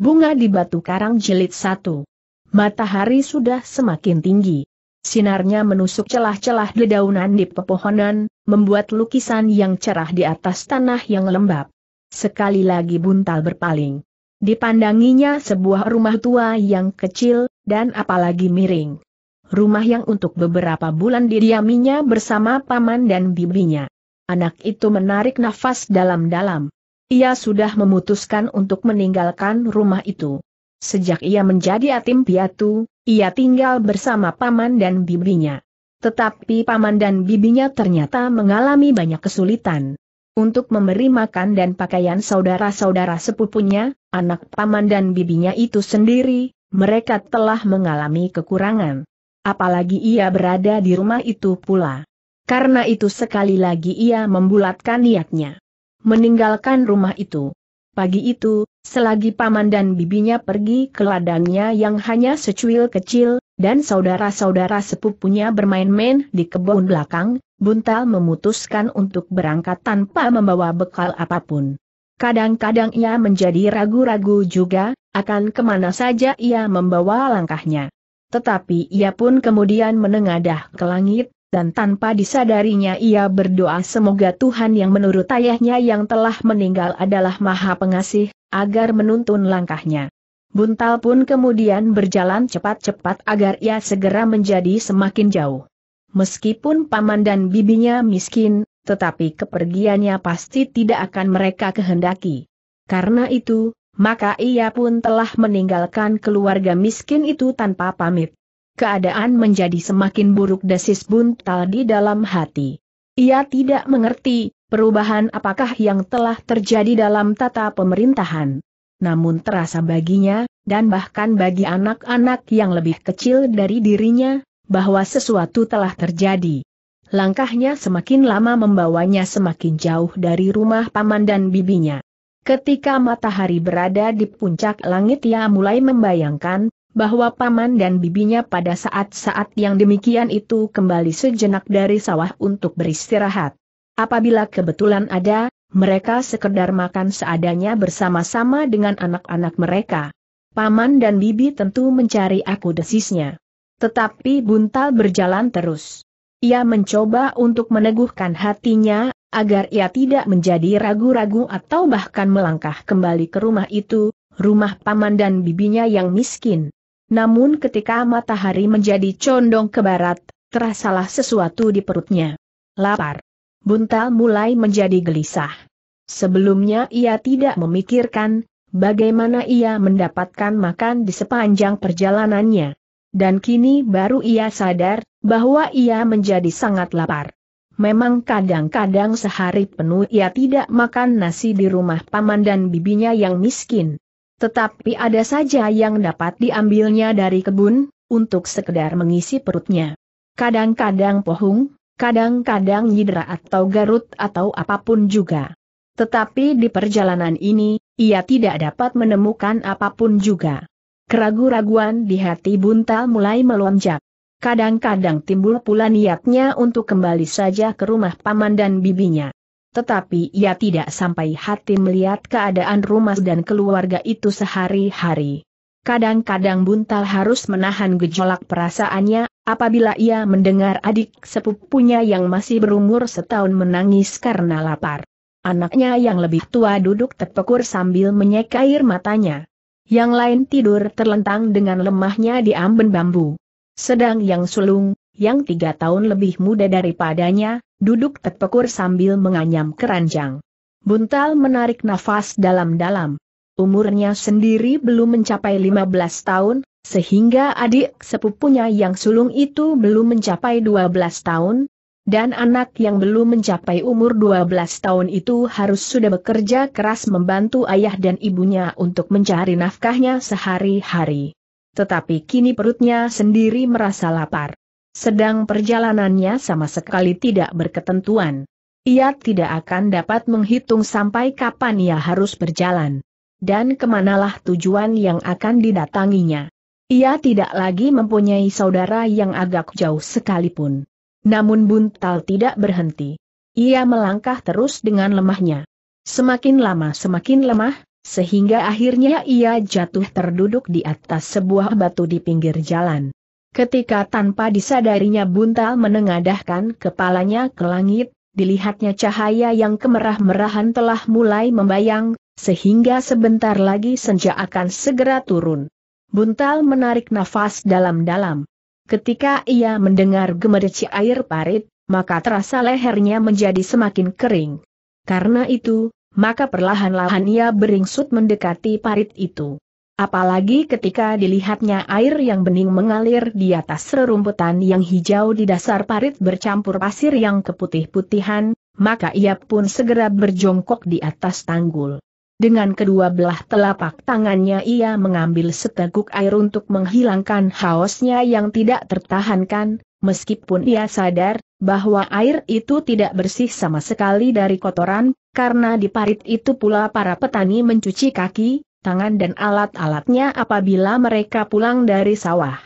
Bunga di Batu Karang jelit satu. Matahari sudah semakin tinggi. Sinarnya menusuk celah-celah dedaunan di pepohonan, membuat lukisan yang cerah di atas tanah yang lembab. Sekali lagi buntal berpaling. Dipandanginya sebuah rumah tua yang kecil, dan apalagi miring. Rumah yang untuk beberapa bulan didiaminya bersama paman dan bibinya. Anak itu menarik nafas dalam-dalam. Ia sudah memutuskan untuk meninggalkan rumah itu. Sejak ia menjadi atim piatu, ia tinggal bersama paman dan bibinya. Tetapi paman dan bibinya ternyata mengalami banyak kesulitan. Untuk memberi makan dan pakaian saudara-saudara sepupunya, anak paman dan bibinya itu sendiri, mereka telah mengalami kekurangan. Apalagi ia berada di rumah itu pula. Karena itu sekali lagi ia membulatkan niatnya meninggalkan rumah itu. Pagi itu, selagi paman dan bibinya pergi ke ladangnya yang hanya secuil kecil, dan saudara-saudara sepupunya bermain-main di kebun belakang, Buntal memutuskan untuk berangkat tanpa membawa bekal apapun. Kadang-kadang ia menjadi ragu-ragu juga, akan kemana saja ia membawa langkahnya. Tetapi ia pun kemudian menengadah ke langit, dan tanpa disadarinya ia berdoa semoga Tuhan yang menurut ayahnya yang telah meninggal adalah maha pengasih, agar menuntun langkahnya. Buntal pun kemudian berjalan cepat-cepat agar ia segera menjadi semakin jauh. Meskipun paman dan bibinya miskin, tetapi kepergiannya pasti tidak akan mereka kehendaki. Karena itu, maka ia pun telah meninggalkan keluarga miskin itu tanpa pamit keadaan menjadi semakin buruk desis buntal di dalam hati. Ia tidak mengerti, perubahan apakah yang telah terjadi dalam tata pemerintahan. Namun terasa baginya, dan bahkan bagi anak-anak yang lebih kecil dari dirinya, bahwa sesuatu telah terjadi. Langkahnya semakin lama membawanya semakin jauh dari rumah paman dan bibinya. Ketika matahari berada di puncak langit ia mulai membayangkan, bahwa paman dan bibinya pada saat-saat yang demikian itu kembali sejenak dari sawah untuk beristirahat. Apabila kebetulan ada, mereka sekedar makan seadanya bersama-sama dengan anak-anak mereka. Paman dan bibi tentu mencari aku desisnya. Tetapi buntal berjalan terus. Ia mencoba untuk meneguhkan hatinya, agar ia tidak menjadi ragu-ragu atau bahkan melangkah kembali ke rumah itu, rumah paman dan bibinya yang miskin. Namun ketika matahari menjadi condong ke barat, terasalah sesuatu di perutnya. Lapar. Buntal mulai menjadi gelisah. Sebelumnya ia tidak memikirkan, bagaimana ia mendapatkan makan di sepanjang perjalanannya. Dan kini baru ia sadar, bahwa ia menjadi sangat lapar. Memang kadang-kadang sehari penuh ia tidak makan nasi di rumah paman dan bibinya yang miskin. Tetapi ada saja yang dapat diambilnya dari kebun, untuk sekedar mengisi perutnya. Kadang-kadang pohung, kadang-kadang nyidra atau garut atau apapun juga. Tetapi di perjalanan ini, ia tidak dapat menemukan apapun juga. Keragu-raguan di hati buntal mulai melonjak. Kadang-kadang timbul pula niatnya untuk kembali saja ke rumah paman dan bibinya tetapi ia tidak sampai hati melihat keadaan rumah dan keluarga itu sehari-hari. Kadang-kadang Buntal harus menahan gejolak perasaannya, apabila ia mendengar adik sepupunya yang masih berumur setahun menangis karena lapar. Anaknya yang lebih tua duduk terpekur sambil menyek air matanya. Yang lain tidur terlentang dengan lemahnya di amben bambu. Sedang yang sulung, yang tiga tahun lebih muda daripadanya, duduk terpekur sambil menganyam keranjang. Buntal menarik nafas dalam-dalam. Umurnya sendiri belum mencapai 15 tahun, sehingga adik sepupunya yang sulung itu belum mencapai 12 tahun, dan anak yang belum mencapai umur 12 tahun itu harus sudah bekerja keras membantu ayah dan ibunya untuk mencari nafkahnya sehari-hari. Tetapi kini perutnya sendiri merasa lapar sedang perjalanannya sama sekali tidak berketentuan. Ia tidak akan dapat menghitung sampai kapan ia harus berjalan. Dan kemanalah tujuan yang akan didatanginya. Ia tidak lagi mempunyai saudara yang agak jauh sekalipun. Namun buntal tidak berhenti. Ia melangkah terus dengan lemahnya. Semakin lama semakin lemah, sehingga akhirnya ia jatuh terduduk di atas sebuah batu di pinggir jalan. Ketika tanpa disadarinya buntal menengadahkan kepalanya ke langit, dilihatnya cahaya yang kemerah-merahan telah mulai membayang, sehingga sebentar lagi senja akan segera turun. Buntal menarik nafas dalam-dalam. Ketika ia mendengar gemerici air parit, maka terasa lehernya menjadi semakin kering. Karena itu, maka perlahan-lahan ia beringsut mendekati parit itu. Apalagi ketika dilihatnya air yang bening mengalir di atas rerumputan yang hijau di dasar parit bercampur pasir yang keputih-putihan, maka ia pun segera berjongkok di atas tanggul. Dengan kedua belah telapak tangannya ia mengambil seteguk air untuk menghilangkan hausnya yang tidak tertahankan, meskipun ia sadar bahwa air itu tidak bersih sama sekali dari kotoran, karena di parit itu pula para petani mencuci kaki, tangan dan alat-alatnya apabila mereka pulang dari sawah.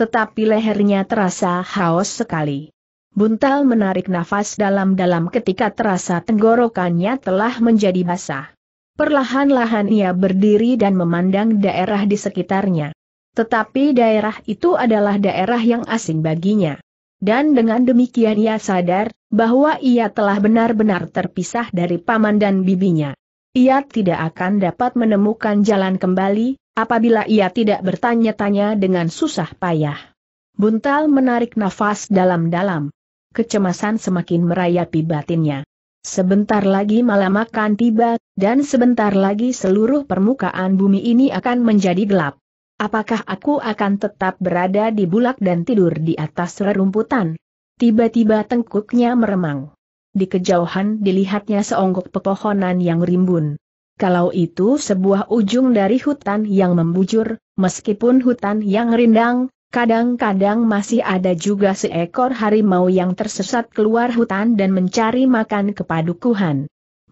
Tetapi lehernya terasa haus sekali. Buntal menarik nafas dalam-dalam ketika terasa tenggorokannya telah menjadi basah. Perlahan-lahan ia berdiri dan memandang daerah di sekitarnya. Tetapi daerah itu adalah daerah yang asing baginya. Dan dengan demikian ia sadar, bahwa ia telah benar-benar terpisah dari paman dan bibinya. Ia tidak akan dapat menemukan jalan kembali, apabila ia tidak bertanya-tanya dengan susah payah. Buntal menarik nafas dalam-dalam. Kecemasan semakin merayapi batinnya. Sebentar lagi malam akan tiba, dan sebentar lagi seluruh permukaan bumi ini akan menjadi gelap. Apakah aku akan tetap berada di bulak dan tidur di atas rerumputan? Tiba-tiba tengkuknya meremang di kejauhan dilihatnya seonggok pepohonan yang rimbun. Kalau itu sebuah ujung dari hutan yang membujur, meskipun hutan yang rindang, kadang-kadang masih ada juga seekor harimau yang tersesat keluar hutan dan mencari makan kepadukuhan.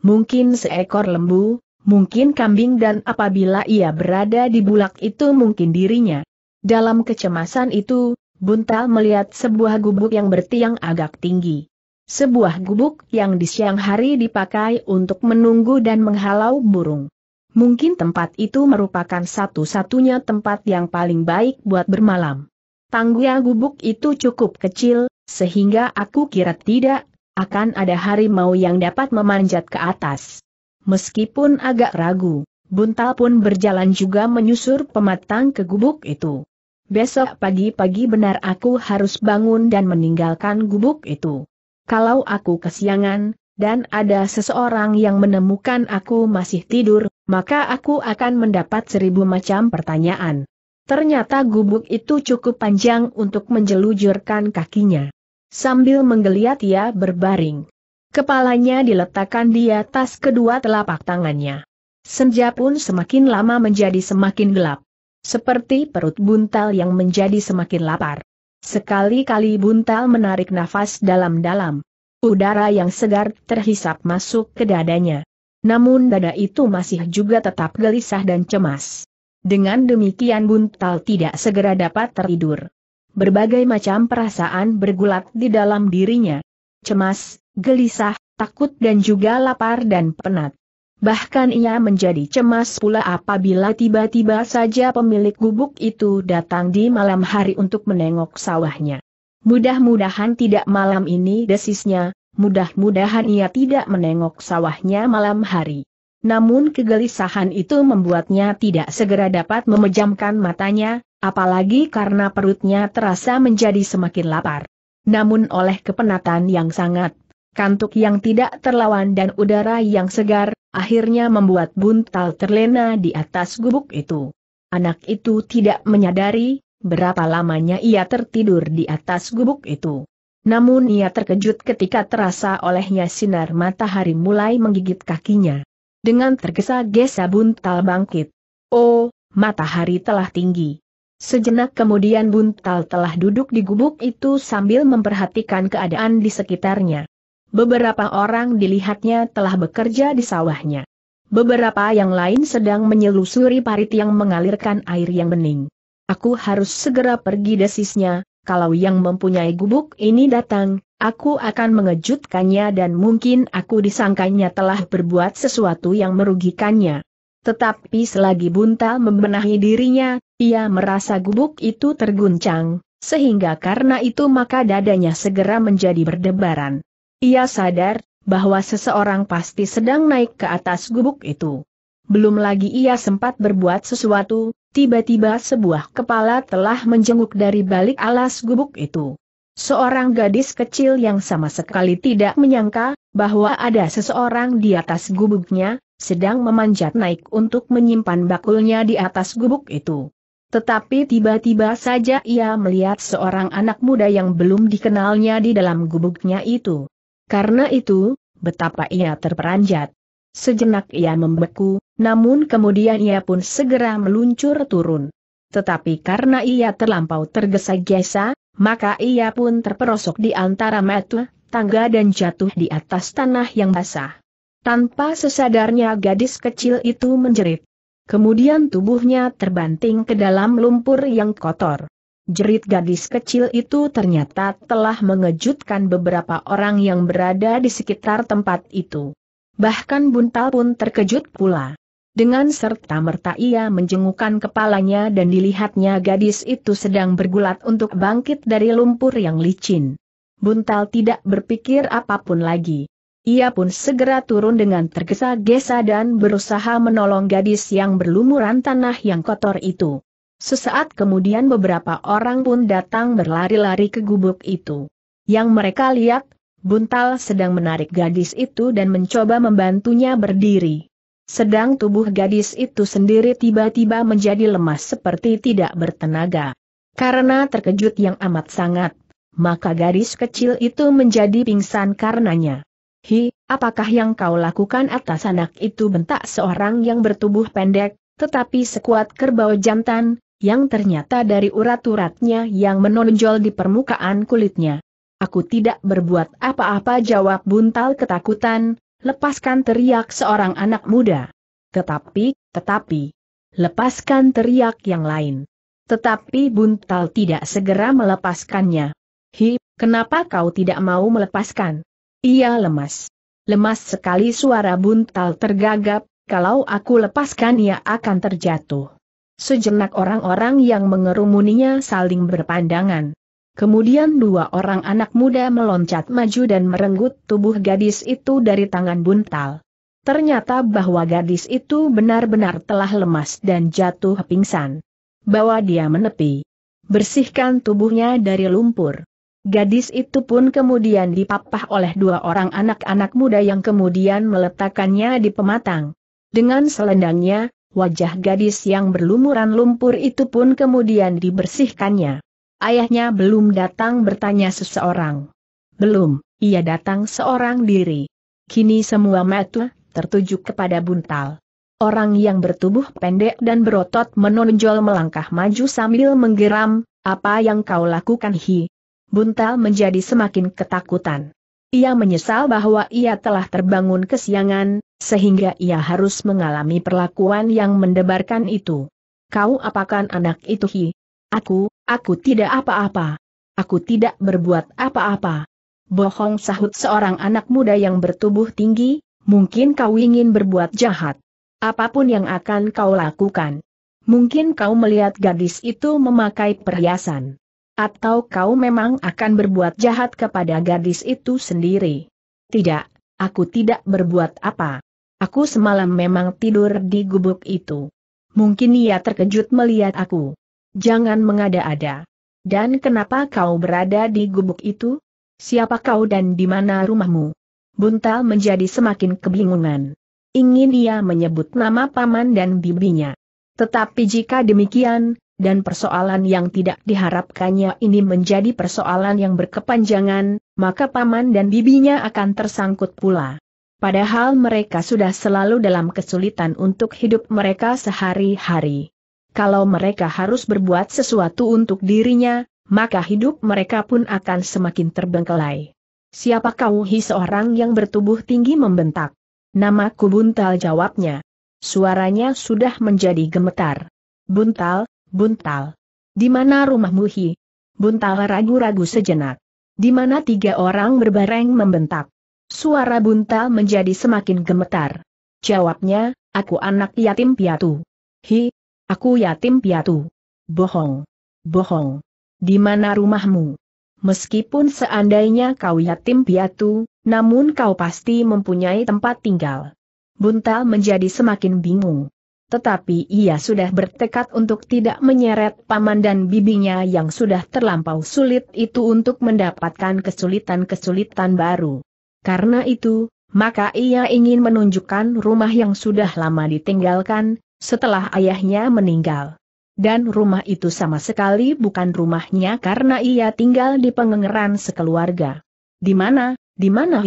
Mungkin seekor lembu, mungkin kambing dan apabila ia berada di bulak itu mungkin dirinya. Dalam kecemasan itu, Buntal melihat sebuah gubuk yang bertiang agak tinggi. Sebuah gubuk yang di siang hari dipakai untuk menunggu dan menghalau burung. Mungkin tempat itu merupakan satu-satunya tempat yang paling baik buat bermalam. Tanggulah gubuk itu cukup kecil, sehingga aku kira tidak akan ada harimau yang dapat memanjat ke atas. Meskipun agak ragu, Buntal pun berjalan juga menyusur pematang ke gubuk itu. Besok pagi-pagi benar aku harus bangun dan meninggalkan gubuk itu. Kalau aku kesiangan, dan ada seseorang yang menemukan aku masih tidur, maka aku akan mendapat seribu macam pertanyaan. Ternyata gubuk itu cukup panjang untuk menjelujurkan kakinya. Sambil menggeliat ia berbaring. Kepalanya diletakkan di atas kedua telapak tangannya. Senja pun semakin lama menjadi semakin gelap. Seperti perut buntal yang menjadi semakin lapar. Sekali-kali buntal menarik nafas dalam-dalam. Udara yang segar terhisap masuk ke dadanya. Namun dada itu masih juga tetap gelisah dan cemas. Dengan demikian buntal tidak segera dapat tertidur. Berbagai macam perasaan bergulat di dalam dirinya. Cemas, gelisah, takut dan juga lapar dan penat. Bahkan ia menjadi cemas pula apabila tiba-tiba saja pemilik gubuk itu datang di malam hari untuk menengok sawahnya. Mudah-mudahan tidak malam ini desisnya, mudah-mudahan ia tidak menengok sawahnya malam hari. Namun kegelisahan itu membuatnya tidak segera dapat memejamkan matanya, apalagi karena perutnya terasa menjadi semakin lapar. Namun oleh kepenatan yang sangat kantuk yang tidak terlawan dan udara yang segar, akhirnya membuat buntal terlena di atas gubuk itu. Anak itu tidak menyadari berapa lamanya ia tertidur di atas gubuk itu. Namun ia terkejut ketika terasa olehnya sinar matahari mulai menggigit kakinya. Dengan tergesa-gesa buntal bangkit. Oh, matahari telah tinggi. Sejenak kemudian buntal telah duduk di gubuk itu sambil memperhatikan keadaan di sekitarnya. Beberapa orang dilihatnya telah bekerja di sawahnya. Beberapa yang lain sedang menyelusuri parit yang mengalirkan air yang bening. Aku harus segera pergi desisnya, kalau yang mempunyai gubuk ini datang, aku akan mengejutkannya dan mungkin aku disangkanya telah berbuat sesuatu yang merugikannya. Tetapi selagi buntal membenahi dirinya, ia merasa gubuk itu terguncang, sehingga karena itu maka dadanya segera menjadi berdebaran. Ia sadar bahwa seseorang pasti sedang naik ke atas gubuk itu. Belum lagi ia sempat berbuat sesuatu, tiba-tiba sebuah kepala telah menjenguk dari balik alas gubuk itu. Seorang gadis kecil yang sama sekali tidak menyangka bahwa ada seseorang di atas gubuknya, sedang memanjat naik untuk menyimpan bakulnya di atas gubuk itu. Tetapi tiba-tiba saja ia melihat seorang anak muda yang belum dikenalnya di dalam gubuknya itu. Karena itu, betapa ia terperanjat. Sejenak ia membeku, namun kemudian ia pun segera meluncur turun. Tetapi karena ia terlampau tergesa-gesa, maka ia pun terperosok di antara metu, tangga dan jatuh di atas tanah yang basah. Tanpa sesadarnya gadis kecil itu menjerit. Kemudian tubuhnya terbanting ke dalam lumpur yang kotor. Jerit gadis kecil itu ternyata telah mengejutkan beberapa orang yang berada di sekitar tempat itu. Bahkan Buntal pun terkejut pula. Dengan serta-merta ia menjengukkan kepalanya dan dilihatnya gadis itu sedang bergulat untuk bangkit dari lumpur yang licin. Buntal tidak berpikir apapun lagi. Ia pun segera turun dengan tergesa-gesa dan berusaha menolong gadis yang berlumuran tanah yang kotor itu. Sesaat kemudian beberapa orang pun datang berlari-lari ke gubuk itu. Yang mereka lihat, Buntal sedang menarik gadis itu dan mencoba membantunya berdiri. Sedang tubuh gadis itu sendiri tiba-tiba menjadi lemas seperti tidak bertenaga. Karena terkejut yang amat sangat, maka gadis kecil itu menjadi pingsan karenanya. Hi, apakah yang kau lakukan atas anak itu bentak seorang yang bertubuh pendek, tetapi sekuat kerbau jantan, yang ternyata dari urat-uratnya yang menonjol di permukaan kulitnya. Aku tidak berbuat apa-apa jawab buntal ketakutan, lepaskan teriak seorang anak muda. Tetapi, tetapi, lepaskan teriak yang lain. Tetapi buntal tidak segera melepaskannya. Hi, kenapa kau tidak mau melepaskan? Ia lemas. Lemas sekali suara buntal tergagap, kalau aku lepaskan ia akan terjatuh. Sejenak orang-orang yang mengerumuninya saling berpandangan. Kemudian dua orang anak muda meloncat maju dan merenggut tubuh gadis itu dari tangan buntal. Ternyata bahwa gadis itu benar-benar telah lemas dan jatuh pingsan. Bawa dia menepi. Bersihkan tubuhnya dari lumpur. Gadis itu pun kemudian dipapah oleh dua orang anak-anak muda yang kemudian meletakkannya di pematang. Dengan selendangnya, Wajah gadis yang berlumuran lumpur itu pun kemudian dibersihkannya. Ayahnya belum datang bertanya seseorang. Belum, ia datang seorang diri. Kini semua mata tertuju kepada buntal. Orang yang bertubuh pendek dan berotot menonjol melangkah maju sambil menggeram, apa yang kau lakukan hi? Buntal menjadi semakin ketakutan. Ia menyesal bahwa ia telah terbangun kesiangan, sehingga ia harus mengalami perlakuan yang mendebarkan itu. Kau apakan anak itu Hi? Aku, aku tidak apa-apa. Aku tidak berbuat apa-apa. Bohong sahut seorang anak muda yang bertubuh tinggi, mungkin kau ingin berbuat jahat. Apapun yang akan kau lakukan. Mungkin kau melihat gadis itu memakai perhiasan. Atau kau memang akan berbuat jahat kepada gadis itu sendiri? Tidak, aku tidak berbuat apa. Aku semalam memang tidur di gubuk itu. Mungkin ia terkejut melihat aku. Jangan mengada-ada. Dan kenapa kau berada di gubuk itu? Siapa kau dan di mana rumahmu? Buntal menjadi semakin kebingungan. Ingin ia menyebut nama paman dan bibinya. Tetapi jika demikian, dan persoalan yang tidak diharapkannya ini menjadi persoalan yang berkepanjangan, maka paman dan bibinya akan tersangkut pula. Padahal mereka sudah selalu dalam kesulitan untuk hidup mereka sehari-hari. Kalau mereka harus berbuat sesuatu untuk dirinya, maka hidup mereka pun akan semakin terbengkelai. Siapa kau hi seorang yang bertubuh tinggi membentak? Namaku Buntal jawabnya. Suaranya sudah menjadi gemetar. Buntal, Buntal. Di mana rumahmu Hi? Buntal ragu-ragu sejenak. Di mana tiga orang berbareng membentak. Suara Buntal menjadi semakin gemetar. Jawabnya, aku anak yatim piatu. Hi, aku yatim piatu. Bohong. Bohong. Di mana rumahmu? Meskipun seandainya kau yatim piatu, namun kau pasti mempunyai tempat tinggal. Buntal menjadi semakin bingung tetapi ia sudah bertekad untuk tidak menyeret paman dan bibinya yang sudah terlampau sulit itu untuk mendapatkan kesulitan-kesulitan baru. Karena itu, maka ia ingin menunjukkan rumah yang sudah lama ditinggalkan, setelah ayahnya meninggal. Dan rumah itu sama sekali bukan rumahnya karena ia tinggal di pengengeran sekeluarga. Di mana, di mana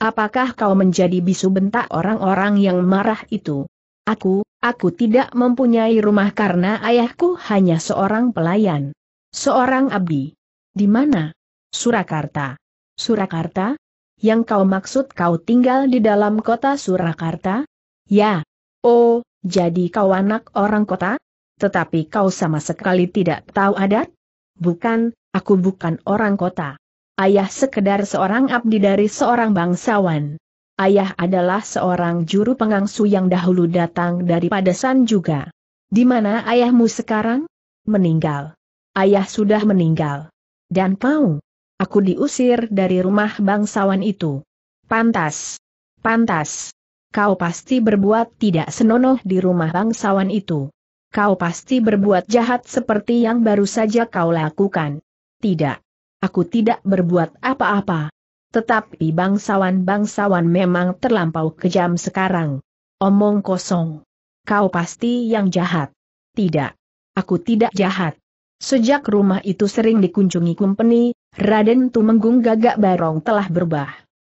Apakah kau menjadi bisu bentak orang-orang yang marah itu? Aku, Aku tidak mempunyai rumah karena ayahku hanya seorang pelayan. Seorang abdi. Di mana? Surakarta. Surakarta? Yang kau maksud kau tinggal di dalam kota Surakarta? Ya. Oh, jadi kau anak orang kota? Tetapi kau sama sekali tidak tahu adat? Bukan, aku bukan orang kota. Ayah sekedar seorang abdi dari seorang bangsawan ayah adalah seorang juru pengangsu yang dahulu datang dari Padesan juga. Di mana ayahmu sekarang? Meninggal. Ayah sudah meninggal. Dan kau? Aku diusir dari rumah bangsawan itu. Pantas. Pantas. Kau pasti berbuat tidak senonoh di rumah bangsawan itu. Kau pasti berbuat jahat seperti yang baru saja kau lakukan. Tidak. Aku tidak berbuat apa-apa. Tetapi bangsawan-bangsawan memang terlampau kejam sekarang. Omong kosong. Kau pasti yang jahat. Tidak. Aku tidak jahat. Sejak rumah itu sering dikunjungi Kumpeni, Raden Tumenggung Gagak Barong telah berubah.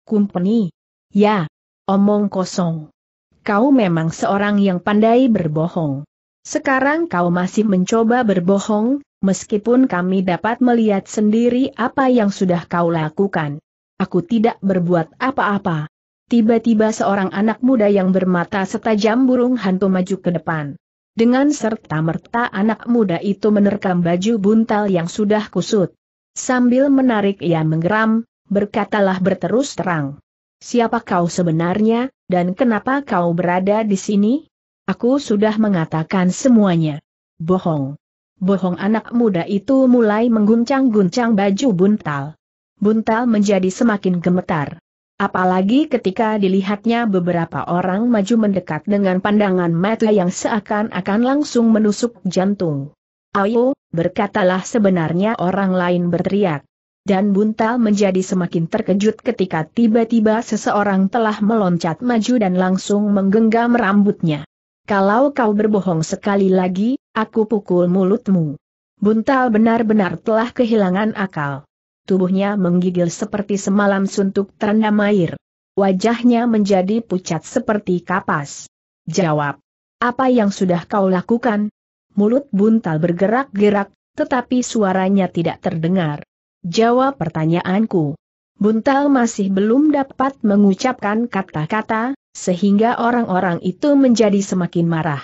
Kumpeni? Ya. Omong kosong. Kau memang seorang yang pandai berbohong. Sekarang kau masih mencoba berbohong, meskipun kami dapat melihat sendiri apa yang sudah kau lakukan. Aku tidak berbuat apa-apa. Tiba-tiba seorang anak muda yang bermata setajam burung hantu maju ke depan. Dengan serta-merta anak muda itu menerkam baju buntal yang sudah kusut. Sambil menarik ia menggeram, berkatalah berterus terang. Siapa kau sebenarnya, dan kenapa kau berada di sini? Aku sudah mengatakan semuanya. Bohong. Bohong anak muda itu mulai mengguncang-guncang baju buntal buntal menjadi semakin gemetar. Apalagi ketika dilihatnya beberapa orang maju mendekat dengan pandangan mata yang seakan-akan langsung menusuk jantung. Ayo, berkatalah sebenarnya orang lain berteriak. Dan buntal menjadi semakin terkejut ketika tiba-tiba seseorang telah meloncat maju dan langsung menggenggam rambutnya. Kalau kau berbohong sekali lagi, aku pukul mulutmu. Buntal benar-benar telah kehilangan akal tubuhnya menggigil seperti semalam suntuk terendam air. Wajahnya menjadi pucat seperti kapas. Jawab. Apa yang sudah kau lakukan? Mulut buntal bergerak-gerak, tetapi suaranya tidak terdengar. Jawab pertanyaanku. Buntal masih belum dapat mengucapkan kata-kata, sehingga orang-orang itu menjadi semakin marah.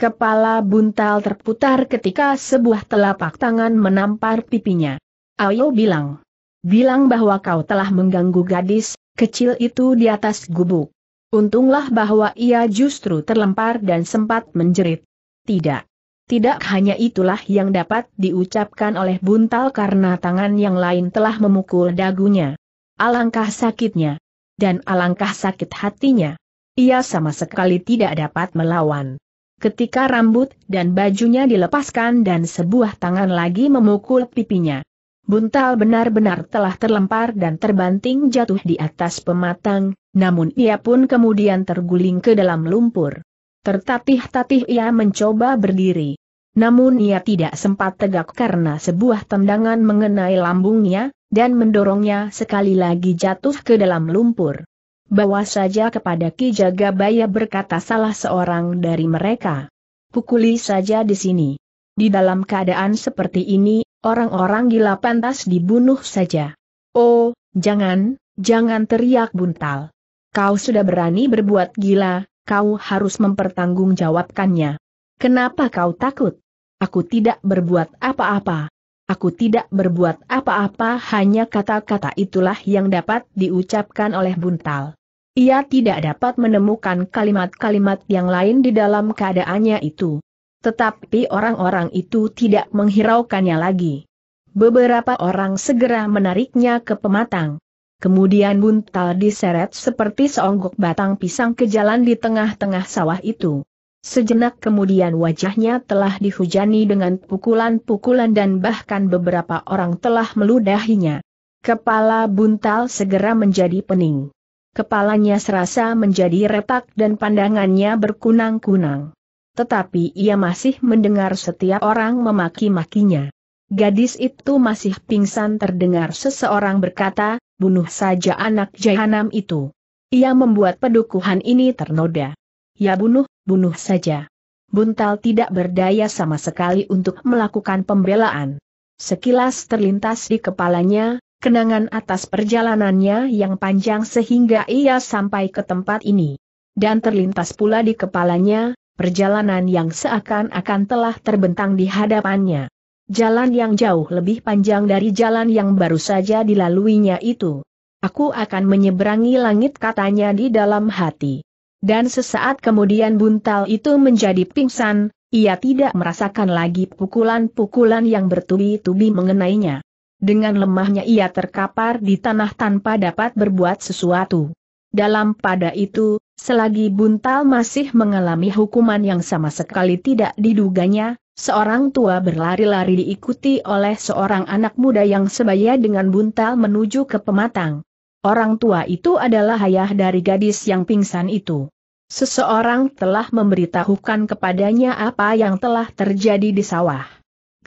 Kepala buntal terputar ketika sebuah telapak tangan menampar pipinya. Ayo bilang. Bilang bahwa kau telah mengganggu gadis, kecil itu di atas gubuk. Untunglah bahwa ia justru terlempar dan sempat menjerit. Tidak. Tidak hanya itulah yang dapat diucapkan oleh buntal karena tangan yang lain telah memukul dagunya. Alangkah sakitnya. Dan alangkah sakit hatinya. Ia sama sekali tidak dapat melawan. Ketika rambut dan bajunya dilepaskan dan sebuah tangan lagi memukul pipinya. Buntal benar-benar telah terlempar dan terbanting jatuh di atas pematang, namun ia pun kemudian terguling ke dalam lumpur. Tertatih-tatih ia mencoba berdiri. Namun ia tidak sempat tegak karena sebuah tendangan mengenai lambungnya, dan mendorongnya sekali lagi jatuh ke dalam lumpur. Bawa saja kepada Ki Jagabaya berkata salah seorang dari mereka. Pukuli saja di sini. Di dalam keadaan seperti ini, Orang-orang gila pantas dibunuh saja. Oh, jangan, jangan teriak buntal. Kau sudah berani berbuat gila, kau harus mempertanggungjawabkannya. Kenapa kau takut? Aku tidak berbuat apa-apa. Aku tidak berbuat apa-apa hanya kata-kata itulah yang dapat diucapkan oleh buntal. Ia tidak dapat menemukan kalimat-kalimat yang lain di dalam keadaannya itu. Tetapi orang-orang itu tidak menghiraukannya lagi. Beberapa orang segera menariknya ke pematang. Kemudian buntal diseret seperti seonggok batang pisang ke jalan di tengah-tengah sawah itu. Sejenak kemudian wajahnya telah dihujani dengan pukulan-pukulan dan bahkan beberapa orang telah meludahinya. Kepala buntal segera menjadi pening. Kepalanya serasa menjadi retak dan pandangannya berkunang-kunang tetapi ia masih mendengar setiap orang memaki-makinya. Gadis itu masih pingsan terdengar seseorang berkata, bunuh saja anak jahanam itu. Ia membuat pedukuhan ini ternoda. Ya bunuh, bunuh saja. Buntal tidak berdaya sama sekali untuk melakukan pembelaan. Sekilas terlintas di kepalanya, kenangan atas perjalanannya yang panjang sehingga ia sampai ke tempat ini. Dan terlintas pula di kepalanya, perjalanan yang seakan-akan telah terbentang di hadapannya. Jalan yang jauh lebih panjang dari jalan yang baru saja dilaluinya itu. Aku akan menyeberangi langit katanya di dalam hati. Dan sesaat kemudian buntal itu menjadi pingsan, ia tidak merasakan lagi pukulan-pukulan yang bertubi-tubi mengenainya. Dengan lemahnya ia terkapar di tanah tanpa dapat berbuat sesuatu. Dalam pada itu, Selagi Buntal masih mengalami hukuman yang sama sekali tidak diduganya, seorang tua berlari-lari diikuti oleh seorang anak muda yang sebaya dengan Buntal menuju ke pematang. Orang tua itu adalah ayah dari gadis yang pingsan itu. Seseorang telah memberitahukan kepadanya apa yang telah terjadi di sawah.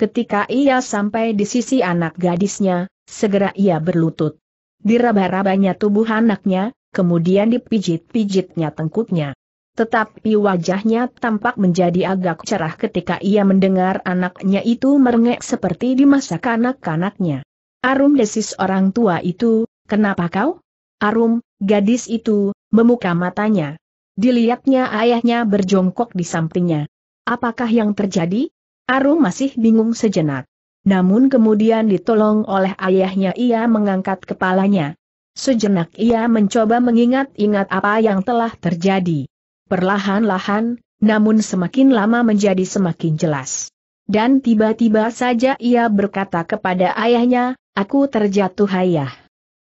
Ketika ia sampai di sisi anak gadisnya, segera ia berlutut. Diraba-rabanya tubuh anaknya, kemudian dipijit-pijitnya tengkuknya. Tetapi wajahnya tampak menjadi agak cerah ketika ia mendengar anaknya itu merengek seperti di masa kanak-kanaknya. Arum desis orang tua itu, kenapa kau? Arum, gadis itu, memuka matanya. Dilihatnya ayahnya berjongkok di sampingnya. Apakah yang terjadi? Arum masih bingung sejenak. Namun kemudian ditolong oleh ayahnya ia mengangkat kepalanya. Sejenak ia mencoba mengingat-ingat apa yang telah terjadi. Perlahan-lahan, namun semakin lama menjadi semakin jelas. Dan tiba-tiba saja ia berkata kepada ayahnya, aku terjatuh ayah.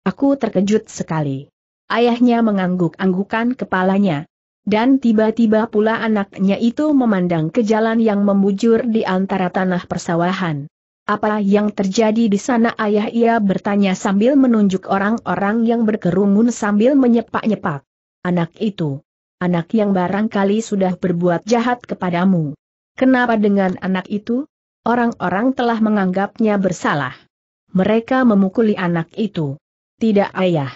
Aku terkejut sekali. Ayahnya mengangguk-anggukan kepalanya. Dan tiba-tiba pula anaknya itu memandang ke jalan yang membujur di antara tanah persawahan. Apa yang terjadi di sana ayah ia bertanya sambil menunjuk orang-orang yang berkerumun sambil menyepak-nyepak. Anak itu. Anak yang barangkali sudah berbuat jahat kepadamu. Kenapa dengan anak itu? Orang-orang telah menganggapnya bersalah. Mereka memukuli anak itu. Tidak ayah.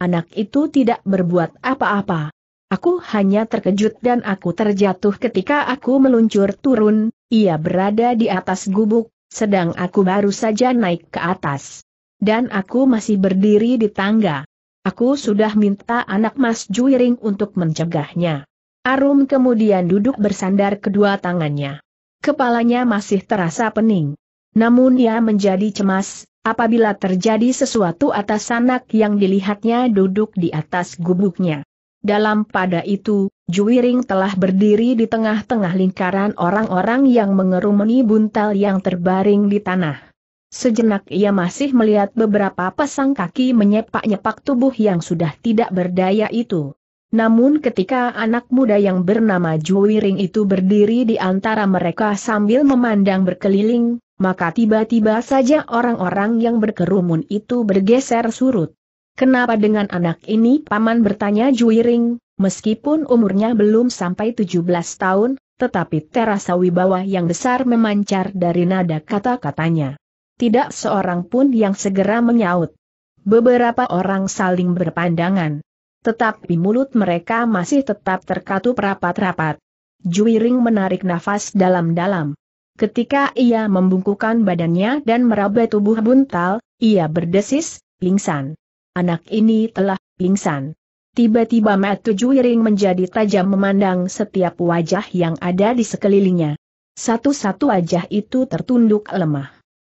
Anak itu tidak berbuat apa-apa. Aku hanya terkejut dan aku terjatuh ketika aku meluncur turun, ia berada di atas gubuk, sedang aku baru saja naik ke atas. Dan aku masih berdiri di tangga. Aku sudah minta anak Mas Juiring untuk mencegahnya. Arum kemudian duduk bersandar kedua tangannya. Kepalanya masih terasa pening. Namun ia menjadi cemas, apabila terjadi sesuatu atas anak yang dilihatnya duduk di atas gubuknya. Dalam pada itu, Juwiring telah berdiri di tengah-tengah lingkaran orang-orang yang mengerumuni buntal yang terbaring di tanah. Sejenak ia masih melihat beberapa pasang kaki menyepak-nyepak tubuh yang sudah tidak berdaya itu. Namun ketika anak muda yang bernama Juwiring itu berdiri di antara mereka sambil memandang berkeliling, maka tiba-tiba saja orang-orang yang berkerumun itu bergeser surut. Kenapa dengan anak ini paman bertanya Juiring, meskipun umurnya belum sampai 17 tahun, tetapi terasa wibawa yang besar memancar dari nada kata-katanya. Tidak seorang pun yang segera menyaut. Beberapa orang saling berpandangan. Tetapi mulut mereka masih tetap terkatup rapat-rapat. Juiring menarik nafas dalam-dalam. Ketika ia membungkukan badannya dan meraba tubuh buntal, ia berdesis, pingsan anak ini telah pingsan. Tiba-tiba Mat Juiring menjadi tajam memandang setiap wajah yang ada di sekelilingnya. Satu-satu wajah itu tertunduk lemah.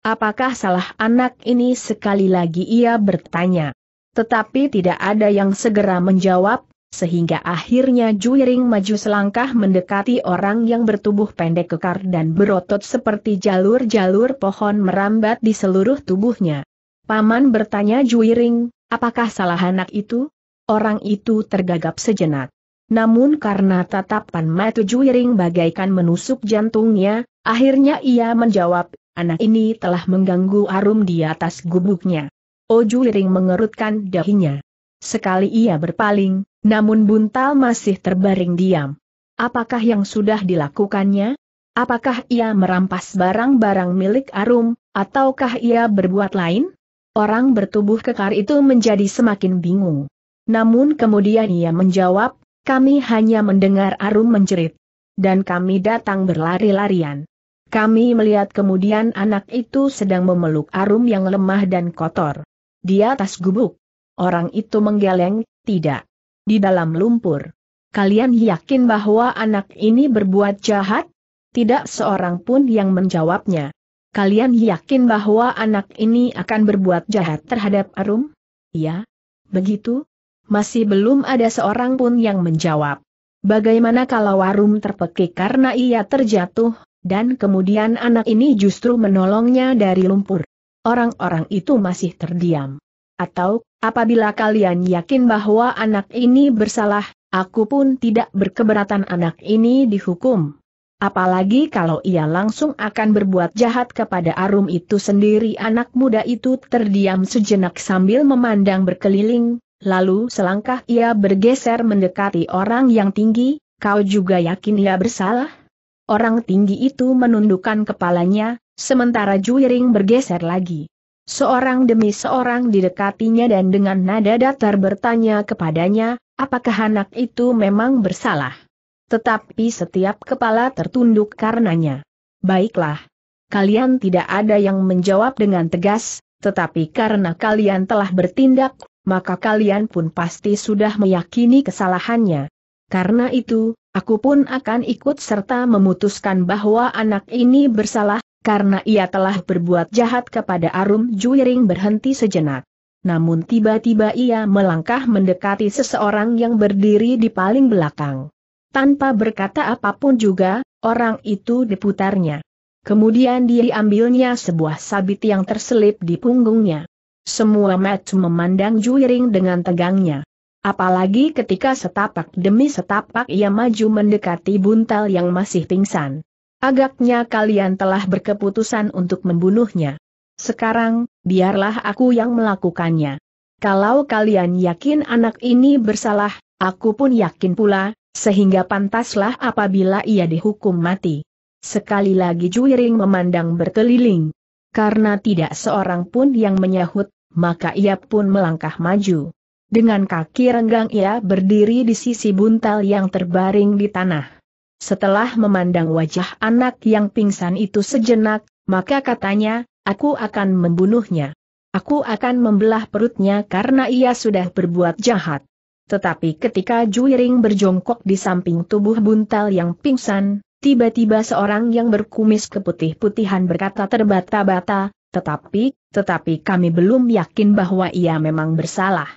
Apakah salah anak ini sekali lagi ia bertanya. Tetapi tidak ada yang segera menjawab, sehingga akhirnya Juiring maju selangkah mendekati orang yang bertubuh pendek kekar dan berotot seperti jalur-jalur pohon merambat di seluruh tubuhnya. Paman bertanya Juiring, Apakah salah anak itu? Orang itu tergagap sejenak. Namun karena tatapan mata Juiring bagaikan menusuk jantungnya, akhirnya ia menjawab, anak ini telah mengganggu Arum di atas gubuknya. Oh Juiring mengerutkan dahinya. Sekali ia berpaling, namun buntal masih terbaring diam. Apakah yang sudah dilakukannya? Apakah ia merampas barang-barang milik Arum, ataukah ia berbuat lain? Orang bertubuh kekar itu menjadi semakin bingung. Namun kemudian ia menjawab, kami hanya mendengar Arum menjerit. Dan kami datang berlari-larian. Kami melihat kemudian anak itu sedang memeluk Arum yang lemah dan kotor. Di atas gubuk. Orang itu menggeleng, tidak. Di dalam lumpur. Kalian yakin bahwa anak ini berbuat jahat? Tidak seorang pun yang menjawabnya. Kalian yakin bahwa anak ini akan berbuat jahat terhadap Arum? Ya, Begitu? Masih belum ada seorang pun yang menjawab. Bagaimana kalau Arum terpekik karena ia terjatuh, dan kemudian anak ini justru menolongnya dari lumpur? Orang-orang itu masih terdiam. Atau, apabila kalian yakin bahwa anak ini bersalah, aku pun tidak berkeberatan anak ini dihukum. Apalagi kalau ia langsung akan berbuat jahat kepada Arum itu sendiri anak muda itu terdiam sejenak sambil memandang berkeliling, lalu selangkah ia bergeser mendekati orang yang tinggi, kau juga yakin ia bersalah? Orang tinggi itu menundukkan kepalanya, sementara Juiring bergeser lagi. Seorang demi seorang didekatinya dan dengan nada datar bertanya kepadanya, apakah anak itu memang bersalah? Tetapi setiap kepala tertunduk karenanya. Baiklah. Kalian tidak ada yang menjawab dengan tegas, tetapi karena kalian telah bertindak, maka kalian pun pasti sudah meyakini kesalahannya. Karena itu, aku pun akan ikut serta memutuskan bahwa anak ini bersalah, karena ia telah berbuat jahat kepada Arum Juiring berhenti sejenak. Namun tiba-tiba ia melangkah mendekati seseorang yang berdiri di paling belakang. Tanpa berkata apapun juga, orang itu diputarnya. Kemudian dia diambilnya sebuah sabit yang terselip di punggungnya. Semua match memandang Juiring dengan tegangnya. Apalagi ketika setapak demi setapak ia maju mendekati buntal yang masih pingsan. Agaknya kalian telah berkeputusan untuk membunuhnya. Sekarang, biarlah aku yang melakukannya. Kalau kalian yakin anak ini bersalah, aku pun yakin pula, sehingga pantaslah apabila ia dihukum mati. Sekali lagi Juiring memandang berkeliling. Karena tidak seorang pun yang menyahut, maka ia pun melangkah maju. Dengan kaki renggang ia berdiri di sisi buntal yang terbaring di tanah. Setelah memandang wajah anak yang pingsan itu sejenak, maka katanya, aku akan membunuhnya. Aku akan membelah perutnya karena ia sudah berbuat jahat. Tetapi ketika Juiring berjongkok di samping tubuh buntal yang pingsan, tiba-tiba seorang yang berkumis keputih-putihan berkata terbata-bata, tetapi, tetapi kami belum yakin bahwa ia memang bersalah.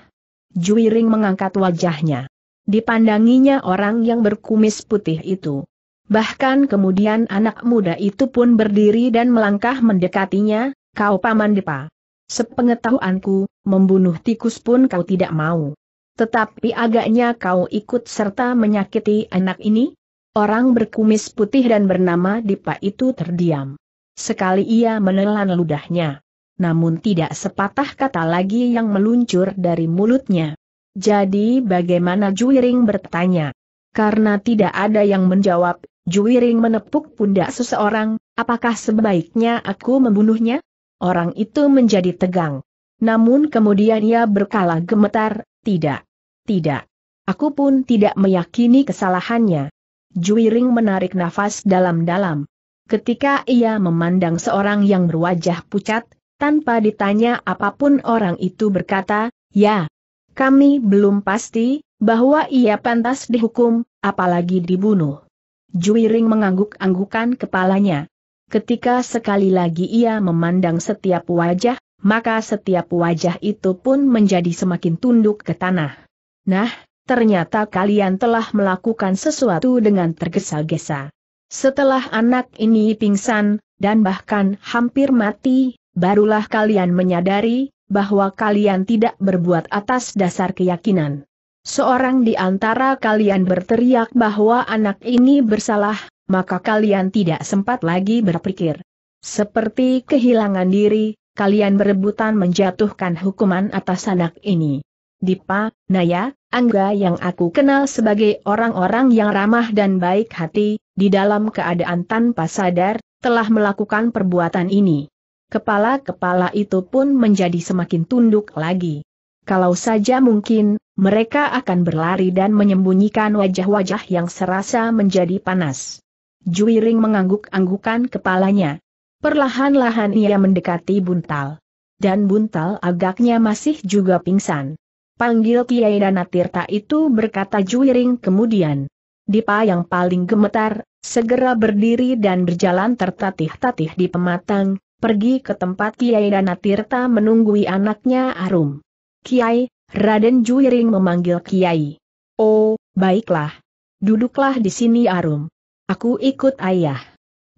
Juiring mengangkat wajahnya. Dipandanginya orang yang berkumis putih itu. Bahkan kemudian anak muda itu pun berdiri dan melangkah mendekatinya, kau paman depa. Sepengetahuanku, membunuh tikus pun kau tidak mau. Tetapi agaknya kau ikut serta menyakiti anak ini? Orang berkumis putih dan bernama Dipa itu terdiam. Sekali ia menelan ludahnya. Namun tidak sepatah kata lagi yang meluncur dari mulutnya. Jadi bagaimana Juiring bertanya? Karena tidak ada yang menjawab, Juiring menepuk pundak seseorang, apakah sebaiknya aku membunuhnya? Orang itu menjadi tegang. Namun kemudian ia berkala gemetar, tidak tidak. Aku pun tidak meyakini kesalahannya. Juiring menarik nafas dalam-dalam. Ketika ia memandang seorang yang berwajah pucat, tanpa ditanya apapun orang itu berkata, ya, kami belum pasti, bahwa ia pantas dihukum, apalagi dibunuh. Juiring mengangguk-anggukan kepalanya. Ketika sekali lagi ia memandang setiap wajah, maka setiap wajah itu pun menjadi semakin tunduk ke tanah. Nah, ternyata kalian telah melakukan sesuatu dengan tergesa-gesa. Setelah anak ini pingsan, dan bahkan hampir mati, barulah kalian menyadari, bahwa kalian tidak berbuat atas dasar keyakinan. Seorang di antara kalian berteriak bahwa anak ini bersalah, maka kalian tidak sempat lagi berpikir. Seperti kehilangan diri, kalian berebutan menjatuhkan hukuman atas anak ini. Dipa, Naya, Angga yang aku kenal sebagai orang-orang yang ramah dan baik hati, di dalam keadaan tanpa sadar, telah melakukan perbuatan ini. Kepala-kepala itu pun menjadi semakin tunduk lagi. Kalau saja mungkin, mereka akan berlari dan menyembunyikan wajah-wajah yang serasa menjadi panas. Juiring mengangguk-anggukan kepalanya. Perlahan-lahan ia mendekati buntal. Dan buntal agaknya masih juga pingsan. Panggil Kiai Danatirta itu berkata Juiring kemudian. Dipa yang paling gemetar, segera berdiri dan berjalan tertatih-tatih di pematang, pergi ke tempat Kiai Danatirta menunggui anaknya Arum. Kiai, Raden Juiring memanggil Kiai. Oh, baiklah. Duduklah di sini Arum. Aku ikut ayah.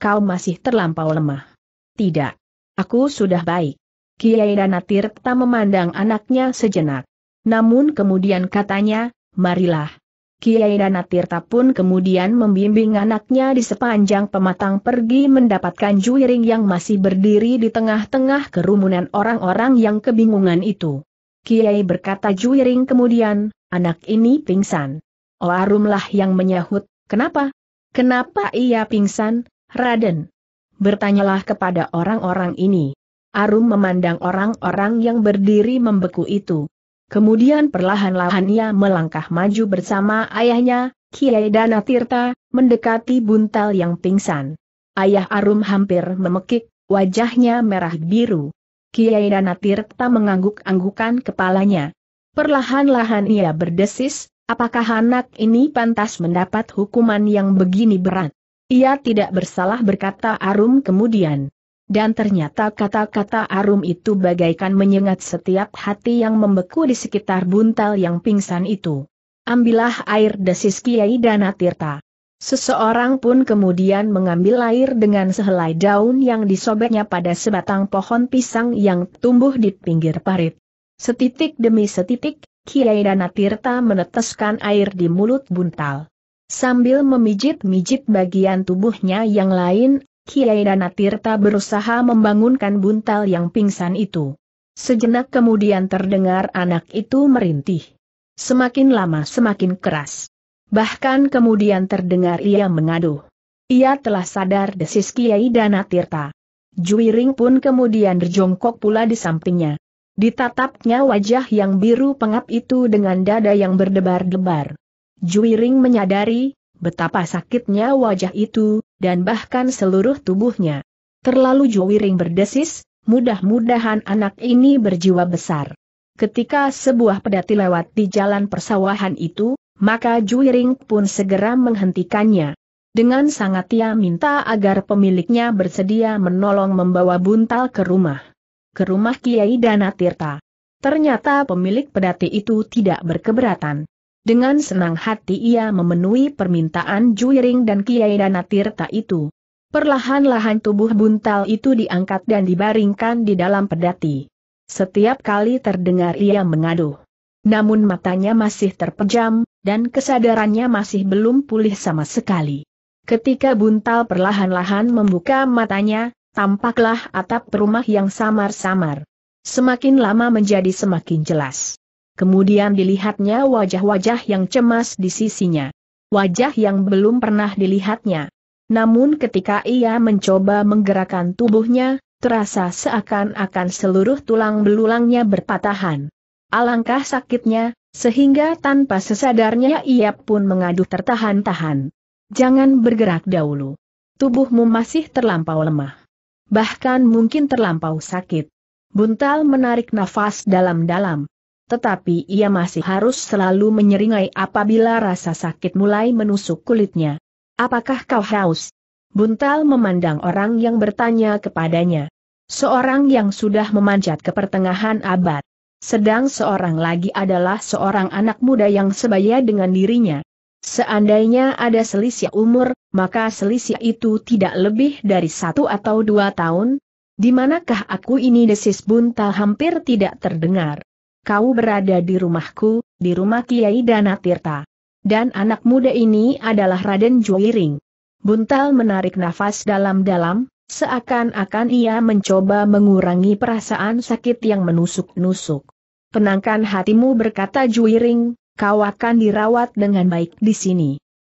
Kau masih terlampau lemah. Tidak. Aku sudah baik. Kiai Danatirta memandang anaknya sejenak. Namun kemudian katanya, marilah. Kiai Dana Tirta pun kemudian membimbing anaknya di sepanjang pematang pergi mendapatkan juiring yang masih berdiri di tengah-tengah kerumunan orang-orang yang kebingungan itu. Kiai berkata juiring kemudian, anak ini pingsan. Oarumlah oh, yang menyahut, kenapa? Kenapa ia pingsan, Raden? Bertanyalah kepada orang-orang ini. Arum memandang orang-orang yang berdiri membeku itu. Kemudian perlahan-lahan ia melangkah maju bersama ayahnya, Kiai Dana Tirta, mendekati buntal yang pingsan. Ayah Arum hampir memekik, wajahnya merah biru. Kiai Dana Tirta mengangguk-anggukan kepalanya. Perlahan-lahan ia berdesis, apakah anak ini pantas mendapat hukuman yang begini berat? Ia tidak bersalah berkata Arum kemudian dan ternyata kata-kata arum itu bagaikan menyengat setiap hati yang membeku di sekitar buntal yang pingsan itu. Ambillah air desis Kiai Dana Tirta. Seseorang pun kemudian mengambil air dengan sehelai daun yang disobeknya pada sebatang pohon pisang yang tumbuh di pinggir parit. Setitik demi setitik, Kiai Dana Tirta meneteskan air di mulut buntal. Sambil memijit-mijit bagian tubuhnya yang lain, Kiai Dana Tirta berusaha membangunkan buntal yang pingsan itu. Sejenak kemudian terdengar anak itu merintih. Semakin lama semakin keras. Bahkan kemudian terdengar ia mengaduh. Ia telah sadar desis Kiai Dana Tirta. Juwiring pun kemudian berjongkok pula di sampingnya. Ditatapnya wajah yang biru pengap itu dengan dada yang berdebar-debar. Juwiring menyadari betapa sakitnya wajah itu, dan bahkan seluruh tubuhnya. Terlalu Juwiring berdesis, mudah-mudahan anak ini berjiwa besar. Ketika sebuah pedati lewat di jalan persawahan itu, maka Juwiring pun segera menghentikannya. Dengan sangat ia minta agar pemiliknya bersedia menolong membawa buntal ke rumah. Ke rumah Kiai Dana Tirta. Ternyata pemilik pedati itu tidak berkeberatan. Dengan senang hati ia memenuhi permintaan Juiring dan Kiai Danatirta itu. Perlahan-lahan tubuh buntal itu diangkat dan dibaringkan di dalam pedati. Setiap kali terdengar ia mengaduh. Namun matanya masih terpejam, dan kesadarannya masih belum pulih sama sekali. Ketika buntal perlahan-lahan membuka matanya, tampaklah atap rumah yang samar-samar. Semakin lama menjadi semakin jelas kemudian dilihatnya wajah-wajah yang cemas di sisinya. Wajah yang belum pernah dilihatnya. Namun ketika ia mencoba menggerakkan tubuhnya, terasa seakan-akan seluruh tulang belulangnya berpatahan. Alangkah sakitnya, sehingga tanpa sesadarnya ia pun mengaduh tertahan-tahan. Jangan bergerak dahulu. Tubuhmu masih terlampau lemah. Bahkan mungkin terlampau sakit. Buntal menarik nafas dalam-dalam tetapi ia masih harus selalu menyeringai apabila rasa sakit mulai menusuk kulitnya. Apakah kau haus? Buntal memandang orang yang bertanya kepadanya. Seorang yang sudah memanjat ke pertengahan abad. Sedang seorang lagi adalah seorang anak muda yang sebaya dengan dirinya. Seandainya ada selisih umur, maka selisih itu tidak lebih dari satu atau dua tahun. Di manakah aku ini desis buntal hampir tidak terdengar kau berada di rumahku, di rumah Kiai Dana Tirta. Dan anak muda ini adalah Raden Juiring. Buntal menarik nafas dalam-dalam, seakan-akan ia mencoba mengurangi perasaan sakit yang menusuk-nusuk. Tenangkan hatimu berkata Juiring, kau akan dirawat dengan baik di sini.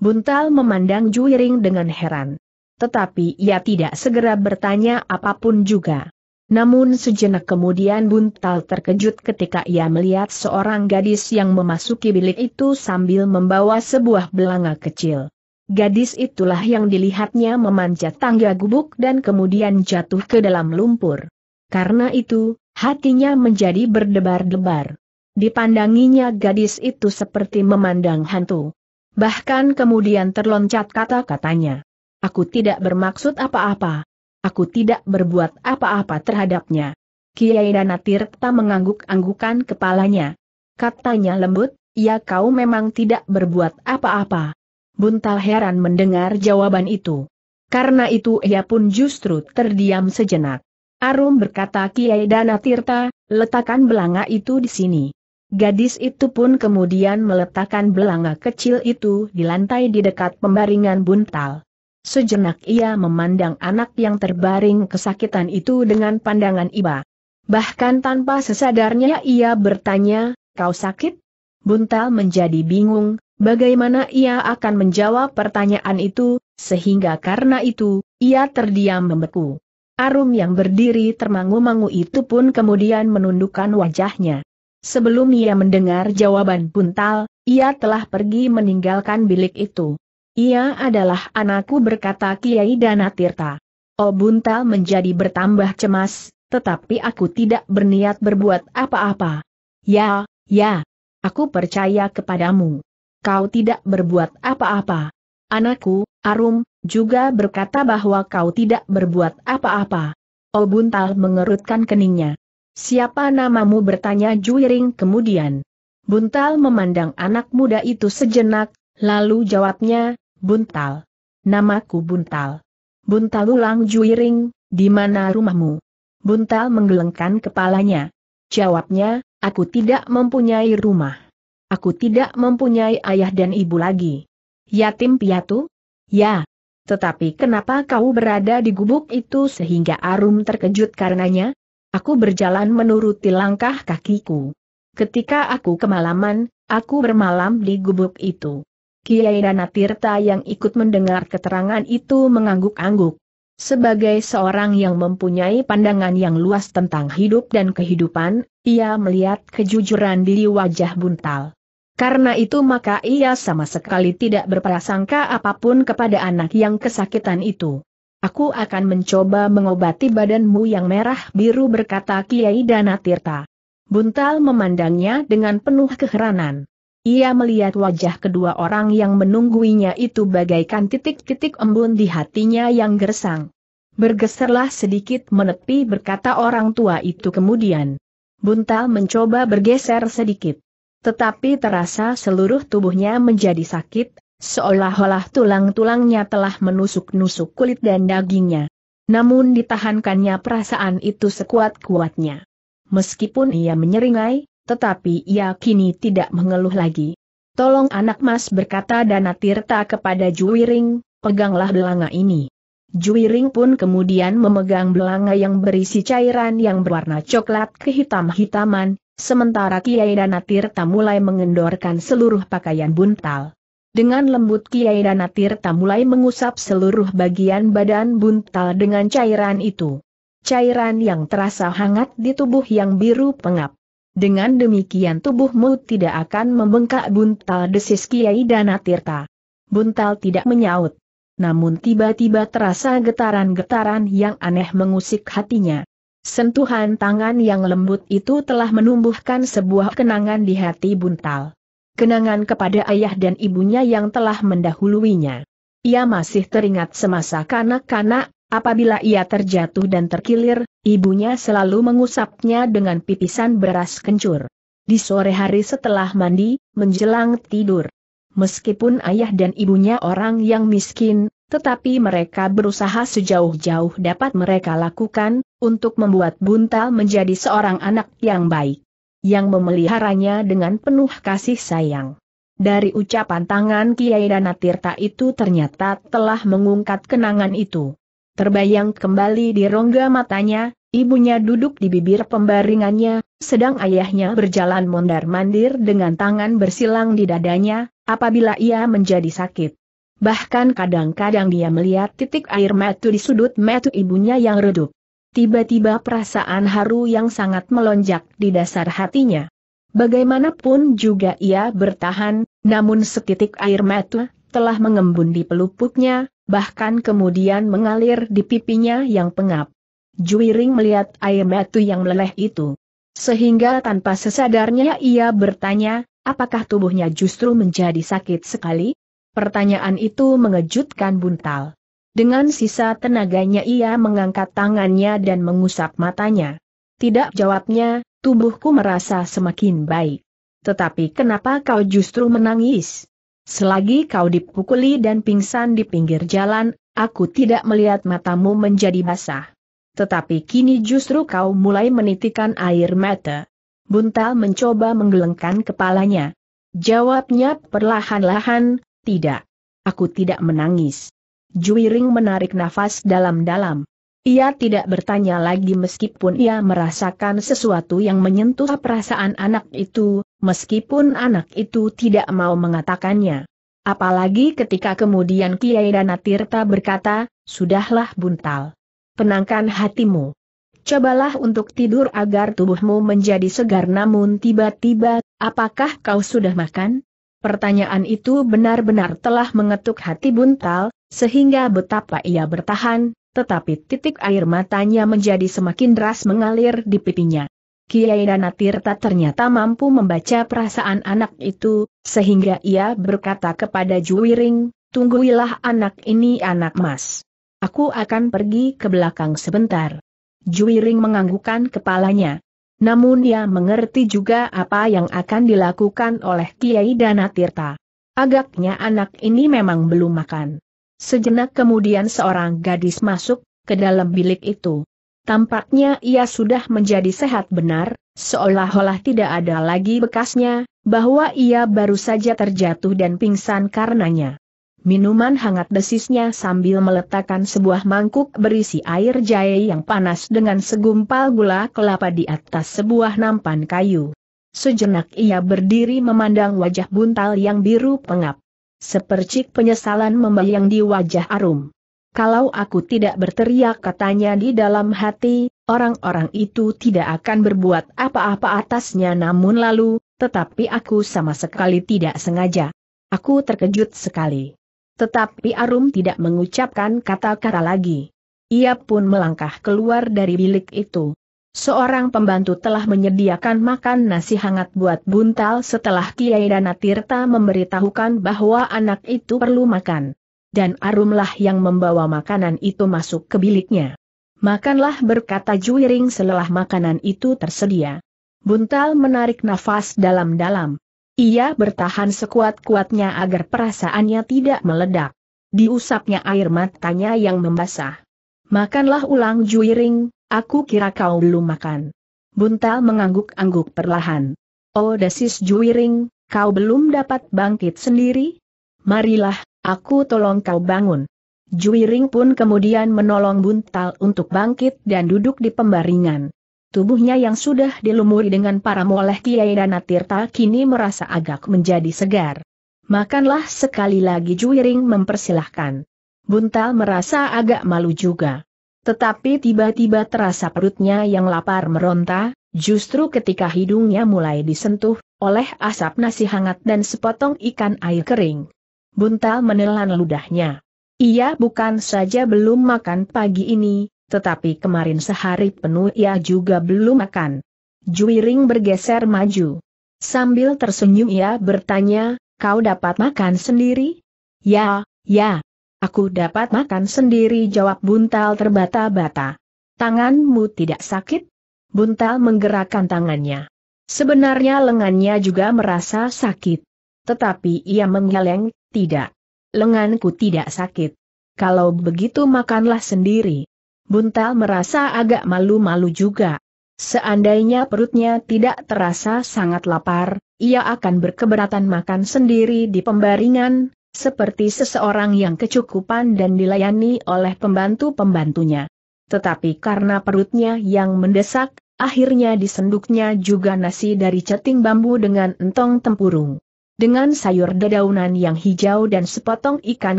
Buntal memandang Juiring dengan heran. Tetapi ia tidak segera bertanya apapun juga. Namun sejenak kemudian Buntal terkejut ketika ia melihat seorang gadis yang memasuki bilik itu sambil membawa sebuah belanga kecil. Gadis itulah yang dilihatnya memanjat tangga gubuk dan kemudian jatuh ke dalam lumpur. Karena itu, hatinya menjadi berdebar-debar. Dipandanginya gadis itu seperti memandang hantu. Bahkan kemudian terloncat kata-katanya. Aku tidak bermaksud apa-apa, Aku tidak berbuat apa-apa terhadapnya. Kiai Danatirta mengangguk-anggukan kepalanya. Katanya lembut, ya kau memang tidak berbuat apa-apa. Buntal heran mendengar jawaban itu. Karena itu ia pun justru terdiam sejenak. Arum berkata Kiai Danatirta, letakkan belanga itu di sini. Gadis itu pun kemudian meletakkan belanga kecil itu di lantai di dekat pembaringan buntal. Sejenak ia memandang anak yang terbaring kesakitan itu dengan pandangan iba. Bahkan tanpa sesadarnya ia bertanya, kau sakit? Buntal menjadi bingung, bagaimana ia akan menjawab pertanyaan itu, sehingga karena itu, ia terdiam membeku. Arum yang berdiri termangu-mangu itu pun kemudian menundukkan wajahnya. Sebelum ia mendengar jawaban Buntal, ia telah pergi meninggalkan bilik itu. Ia adalah anakku berkata Kiai Danatirta. Obuntal menjadi bertambah cemas, tetapi aku tidak berniat berbuat apa-apa. Ya, ya. Aku percaya kepadamu. Kau tidak berbuat apa-apa. Anakku, Arum, juga berkata bahwa kau tidak berbuat apa-apa. Obuntal mengerutkan keningnya. Siapa namamu bertanya Juiring kemudian. Buntal memandang anak muda itu sejenak, lalu jawabnya, Buntal. Namaku Buntal. Buntal ulang Juiring, di mana rumahmu? Buntal menggelengkan kepalanya. Jawabnya, aku tidak mempunyai rumah. Aku tidak mempunyai ayah dan ibu lagi. Yatim piatu? Ya. Tetapi kenapa kau berada di gubuk itu sehingga Arum terkejut karenanya? Aku berjalan menuruti langkah kakiku. Ketika aku kemalaman, aku bermalam di gubuk itu. Kiai Danatirta yang ikut mendengar keterangan itu mengangguk-angguk. Sebagai seorang yang mempunyai pandangan yang luas tentang hidup dan kehidupan, ia melihat kejujuran di wajah buntal. Karena itu maka ia sama sekali tidak berprasangka apapun kepada anak yang kesakitan itu. Aku akan mencoba mengobati badanmu yang merah biru berkata Kiai Danatirta. Buntal memandangnya dengan penuh keheranan. Ia melihat wajah kedua orang yang menungguinya itu bagaikan titik-titik embun di hatinya yang gersang. Bergeserlah sedikit menepi berkata orang tua itu kemudian. Buntal mencoba bergeser sedikit. Tetapi terasa seluruh tubuhnya menjadi sakit, seolah-olah tulang-tulangnya telah menusuk-nusuk kulit dan dagingnya. Namun ditahankannya perasaan itu sekuat-kuatnya. Meskipun ia menyeringai, tetapi ia kini tidak mengeluh lagi. Tolong anak mas berkata Dana Tirta kepada Juwiring, peganglah belanga ini. Juwiring pun kemudian memegang belanga yang berisi cairan yang berwarna coklat kehitam-hitaman, sementara Kiai Dana Tirta mulai mengendorkan seluruh pakaian buntal. Dengan lembut Kiai Dana Tirta mulai mengusap seluruh bagian badan buntal dengan cairan itu. Cairan yang terasa hangat di tubuh yang biru pengap. Dengan demikian tubuhmu tidak akan membengkak buntal desis Kiai Danatirta. Buntal tidak menyaut. Namun tiba-tiba terasa getaran-getaran yang aneh mengusik hatinya. Sentuhan tangan yang lembut itu telah menumbuhkan sebuah kenangan di hati buntal. Kenangan kepada ayah dan ibunya yang telah mendahuluinya. Ia masih teringat semasa kanak-kanak, Apabila ia terjatuh dan terkilir, ibunya selalu mengusapnya dengan pipisan beras kencur. Di sore hari setelah mandi, menjelang tidur. Meskipun ayah dan ibunya orang yang miskin, tetapi mereka berusaha sejauh-jauh dapat mereka lakukan, untuk membuat Buntal menjadi seorang anak yang baik. Yang memeliharanya dengan penuh kasih sayang. Dari ucapan tangan Kiai Danatirta itu ternyata telah mengungkat kenangan itu. Terbayang kembali di rongga matanya, ibunya duduk di bibir pembaringannya, sedang ayahnya berjalan mondar-mandir dengan tangan bersilang di dadanya, apabila ia menjadi sakit. Bahkan kadang-kadang dia melihat titik air mata di sudut metu ibunya yang redup. Tiba-tiba perasaan haru yang sangat melonjak di dasar hatinya. Bagaimanapun juga ia bertahan, namun setitik air mata telah mengembun di pelupuknya, bahkan kemudian mengalir di pipinya yang pengap. Juiring melihat air matu yang meleleh itu. Sehingga tanpa sesadarnya ia bertanya, apakah tubuhnya justru menjadi sakit sekali? Pertanyaan itu mengejutkan Buntal. Dengan sisa tenaganya ia mengangkat tangannya dan mengusap matanya. Tidak jawabnya, tubuhku merasa semakin baik. Tetapi kenapa kau justru menangis? Selagi kau dipukuli dan pingsan di pinggir jalan, aku tidak melihat matamu menjadi basah. Tetapi kini justru kau mulai menitikan air mata. Buntal mencoba menggelengkan kepalanya. Jawabnya perlahan-lahan, tidak. Aku tidak menangis. Juiring menarik nafas dalam-dalam. Ia tidak bertanya lagi meskipun ia merasakan sesuatu yang menyentuh perasaan anak itu, meskipun anak itu tidak mau mengatakannya. Apalagi ketika kemudian Kiai Danatirta berkata, Sudahlah buntal. Penangkan hatimu. Cobalah untuk tidur agar tubuhmu menjadi segar namun tiba-tiba, apakah kau sudah makan? Pertanyaan itu benar-benar telah mengetuk hati buntal, sehingga betapa ia bertahan, tetapi titik air matanya menjadi semakin deras mengalir di pipinya. Kiai Danatirta ternyata mampu membaca perasaan anak itu, sehingga ia berkata kepada Juwiring, tunggulah anak ini anak mas. Aku akan pergi ke belakang sebentar. Juwiring menganggukkan kepalanya. Namun ia mengerti juga apa yang akan dilakukan oleh Kiai Danatirta. Agaknya anak ini memang belum makan. Sejenak kemudian seorang gadis masuk ke dalam bilik itu. Tampaknya ia sudah menjadi sehat benar, seolah-olah tidak ada lagi bekasnya, bahwa ia baru saja terjatuh dan pingsan karenanya. Minuman hangat desisnya sambil meletakkan sebuah mangkuk berisi air jahe yang panas dengan segumpal gula kelapa di atas sebuah nampan kayu. Sejenak ia berdiri memandang wajah buntal yang biru pengap. Sepercik penyesalan membayang di wajah Arum. Kalau aku tidak berteriak katanya di dalam hati, orang-orang itu tidak akan berbuat apa-apa atasnya namun lalu, tetapi aku sama sekali tidak sengaja. Aku terkejut sekali. Tetapi Arum tidak mengucapkan kata-kata lagi. Ia pun melangkah keluar dari bilik itu seorang pembantu telah menyediakan makan nasi hangat buat buntal setelah Kiai Danatirta memberitahukan bahwa anak itu perlu makan. Dan Arumlah yang membawa makanan itu masuk ke biliknya. Makanlah berkata Juiring setelah makanan itu tersedia. Buntal menarik nafas dalam-dalam. Ia bertahan sekuat-kuatnya agar perasaannya tidak meledak. Diusapnya air matanya yang membasah. Makanlah ulang juiring, aku kira kau belum makan. Buntal mengangguk-angguk perlahan. Oh desis juiring, kau belum dapat bangkit sendiri? Marilah, aku tolong kau bangun. Juiring pun kemudian menolong Buntal untuk bangkit dan duduk di pembaringan. Tubuhnya yang sudah dilumuri dengan para moleh Kiai dan Tirta kini merasa agak menjadi segar. Makanlah sekali lagi Juiring mempersilahkan. Buntal merasa agak malu juga. Tetapi tiba-tiba terasa perutnya yang lapar meronta, justru ketika hidungnya mulai disentuh, oleh asap nasi hangat dan sepotong ikan air kering. Buntal menelan ludahnya. Ia bukan saja belum makan pagi ini, tetapi kemarin sehari penuh ia juga belum makan. Juiring bergeser maju. Sambil tersenyum ia bertanya, kau dapat makan sendiri? Ya, ya, Aku dapat makan sendiri jawab buntal terbata-bata. Tanganmu tidak sakit? Buntal menggerakkan tangannya. Sebenarnya lengannya juga merasa sakit. Tetapi ia menggeleng, tidak. Lenganku tidak sakit. Kalau begitu makanlah sendiri. Buntal merasa agak malu-malu juga. Seandainya perutnya tidak terasa sangat lapar, ia akan berkeberatan makan sendiri di pembaringan, seperti seseorang yang kecukupan dan dilayani oleh pembantu-pembantunya. Tetapi karena perutnya yang mendesak, akhirnya disenduknya juga nasi dari ceting bambu dengan entong tempurung. Dengan sayur dedaunan yang hijau dan sepotong ikan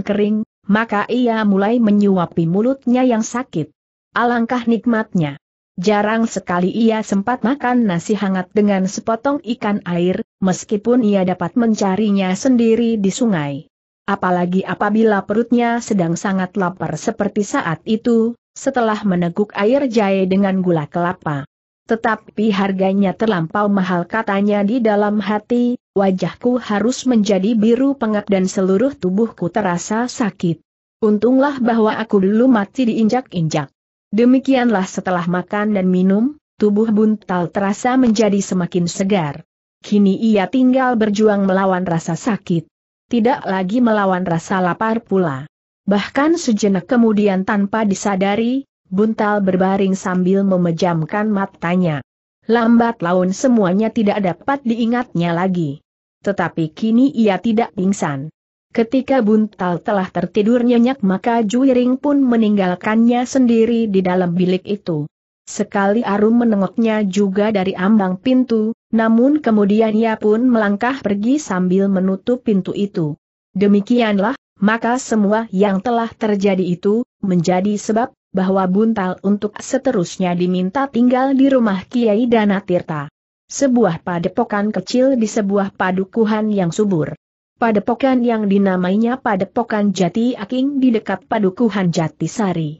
kering, maka ia mulai menyuapi mulutnya yang sakit. Alangkah nikmatnya. Jarang sekali ia sempat makan nasi hangat dengan sepotong ikan air, meskipun ia dapat mencarinya sendiri di sungai. Apalagi apabila perutnya sedang sangat lapar seperti saat itu, setelah meneguk air jahe dengan gula kelapa. Tetapi harganya terlampau mahal katanya di dalam hati, wajahku harus menjadi biru pengap dan seluruh tubuhku terasa sakit. Untunglah bahwa aku dulu mati diinjak-injak. Demikianlah setelah makan dan minum, tubuh buntal terasa menjadi semakin segar. Kini ia tinggal berjuang melawan rasa sakit tidak lagi melawan rasa lapar pula. Bahkan sejenak kemudian tanpa disadari, buntal berbaring sambil memejamkan matanya. Lambat laun semuanya tidak dapat diingatnya lagi. Tetapi kini ia tidak pingsan. Ketika buntal telah tertidur nyenyak maka Juiring pun meninggalkannya sendiri di dalam bilik itu. Sekali Arum menengoknya juga dari ambang pintu, namun kemudian ia pun melangkah pergi sambil menutup pintu itu. Demikianlah, maka semua yang telah terjadi itu, menjadi sebab, bahwa buntal untuk seterusnya diminta tinggal di rumah Kiai Dana Tirta. Sebuah padepokan kecil di sebuah padukuhan yang subur. Padepokan yang dinamainya Padepokan Jati Aking di dekat padukuhan Jatisari.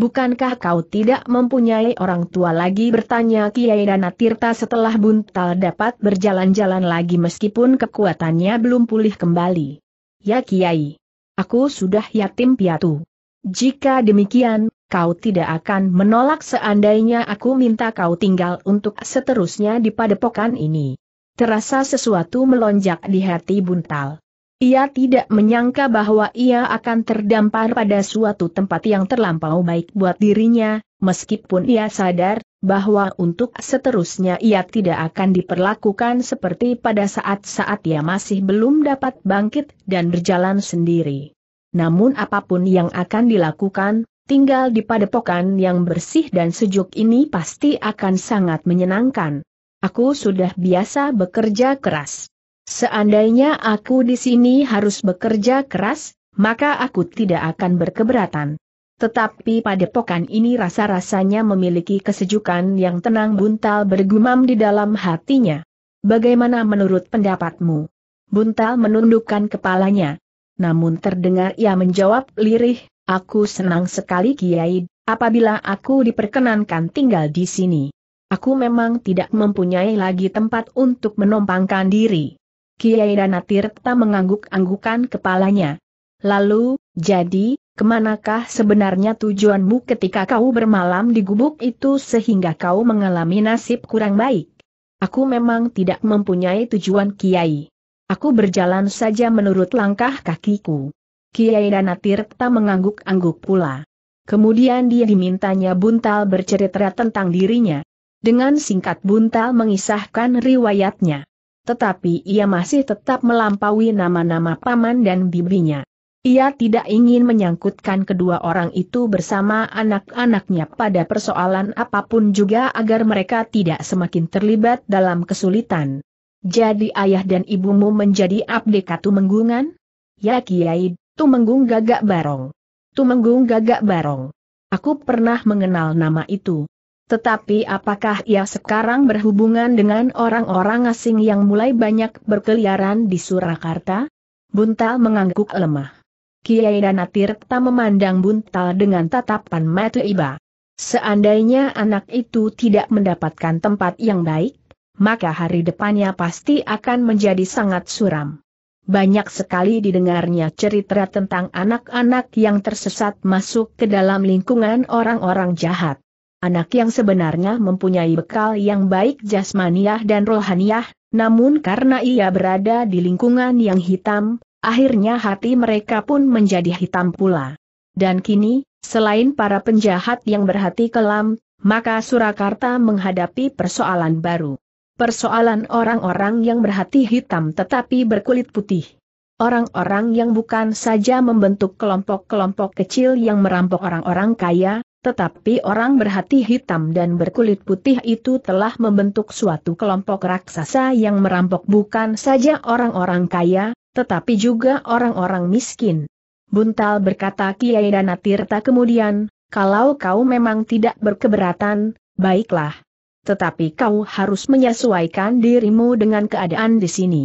Bukankah kau tidak mempunyai orang tua lagi bertanya Kiai Danatirta setelah buntal dapat berjalan-jalan lagi meskipun kekuatannya belum pulih kembali. Ya Kiai. Aku sudah yatim piatu. Jika demikian, kau tidak akan menolak seandainya aku minta kau tinggal untuk seterusnya di padepokan ini. Terasa sesuatu melonjak di hati buntal. Ia tidak menyangka bahwa ia akan terdampar pada suatu tempat yang terlampau baik buat dirinya, meskipun ia sadar bahwa untuk seterusnya ia tidak akan diperlakukan seperti pada saat-saat ia masih belum dapat bangkit dan berjalan sendiri. Namun apapun yang akan dilakukan, tinggal di padepokan yang bersih dan sejuk ini pasti akan sangat menyenangkan. Aku sudah biasa bekerja keras. Seandainya aku di sini harus bekerja keras, maka aku tidak akan berkeberatan. Tetapi pada padepokan ini rasa-rasanya memiliki kesejukan yang tenang buntal bergumam di dalam hatinya. Bagaimana menurut pendapatmu? Buntal menundukkan kepalanya. Namun terdengar ia menjawab lirih, aku senang sekali Kiai, apabila aku diperkenankan tinggal di sini. Aku memang tidak mempunyai lagi tempat untuk menumpangkan diri. Kiai Danatirta mengangguk-anggukan kepalanya. Lalu, jadi, kemanakah sebenarnya tujuanmu ketika kau bermalam di gubuk itu sehingga kau mengalami nasib kurang baik? Aku memang tidak mempunyai tujuan Kiai. Aku berjalan saja menurut langkah kakiku. Kiai Danatirta mengangguk-angguk pula. Kemudian dia dimintanya Buntal bercerita tentang dirinya. Dengan singkat Buntal mengisahkan riwayatnya tetapi ia masih tetap melampaui nama-nama paman dan bibinya. Ia tidak ingin menyangkutkan kedua orang itu bersama anak-anaknya pada persoalan apapun juga agar mereka tidak semakin terlibat dalam kesulitan. Jadi ayah dan ibumu menjadi abdi Tumenggungan? Ya Kiai, Tumenggung Gagak Barong. Tumenggung Gagak Barong. Aku pernah mengenal nama itu. Tetapi apakah ia sekarang berhubungan dengan orang-orang asing yang mulai banyak berkeliaran di Surakarta? Buntal mengangguk lemah. Kiai Danatir tak memandang Buntal dengan tatapan mata iba. Seandainya anak itu tidak mendapatkan tempat yang baik, maka hari depannya pasti akan menjadi sangat suram. Banyak sekali didengarnya cerita tentang anak-anak yang tersesat masuk ke dalam lingkungan orang-orang jahat. Anak yang sebenarnya mempunyai bekal yang baik jasmaniah dan rohaniah, namun karena ia berada di lingkungan yang hitam, akhirnya hati mereka pun menjadi hitam pula. Dan kini, selain para penjahat yang berhati kelam, maka Surakarta menghadapi persoalan baru. Persoalan orang-orang yang berhati hitam tetapi berkulit putih. Orang-orang yang bukan saja membentuk kelompok-kelompok kecil yang merampok orang-orang kaya, tetapi orang berhati hitam dan berkulit putih itu telah membentuk suatu kelompok raksasa yang merampok bukan saja orang-orang kaya, tetapi juga orang-orang miskin. Buntal berkata Kiai Danatirta kemudian, kalau kau memang tidak berkeberatan, baiklah. Tetapi kau harus menyesuaikan dirimu dengan keadaan di sini.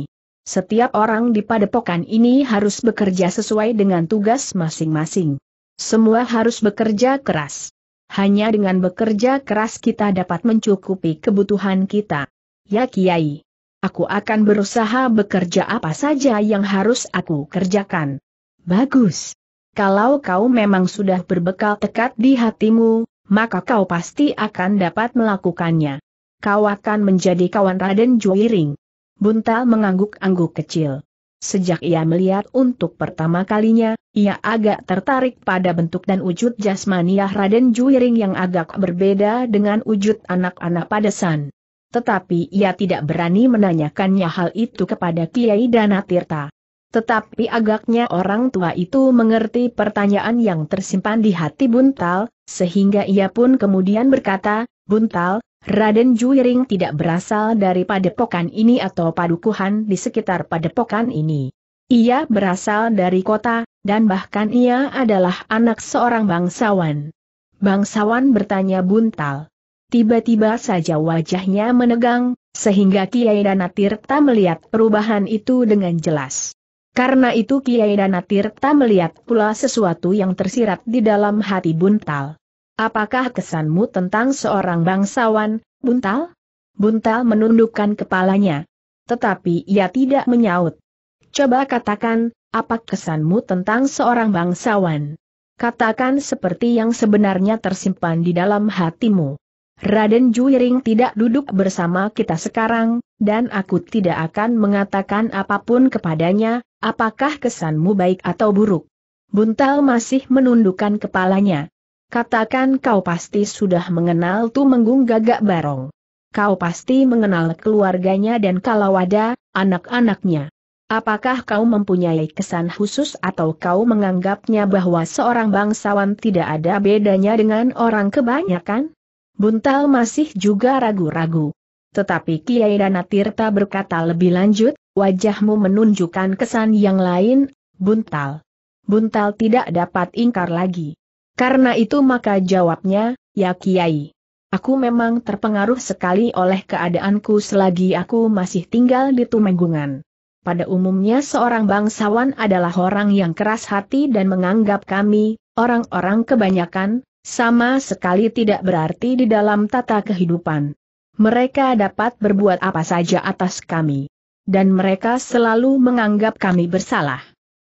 Setiap orang di padepokan ini harus bekerja sesuai dengan tugas masing-masing. Semua harus bekerja keras. Hanya dengan bekerja keras kita dapat mencukupi kebutuhan kita. Ya Kiai. Aku akan berusaha bekerja apa saja yang harus aku kerjakan. Bagus. Kalau kau memang sudah berbekal tekad di hatimu, maka kau pasti akan dapat melakukannya. Kau akan menjadi kawan Raden Juiring. Buntal mengangguk-angguk kecil. Sejak ia melihat untuk pertama kalinya, ia agak tertarik pada bentuk dan wujud jasmaniah Raden Juiring yang agak berbeda dengan wujud anak-anak padesan. Tetapi ia tidak berani menanyakannya hal itu kepada Kiai Danatirta. Tetapi agaknya orang tua itu mengerti pertanyaan yang tersimpan di hati Buntal, sehingga ia pun kemudian berkata, Buntal, Raden Juiring tidak berasal dari padepokan ini atau padukuhan di sekitar padepokan ini. Ia berasal dari kota, dan bahkan ia adalah anak seorang bangsawan. Bangsawan bertanya buntal. Tiba-tiba saja wajahnya menegang, sehingga Kiai Danatirta melihat perubahan itu dengan jelas. Karena itu Kiai Danatirta melihat pula sesuatu yang tersirat di dalam hati buntal. Apakah kesanmu tentang seorang bangsawan, Buntal? Buntal menundukkan kepalanya. Tetapi ia tidak menyaut. Coba katakan, apa kesanmu tentang seorang bangsawan? Katakan seperti yang sebenarnya tersimpan di dalam hatimu. Raden Juiring tidak duduk bersama kita sekarang, dan aku tidak akan mengatakan apapun kepadanya, apakah kesanmu baik atau buruk. Buntal masih menundukkan kepalanya. Katakan kau pasti sudah mengenal Tu Menggung Gagak Barong. Kau pasti mengenal keluarganya dan kalau ada, anak-anaknya. Apakah kau mempunyai kesan khusus atau kau menganggapnya bahwa seorang bangsawan tidak ada bedanya dengan orang kebanyakan? Buntal masih juga ragu-ragu. Tetapi Kiai Danatirta berkata lebih lanjut, wajahmu menunjukkan kesan yang lain, Buntal. Buntal tidak dapat ingkar lagi. Karena itu maka jawabnya, ya Kiai. Aku memang terpengaruh sekali oleh keadaanku selagi aku masih tinggal di Tumenggungan. Pada umumnya seorang bangsawan adalah orang yang keras hati dan menganggap kami, orang-orang kebanyakan, sama sekali tidak berarti di dalam tata kehidupan. Mereka dapat berbuat apa saja atas kami. Dan mereka selalu menganggap kami bersalah.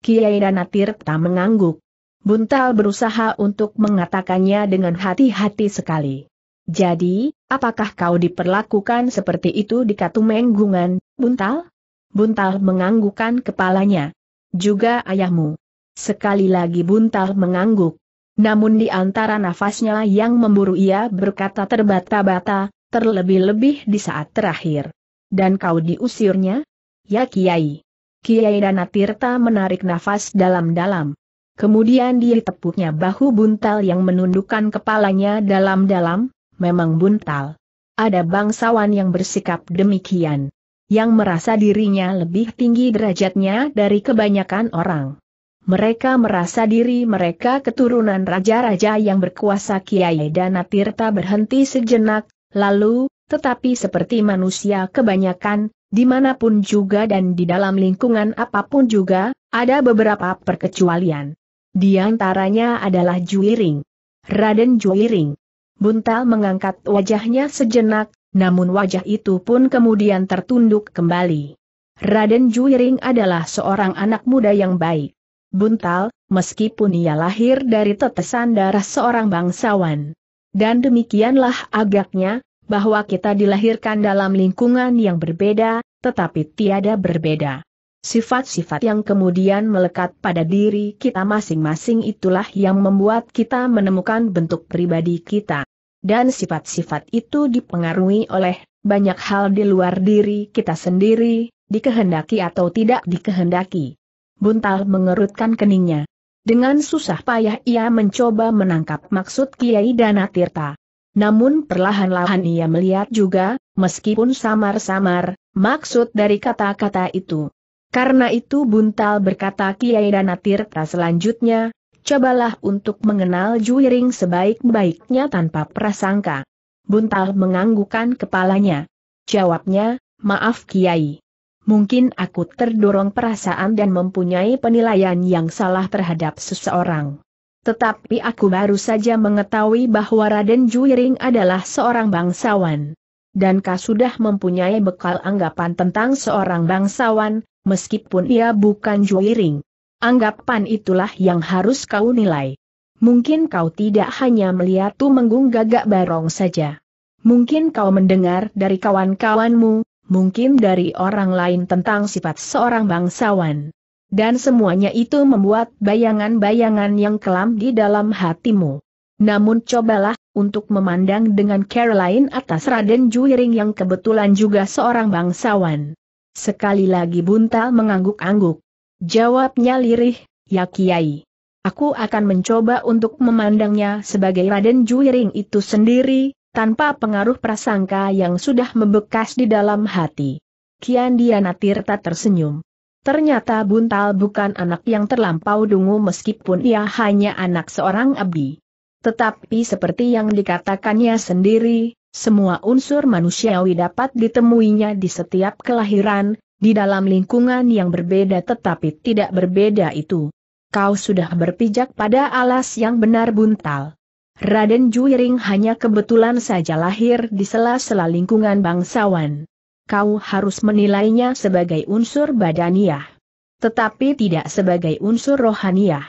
Kiai Danatirta mengangguk. Buntal berusaha untuk mengatakannya dengan hati-hati sekali. Jadi, apakah kau diperlakukan seperti itu di Katumenggungan, Buntal? Buntal menganggukkan kepalanya. Juga ayahmu. Sekali lagi Buntal mengangguk. Namun di antara nafasnya yang memburu ia berkata terbata-bata, terlebih-lebih di saat terakhir. Dan kau diusirnya? Ya Kiai. Kiai Danatirta menarik nafas dalam-dalam. Kemudian dia tepuknya bahu buntal yang menundukkan kepalanya dalam-dalam, memang buntal. Ada bangsawan yang bersikap demikian. Yang merasa dirinya lebih tinggi derajatnya dari kebanyakan orang. Mereka merasa diri mereka keturunan raja-raja yang berkuasa Kiai dan Natirta berhenti sejenak, lalu, tetapi seperti manusia kebanyakan, dimanapun juga dan di dalam lingkungan apapun juga, ada beberapa perkecualian. Di antaranya adalah Juiring. Raden Juiring. Buntal mengangkat wajahnya sejenak, namun wajah itu pun kemudian tertunduk kembali. Raden Juiring adalah seorang anak muda yang baik. Buntal, meskipun ia lahir dari tetesan darah seorang bangsawan. Dan demikianlah agaknya, bahwa kita dilahirkan dalam lingkungan yang berbeda, tetapi tiada berbeda. Sifat-sifat yang kemudian melekat pada diri kita masing-masing itulah yang membuat kita menemukan bentuk pribadi kita. Dan sifat-sifat itu dipengaruhi oleh banyak hal di luar diri kita sendiri, dikehendaki atau tidak dikehendaki. Buntal mengerutkan keningnya. Dengan susah payah ia mencoba menangkap maksud Kiai Dana Tirta. Namun perlahan-lahan ia melihat juga, meskipun samar-samar, maksud dari kata-kata itu. Karena itu Buntal berkata Kiai Danatirta selanjutnya, cobalah untuk mengenal Juiring sebaik-baiknya tanpa prasangka. Buntal menganggukan kepalanya. Jawabnya, maaf Kiai. Mungkin aku terdorong perasaan dan mempunyai penilaian yang salah terhadap seseorang. Tetapi aku baru saja mengetahui bahwa Raden Juiring adalah seorang bangsawan. Dan kau sudah mempunyai bekal anggapan tentang seorang bangsawan, meskipun ia bukan juiring. Anggapan itulah yang harus kau nilai. Mungkin kau tidak hanya melihat menggung Gagak Barong saja. Mungkin kau mendengar dari kawan-kawanmu, mungkin dari orang lain tentang sifat seorang bangsawan. Dan semuanya itu membuat bayangan-bayangan yang kelam di dalam hatimu. Namun cobalah, untuk memandang dengan Caroline atas Raden Juiring yang kebetulan juga seorang bangsawan. Sekali lagi Buntal mengangguk-angguk. Jawabnya lirih, ya Kiai. Aku akan mencoba untuk memandangnya sebagai Raden Juiring itu sendiri, tanpa pengaruh prasangka yang sudah membekas di dalam hati. Kian Diana Tirta tersenyum. Ternyata Buntal bukan anak yang terlampau dungu meskipun ia hanya anak seorang abdi. Tetapi seperti yang dikatakannya sendiri, semua unsur manusiawi dapat ditemuinya di setiap kelahiran, di dalam lingkungan yang berbeda tetapi tidak berbeda itu. Kau sudah berpijak pada alas yang benar buntal. Raden Juiring hanya kebetulan saja lahir di sela-sela lingkungan bangsawan. Kau harus menilainya sebagai unsur badaniah. Tetapi tidak sebagai unsur rohaniah.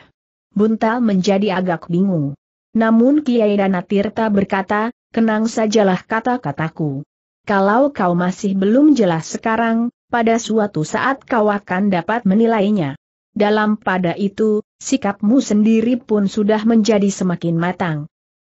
Buntal menjadi agak bingung. Namun Kiai Danatirta berkata, kenang sajalah kata-kataku. Kalau kau masih belum jelas sekarang, pada suatu saat kau akan dapat menilainya. Dalam pada itu, sikapmu sendiri pun sudah menjadi semakin matang.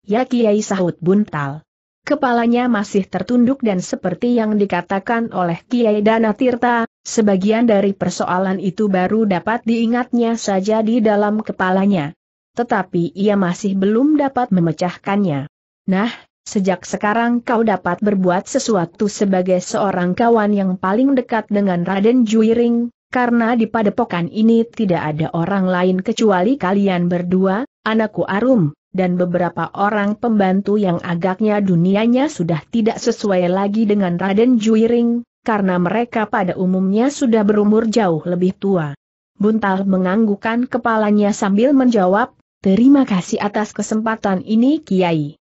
Ya Kiai sahut buntal. Kepalanya masih tertunduk dan seperti yang dikatakan oleh Kiai Dana Tirta, sebagian dari persoalan itu baru dapat diingatnya saja di dalam kepalanya. Tetapi ia masih belum dapat memecahkannya. Nah, sejak sekarang kau dapat berbuat sesuatu sebagai seorang kawan yang paling dekat dengan Raden Juiring, karena di padepokan ini tidak ada orang lain kecuali kalian berdua, anakku Arum, dan beberapa orang pembantu yang agaknya dunianya sudah tidak sesuai lagi dengan Raden Juiring, karena mereka pada umumnya sudah berumur jauh lebih tua. Buntal menganggukan kepalanya sambil menjawab, Terima kasih atas kesempatan ini Kiai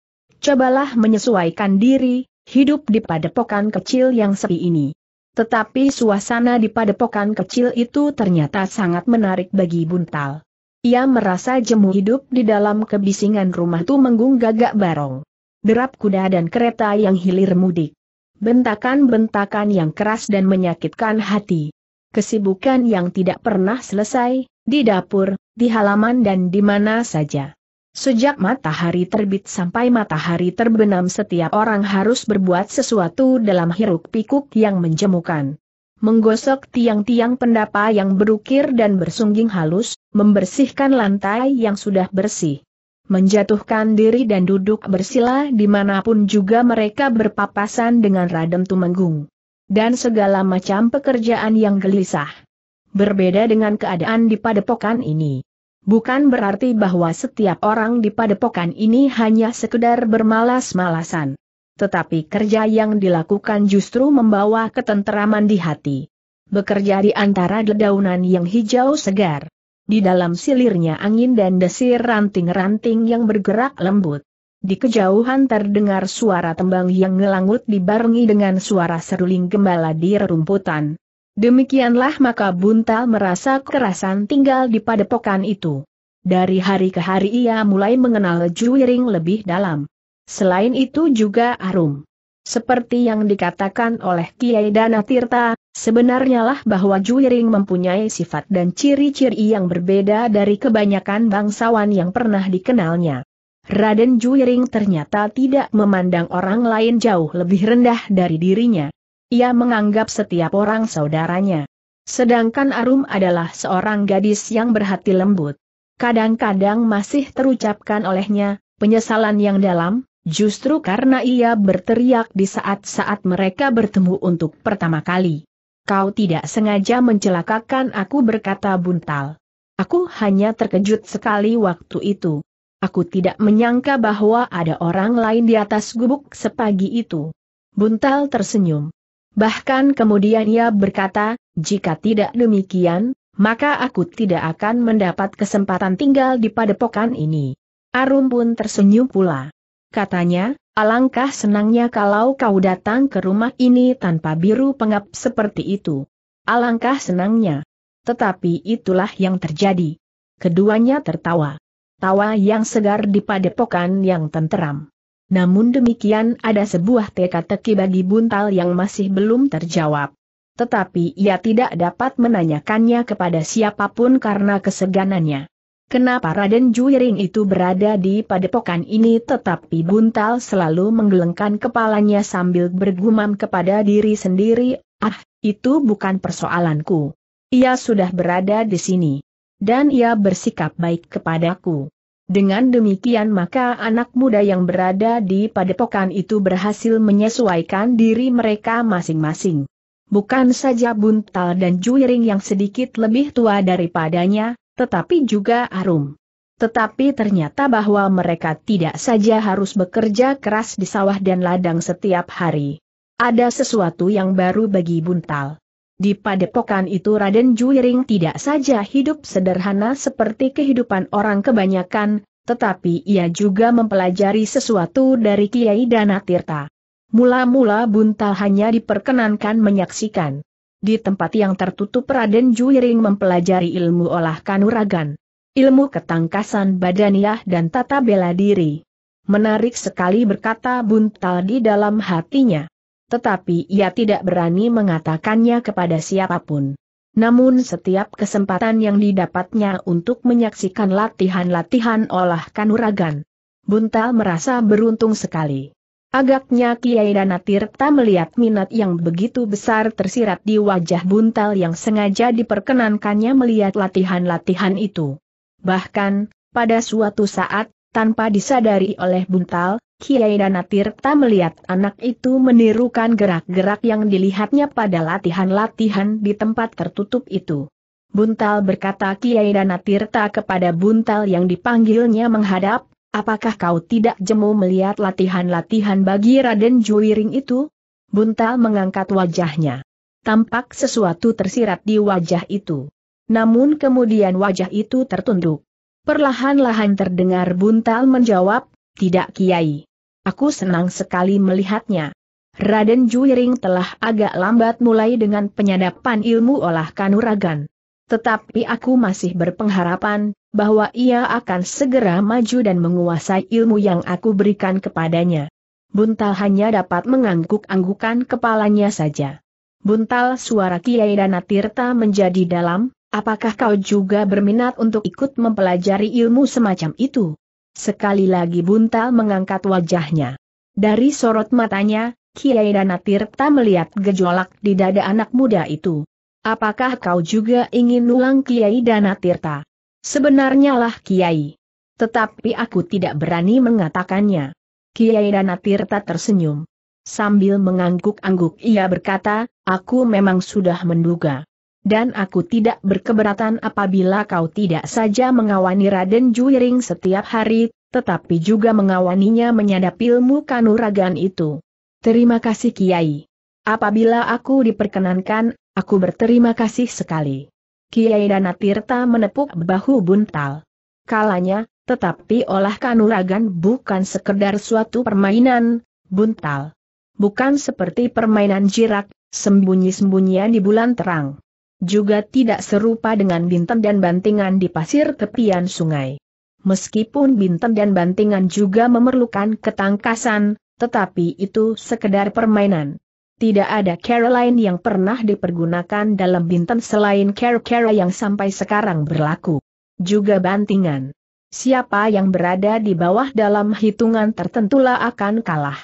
cobalah menyesuaikan diri, hidup di padepokan kecil yang sepi ini. Tetapi suasana di padepokan kecil itu ternyata sangat menarik bagi Buntal. Ia merasa jemu hidup di dalam kebisingan rumah tu menggung gagak barong. Derap kuda dan kereta yang hilir mudik. Bentakan-bentakan yang keras dan menyakitkan hati. Kesibukan yang tidak pernah selesai, di dapur, di halaman dan di mana saja. Sejak matahari terbit sampai matahari terbenam setiap orang harus berbuat sesuatu dalam hiruk pikuk yang menjemukan. Menggosok tiang-tiang pendapa yang berukir dan bersungging halus, membersihkan lantai yang sudah bersih. Menjatuhkan diri dan duduk bersila dimanapun juga mereka berpapasan dengan radem tumenggung. Dan segala macam pekerjaan yang gelisah. Berbeda dengan keadaan di padepokan ini. Bukan berarti bahwa setiap orang di padepokan ini hanya sekedar bermalas-malasan. Tetapi kerja yang dilakukan justru membawa ketenteraman di hati. Bekerja di antara dedaunan yang hijau segar. Di dalam silirnya angin dan desir ranting-ranting yang bergerak lembut. Di kejauhan terdengar suara tembang yang ngelangut dibarengi dengan suara seruling gembala di rerumputan. Demikianlah maka Buntal merasa kerasan tinggal di padepokan itu. Dari hari ke hari ia mulai mengenal Juwiring lebih dalam. Selain itu juga Arum. Seperti yang dikatakan oleh Kiai Danatirta, sebenarnya lah bahwa Juwiring mempunyai sifat dan ciri-ciri yang berbeda dari kebanyakan bangsawan yang pernah dikenalnya. Raden Juwiring ternyata tidak memandang orang lain jauh lebih rendah dari dirinya. Ia menganggap setiap orang saudaranya. Sedangkan Arum adalah seorang gadis yang berhati lembut. Kadang-kadang masih terucapkan olehnya, penyesalan yang dalam, justru karena ia berteriak di saat-saat mereka bertemu untuk pertama kali. Kau tidak sengaja mencelakakan aku berkata buntal. Aku hanya terkejut sekali waktu itu. Aku tidak menyangka bahwa ada orang lain di atas gubuk sepagi itu. Buntal tersenyum. Bahkan kemudian ia berkata, jika tidak demikian, maka aku tidak akan mendapat kesempatan tinggal di padepokan ini. Arum pun tersenyum pula. Katanya, alangkah senangnya kalau kau datang ke rumah ini tanpa biru pengap seperti itu. Alangkah senangnya. Tetapi itulah yang terjadi. Keduanya tertawa. Tawa yang segar di padepokan yang tenteram. Namun demikian ada sebuah teka-teki bagi Buntal yang masih belum terjawab. Tetapi ia tidak dapat menanyakannya kepada siapapun karena keseganannya. Kenapa Raden Juiring itu berada di padepokan ini tetapi Buntal selalu menggelengkan kepalanya sambil bergumam kepada diri sendiri, ah, itu bukan persoalanku. Ia sudah berada di sini. Dan ia bersikap baik kepadaku. Dengan demikian maka anak muda yang berada di padepokan itu berhasil menyesuaikan diri mereka masing-masing. Bukan saja Buntal dan Juiring yang sedikit lebih tua daripadanya, tetapi juga Arum. Tetapi ternyata bahwa mereka tidak saja harus bekerja keras di sawah dan ladang setiap hari. Ada sesuatu yang baru bagi Buntal. Di padepokan itu Raden Juiring tidak saja hidup sederhana seperti kehidupan orang kebanyakan, tetapi ia juga mempelajari sesuatu dari Kiai Danatirta. Mula-mula Buntal hanya diperkenankan menyaksikan. Di tempat yang tertutup Raden Juiring mempelajari ilmu olah kanuragan. Ilmu ketangkasan badaniah dan tata bela diri. Menarik sekali berkata Buntal di dalam hatinya tetapi ia tidak berani mengatakannya kepada siapapun. Namun setiap kesempatan yang didapatnya untuk menyaksikan latihan-latihan olah kanuragan. Buntal merasa beruntung sekali. Agaknya Kiai Danatirta melihat minat yang begitu besar tersirat di wajah Buntal yang sengaja diperkenankannya melihat latihan-latihan itu. Bahkan, pada suatu saat, tanpa disadari oleh Buntal, Kiai Dana Tirta melihat anak itu menirukan gerak-gerak yang dilihatnya pada latihan-latihan di tempat tertutup itu. Buntal berkata Kiai Dana Tirta kepada Buntal yang dipanggilnya menghadap, apakah kau tidak jemu melihat latihan-latihan bagi Raden Juwiring itu? Buntal mengangkat wajahnya. Tampak sesuatu tersirat di wajah itu. Namun kemudian wajah itu tertunduk. Perlahan-lahan terdengar Buntal menjawab, tidak kiai. Aku senang sekali melihatnya. Raden Juiring telah agak lambat mulai dengan penyadapan ilmu olah kanuragan. Tetapi aku masih berpengharapan, bahwa ia akan segera maju dan menguasai ilmu yang aku berikan kepadanya. Buntal hanya dapat mengangguk-anggukan kepalanya saja. Buntal suara Kiai Danatirta menjadi dalam, apakah kau juga berminat untuk ikut mempelajari ilmu semacam itu? Sekali lagi buntal mengangkat wajahnya. Dari sorot matanya, Kiai Danatirta melihat gejolak di dada anak muda itu. Apakah kau juga ingin ulang Kiai Danatirta? Sebenarnya lah Kiai. Tetapi aku tidak berani mengatakannya. Kiai Danatirta tersenyum. Sambil mengangguk-angguk ia berkata, aku memang sudah menduga dan aku tidak berkeberatan apabila kau tidak saja mengawani Raden Juiring setiap hari, tetapi juga mengawaninya menyadap ilmu kanuragan itu. Terima kasih Kiai. Apabila aku diperkenankan, aku berterima kasih sekali. Kiai Danatirta menepuk bahu buntal. Kalanya, tetapi olah kanuragan bukan sekedar suatu permainan, buntal. Bukan seperti permainan jirak, sembunyi-sembunyian di bulan terang juga tidak serupa dengan bintang dan bantingan di pasir tepian sungai. Meskipun bintang dan bantingan juga memerlukan ketangkasan, tetapi itu sekedar permainan. Tidak ada Caroline yang pernah dipergunakan dalam bintang selain Care-Care yang sampai sekarang berlaku. Juga bantingan. Siapa yang berada di bawah dalam hitungan tertentulah akan kalah.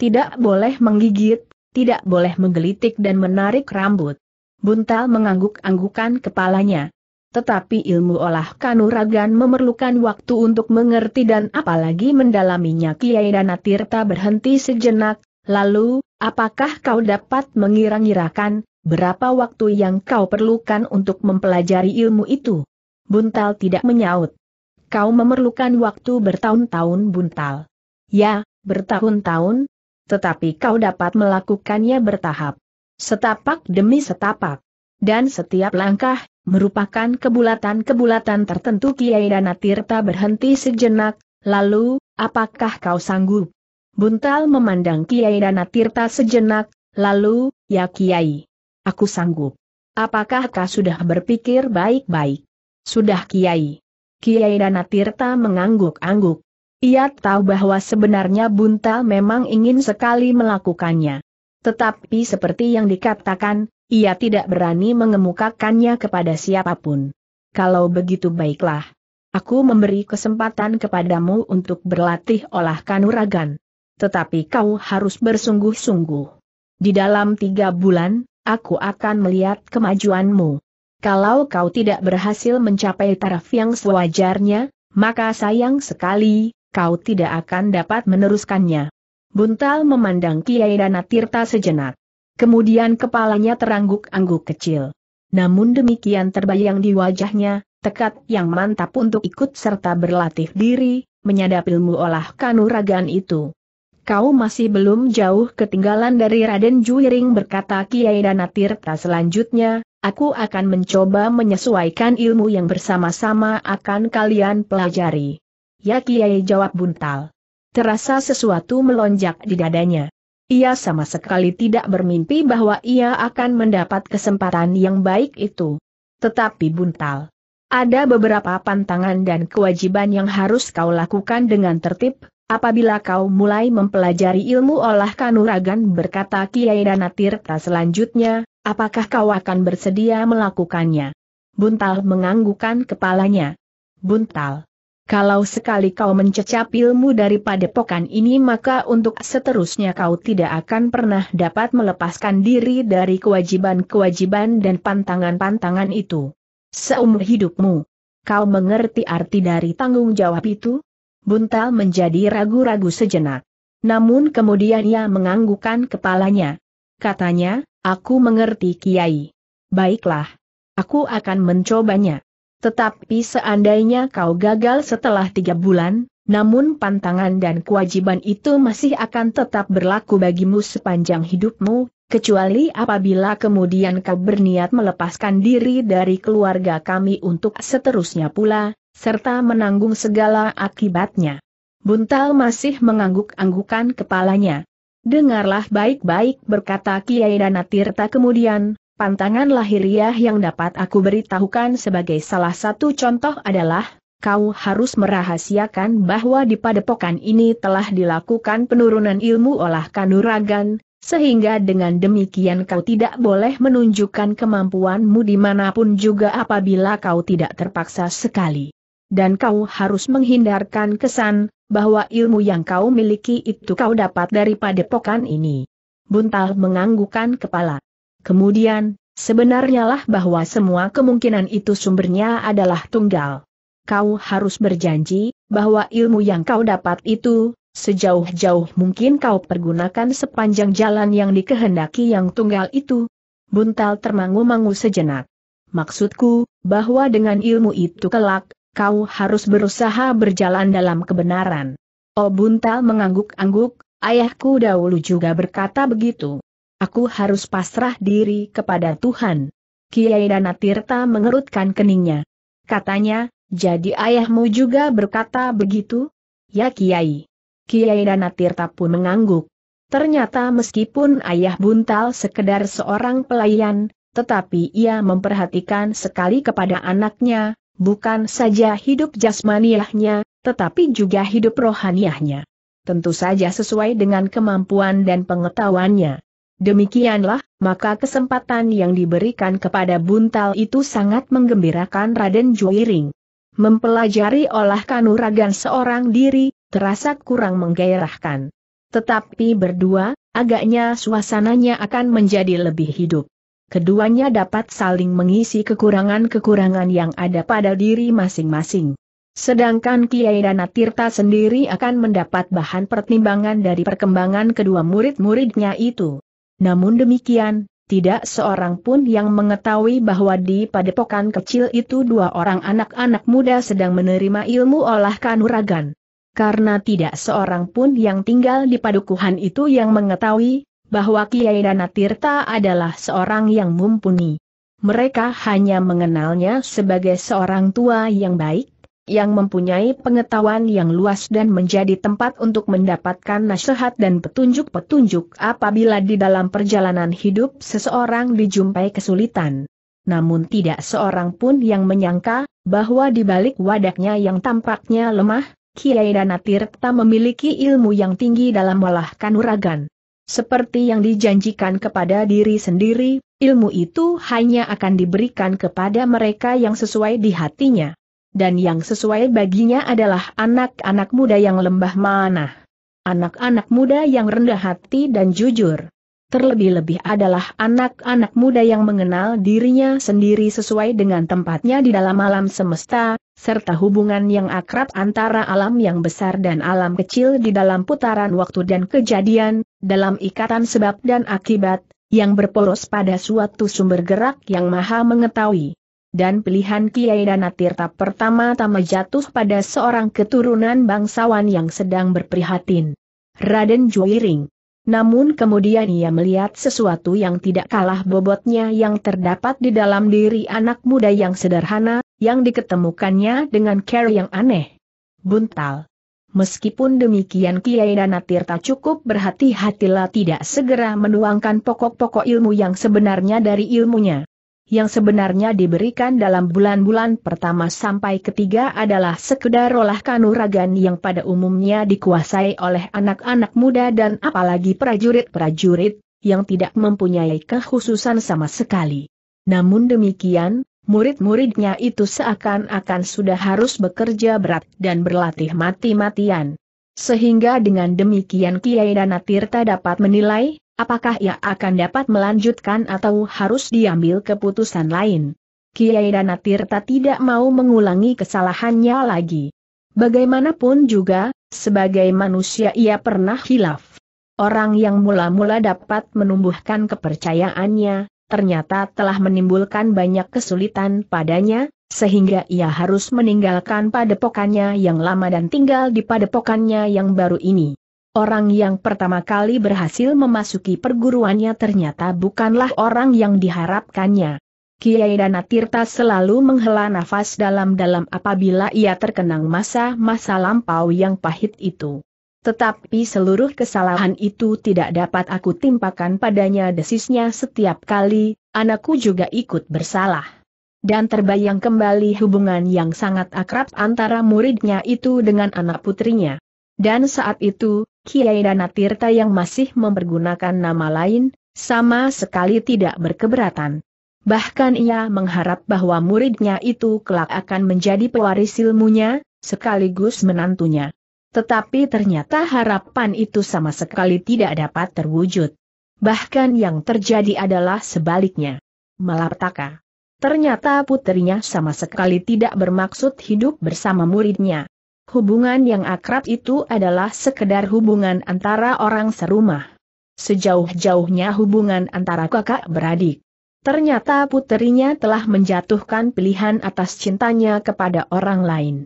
Tidak boleh menggigit, tidak boleh menggelitik dan menarik rambut. Buntal mengangguk-anggukan kepalanya. Tetapi ilmu olah kanuragan memerlukan waktu untuk mengerti dan apalagi mendalaminya Kiai Danatirta berhenti sejenak, lalu, apakah kau dapat mengira-ngirakan, berapa waktu yang kau perlukan untuk mempelajari ilmu itu? Buntal tidak menyaut. Kau memerlukan waktu bertahun-tahun Buntal. Ya, bertahun-tahun, tetapi kau dapat melakukannya bertahap. Setapak demi setapak. Dan setiap langkah, merupakan kebulatan-kebulatan tertentu Kiai Danatirta berhenti sejenak, lalu, apakah kau sanggup? Buntal memandang Kiai Danatirta sejenak, lalu, ya Kiai. Aku sanggup. Apakah kau sudah berpikir baik-baik? Sudah Kiai. Kiai Danatirta mengangguk-angguk. Ia tahu bahwa sebenarnya Buntal memang ingin sekali melakukannya. Tetapi seperti yang dikatakan, ia tidak berani mengemukakannya kepada siapapun. Kalau begitu baiklah. Aku memberi kesempatan kepadamu untuk berlatih olah kanuragan. Tetapi kau harus bersungguh-sungguh. Di dalam tiga bulan, aku akan melihat kemajuanmu. Kalau kau tidak berhasil mencapai taraf yang sewajarnya, maka sayang sekali, kau tidak akan dapat meneruskannya. Buntal memandang Kiai Danatirta sejenak. Kemudian kepalanya terangguk-angguk kecil. Namun demikian terbayang di wajahnya, tekad yang mantap untuk ikut serta berlatih diri, menyadap ilmu olah kanuragan itu. Kau masih belum jauh ketinggalan dari Raden Juiring berkata Kiai Danatirta selanjutnya, aku akan mencoba menyesuaikan ilmu yang bersama-sama akan kalian pelajari. Ya Kiai jawab buntal terasa sesuatu melonjak di dadanya. Ia sama sekali tidak bermimpi bahwa ia akan mendapat kesempatan yang baik itu. Tetapi buntal. Ada beberapa pantangan dan kewajiban yang harus kau lakukan dengan tertib, apabila kau mulai mempelajari ilmu olah kanuragan berkata Kiai Danatirta selanjutnya, apakah kau akan bersedia melakukannya? Buntal menganggukan kepalanya. Buntal. Kalau sekali kau mencecap ilmu dari padepokan ini maka untuk seterusnya kau tidak akan pernah dapat melepaskan diri dari kewajiban-kewajiban dan pantangan-pantangan itu. Seumur hidupmu. Kau mengerti arti dari tanggung jawab itu? Buntal menjadi ragu-ragu sejenak. Namun kemudian ia menganggukkan kepalanya. Katanya, aku mengerti Kiai. Baiklah. Aku akan mencobanya. Tetapi seandainya kau gagal setelah tiga bulan, namun pantangan dan kewajiban itu masih akan tetap berlaku bagimu sepanjang hidupmu, kecuali apabila kemudian kau berniat melepaskan diri dari keluarga kami untuk seterusnya pula, serta menanggung segala akibatnya. Buntal masih mengangguk-anggukan kepalanya. Dengarlah baik-baik berkata Kiai Danatirta kemudian, Pantangan lahiriah yang dapat aku beritahukan sebagai salah satu contoh adalah, kau harus merahasiakan bahwa di padepokan ini telah dilakukan penurunan ilmu olah kanuragan, sehingga dengan demikian kau tidak boleh menunjukkan kemampuanmu dimanapun juga apabila kau tidak terpaksa sekali. Dan kau harus menghindarkan kesan, bahwa ilmu yang kau miliki itu kau dapat dari padepokan ini. Buntal menganggukan kepala. Kemudian, sebenarnya lah bahwa semua kemungkinan itu sumbernya adalah tunggal. Kau harus berjanji, bahwa ilmu yang kau dapat itu, sejauh-jauh mungkin kau pergunakan sepanjang jalan yang dikehendaki yang tunggal itu. Buntal termangu-mangu sejenak. Maksudku, bahwa dengan ilmu itu kelak, kau harus berusaha berjalan dalam kebenaran. Oh Buntal mengangguk-angguk, ayahku dahulu juga berkata begitu. Aku harus pasrah diri kepada Tuhan. Kiai Dana Tirta mengerutkan keningnya. Katanya, jadi ayahmu juga berkata begitu? Ya Kiai. Kiai Dana Tirta pun mengangguk. Ternyata meskipun ayah buntal sekedar seorang pelayan, tetapi ia memperhatikan sekali kepada anaknya, bukan saja hidup jasmaniahnya, tetapi juga hidup rohaniahnya. Tentu saja sesuai dengan kemampuan dan pengetahuannya. Demikianlah, maka kesempatan yang diberikan kepada buntal itu sangat menggembirakan Raden Juiring. Mempelajari olah kanuragan seorang diri, terasa kurang menggairahkan. Tetapi berdua, agaknya suasananya akan menjadi lebih hidup. Keduanya dapat saling mengisi kekurangan-kekurangan yang ada pada diri masing-masing. Sedangkan Kiai Dana Tirta sendiri akan mendapat bahan pertimbangan dari perkembangan kedua murid-muridnya itu. Namun demikian, tidak seorang pun yang mengetahui bahwa di padepokan kecil itu dua orang anak-anak muda sedang menerima ilmu olah kanuragan. Karena tidak seorang pun yang tinggal di padukuhan itu yang mengetahui bahwa Kiai Danatirta adalah seorang yang mumpuni. Mereka hanya mengenalnya sebagai seorang tua yang baik, yang mempunyai pengetahuan yang luas dan menjadi tempat untuk mendapatkan nasihat dan petunjuk-petunjuk apabila di dalam perjalanan hidup seseorang dijumpai kesulitan. Namun tidak seorang pun yang menyangka, bahwa di balik wadaknya yang tampaknya lemah, Kiai Danatirta memiliki ilmu yang tinggi dalam olah kanuragan. Seperti yang dijanjikan kepada diri sendiri, ilmu itu hanya akan diberikan kepada mereka yang sesuai di hatinya dan yang sesuai baginya adalah anak-anak muda yang lembah mana, Anak-anak muda yang rendah hati dan jujur. Terlebih-lebih adalah anak-anak muda yang mengenal dirinya sendiri sesuai dengan tempatnya di dalam alam semesta, serta hubungan yang akrab antara alam yang besar dan alam kecil di dalam putaran waktu dan kejadian, dalam ikatan sebab dan akibat, yang berporos pada suatu sumber gerak yang maha mengetahui dan pilihan Kiai Danatirta pertama-tama jatuh pada seorang keturunan bangsawan yang sedang berprihatin. Raden Juwiring. Namun kemudian ia melihat sesuatu yang tidak kalah bobotnya yang terdapat di dalam diri anak muda yang sederhana, yang diketemukannya dengan care yang aneh. Buntal. Meskipun demikian Kiai Danatirta cukup berhati-hatilah tidak segera menuangkan pokok-pokok ilmu yang sebenarnya dari ilmunya yang sebenarnya diberikan dalam bulan-bulan pertama sampai ketiga adalah sekedar olah kanuragan yang pada umumnya dikuasai oleh anak-anak muda dan apalagi prajurit-prajurit, yang tidak mempunyai kekhususan sama sekali. Namun demikian, murid-muridnya itu seakan-akan sudah harus bekerja berat dan berlatih mati-matian. Sehingga dengan demikian Kiai Danatirta dapat menilai, Apakah ia akan dapat melanjutkan atau harus diambil keputusan lain? Kiai Danatirta tidak mau mengulangi kesalahannya lagi. Bagaimanapun juga, sebagai manusia ia pernah hilaf. Orang yang mula-mula dapat menumbuhkan kepercayaannya, ternyata telah menimbulkan banyak kesulitan padanya, sehingga ia harus meninggalkan padepokannya yang lama dan tinggal di padepokannya yang baru ini. Orang yang pertama kali berhasil memasuki perguruannya ternyata bukanlah orang yang diharapkannya. Kiai Dana Tirta selalu menghela nafas dalam-dalam apabila ia terkenang masa-masa lampau yang pahit itu. Tetapi seluruh kesalahan itu tidak dapat aku timpakan padanya desisnya setiap kali, anakku juga ikut bersalah. Dan terbayang kembali hubungan yang sangat akrab antara muridnya itu dengan anak putrinya. Dan saat itu, Kiai Danatirta yang masih mempergunakan nama lain, sama sekali tidak berkeberatan. Bahkan ia mengharap bahwa muridnya itu kelak akan menjadi pewaris ilmunya, sekaligus menantunya. Tetapi ternyata harapan itu sama sekali tidak dapat terwujud. Bahkan yang terjadi adalah sebaliknya. Malapetaka. Ternyata putrinya sama sekali tidak bermaksud hidup bersama muridnya hubungan yang akrab itu adalah sekedar hubungan antara orang serumah. Sejauh-jauhnya hubungan antara kakak beradik. Ternyata puterinya telah menjatuhkan pilihan atas cintanya kepada orang lain.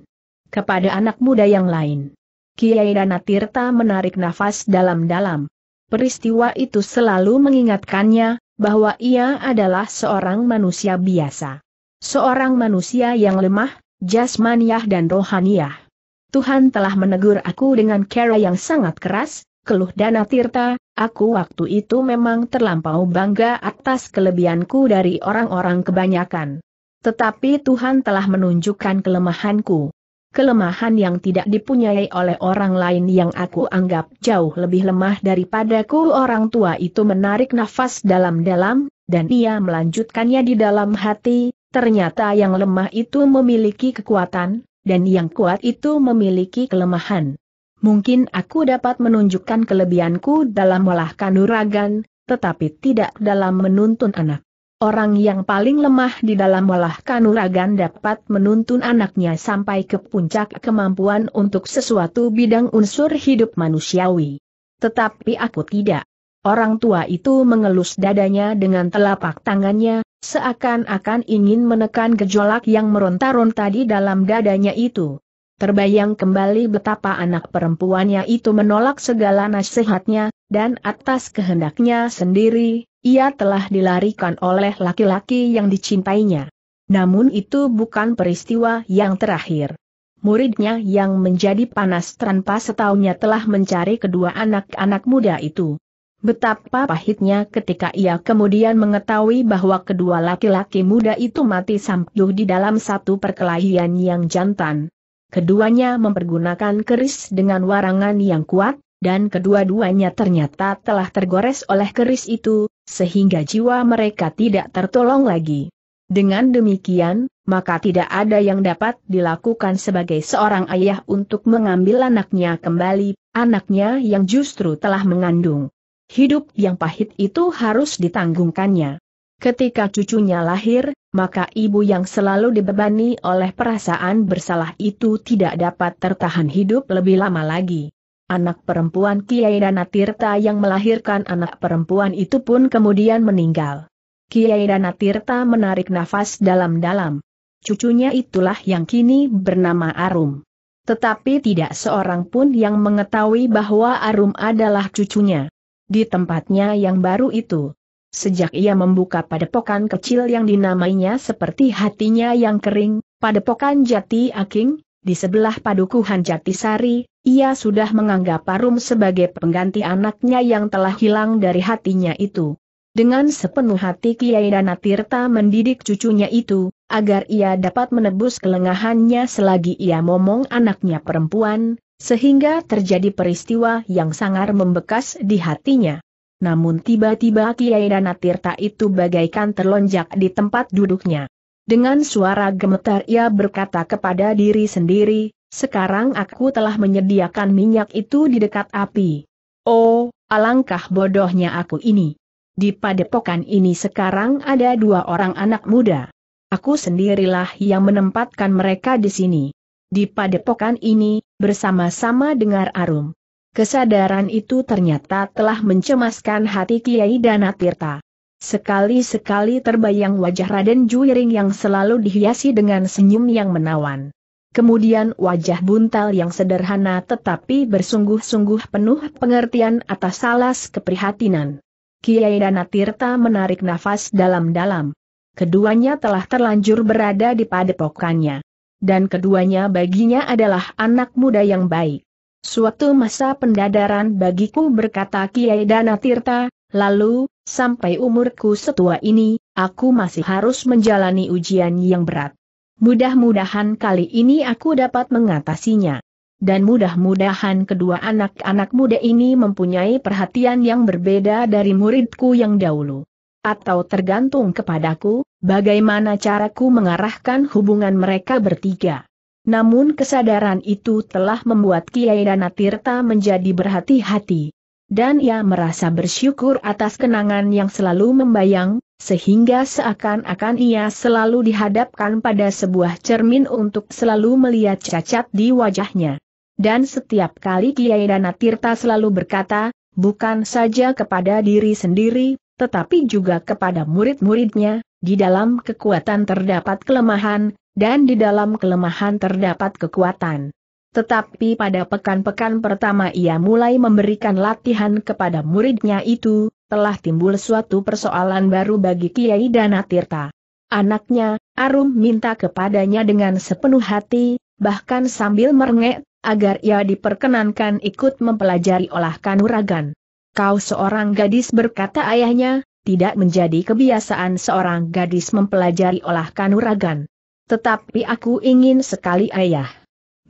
Kepada anak muda yang lain. Kiai Danatirta Tirta menarik nafas dalam-dalam. Peristiwa itu selalu mengingatkannya, bahwa ia adalah seorang manusia biasa. Seorang manusia yang lemah, jasmaniah dan rohaniah. Tuhan telah menegur aku dengan cara yang sangat keras, keluh Dana Tirta, aku waktu itu memang terlampau bangga atas kelebihanku dari orang-orang kebanyakan. Tetapi Tuhan telah menunjukkan kelemahanku. Kelemahan yang tidak dipunyai oleh orang lain yang aku anggap jauh lebih lemah daripadaku orang tua itu menarik nafas dalam-dalam, dan ia melanjutkannya di dalam hati, ternyata yang lemah itu memiliki kekuatan, dan yang kuat itu memiliki kelemahan. Mungkin aku dapat menunjukkan kelebihanku dalam olah kanuragan, tetapi tidak dalam menuntun anak. Orang yang paling lemah di dalam olah kanuragan dapat menuntun anaknya sampai ke puncak kemampuan untuk sesuatu bidang unsur hidup manusiawi. Tetapi aku tidak. Orang tua itu mengelus dadanya dengan telapak tangannya, seakan-akan ingin menekan gejolak yang meronta-ronta di dalam dadanya itu. Terbayang kembali betapa anak perempuannya itu menolak segala nasihatnya, dan atas kehendaknya sendiri, ia telah dilarikan oleh laki-laki yang dicintainya. Namun itu bukan peristiwa yang terakhir. Muridnya yang menjadi panas tanpa setahunya telah mencari kedua anak-anak muda itu. Betapa pahitnya ketika ia kemudian mengetahui bahwa kedua laki-laki muda itu mati sampuh di dalam satu perkelahian yang jantan. Keduanya mempergunakan keris dengan warangan yang kuat, dan kedua-duanya ternyata telah tergores oleh keris itu, sehingga jiwa mereka tidak tertolong lagi. Dengan demikian, maka tidak ada yang dapat dilakukan sebagai seorang ayah untuk mengambil anaknya kembali, anaknya yang justru telah mengandung. Hidup yang pahit itu harus ditanggungkannya. Ketika cucunya lahir, maka ibu yang selalu dibebani oleh perasaan bersalah itu tidak dapat tertahan hidup lebih lama lagi. Anak perempuan Kiai Tirta yang melahirkan anak perempuan itu pun kemudian meninggal. Kiai Tirta menarik nafas dalam-dalam. Cucunya itulah yang kini bernama Arum. Tetapi tidak seorang pun yang mengetahui bahwa Arum adalah cucunya di tempatnya yang baru itu. Sejak ia membuka padepokan kecil yang dinamainya seperti hatinya yang kering, padepokan jati aking, di sebelah padukuhan jati sari, ia sudah menganggap Parum sebagai pengganti anaknya yang telah hilang dari hatinya itu. Dengan sepenuh hati Kiai Dana Tirta mendidik cucunya itu, agar ia dapat menebus kelengahannya selagi ia momong anaknya perempuan, sehingga terjadi peristiwa yang sangar membekas di hatinya. Namun tiba-tiba Kiai Danatirta itu bagaikan terlonjak di tempat duduknya. Dengan suara gemetar ia berkata kepada diri sendiri, sekarang aku telah menyediakan minyak itu di dekat api. Oh, alangkah bodohnya aku ini. Di padepokan ini sekarang ada dua orang anak muda. Aku sendirilah yang menempatkan mereka di sini. Di padepokan ini, bersama-sama dengar arum. Kesadaran itu ternyata telah mencemaskan hati Kiai Danatirta. Sekali-sekali terbayang wajah Raden Juiring yang selalu dihiasi dengan senyum yang menawan. Kemudian wajah buntal yang sederhana tetapi bersungguh-sungguh penuh pengertian atas alas keprihatinan. Kiai Danatirta menarik nafas dalam-dalam. Keduanya telah terlanjur berada di padepokannya dan keduanya baginya adalah anak muda yang baik. Suatu masa pendadaran bagiku berkata Kiai Dana Tirta, lalu, sampai umurku setua ini, aku masih harus menjalani ujian yang berat. Mudah-mudahan kali ini aku dapat mengatasinya. Dan mudah-mudahan kedua anak-anak muda ini mempunyai perhatian yang berbeda dari muridku yang dahulu atau tergantung kepadaku, bagaimana caraku mengarahkan hubungan mereka bertiga. Namun kesadaran itu telah membuat Kiai Danatirta menjadi berhati-hati. Dan ia merasa bersyukur atas kenangan yang selalu membayang, sehingga seakan-akan ia selalu dihadapkan pada sebuah cermin untuk selalu melihat cacat di wajahnya. Dan setiap kali Kiai Danatirta selalu berkata, bukan saja kepada diri sendiri, tetapi juga kepada murid-muridnya, di dalam kekuatan terdapat kelemahan, dan di dalam kelemahan terdapat kekuatan. Tetapi pada pekan-pekan pertama ia mulai memberikan latihan kepada muridnya itu, telah timbul suatu persoalan baru bagi Kiai Danatirta. Anaknya, Arum minta kepadanya dengan sepenuh hati, bahkan sambil merengek, agar ia diperkenankan ikut mempelajari olah kanuragan. Kau seorang gadis berkata ayahnya, tidak menjadi kebiasaan seorang gadis mempelajari olah kanuragan. Tetapi aku ingin sekali ayah.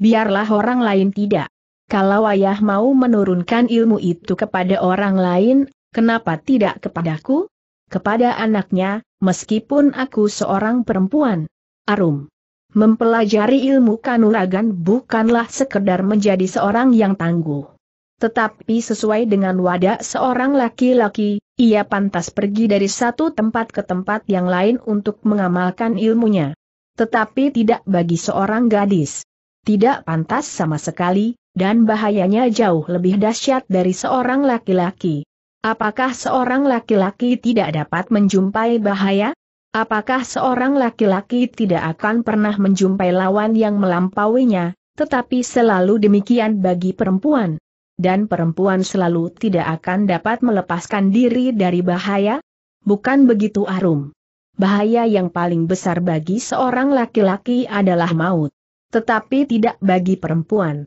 Biarlah orang lain tidak. Kalau ayah mau menurunkan ilmu itu kepada orang lain, kenapa tidak kepadaku? Kepada anaknya, meskipun aku seorang perempuan. Arum. Mempelajari ilmu kanuragan bukanlah sekedar menjadi seorang yang tangguh tetapi sesuai dengan wadah seorang laki-laki, ia pantas pergi dari satu tempat ke tempat yang lain untuk mengamalkan ilmunya. Tetapi tidak bagi seorang gadis. Tidak pantas sama sekali, dan bahayanya jauh lebih dahsyat dari seorang laki-laki. Apakah seorang laki-laki tidak dapat menjumpai bahaya? Apakah seorang laki-laki tidak akan pernah menjumpai lawan yang melampauinya, tetapi selalu demikian bagi perempuan? dan perempuan selalu tidak akan dapat melepaskan diri dari bahaya? Bukan begitu Arum. Bahaya yang paling besar bagi seorang laki-laki adalah maut. Tetapi tidak bagi perempuan.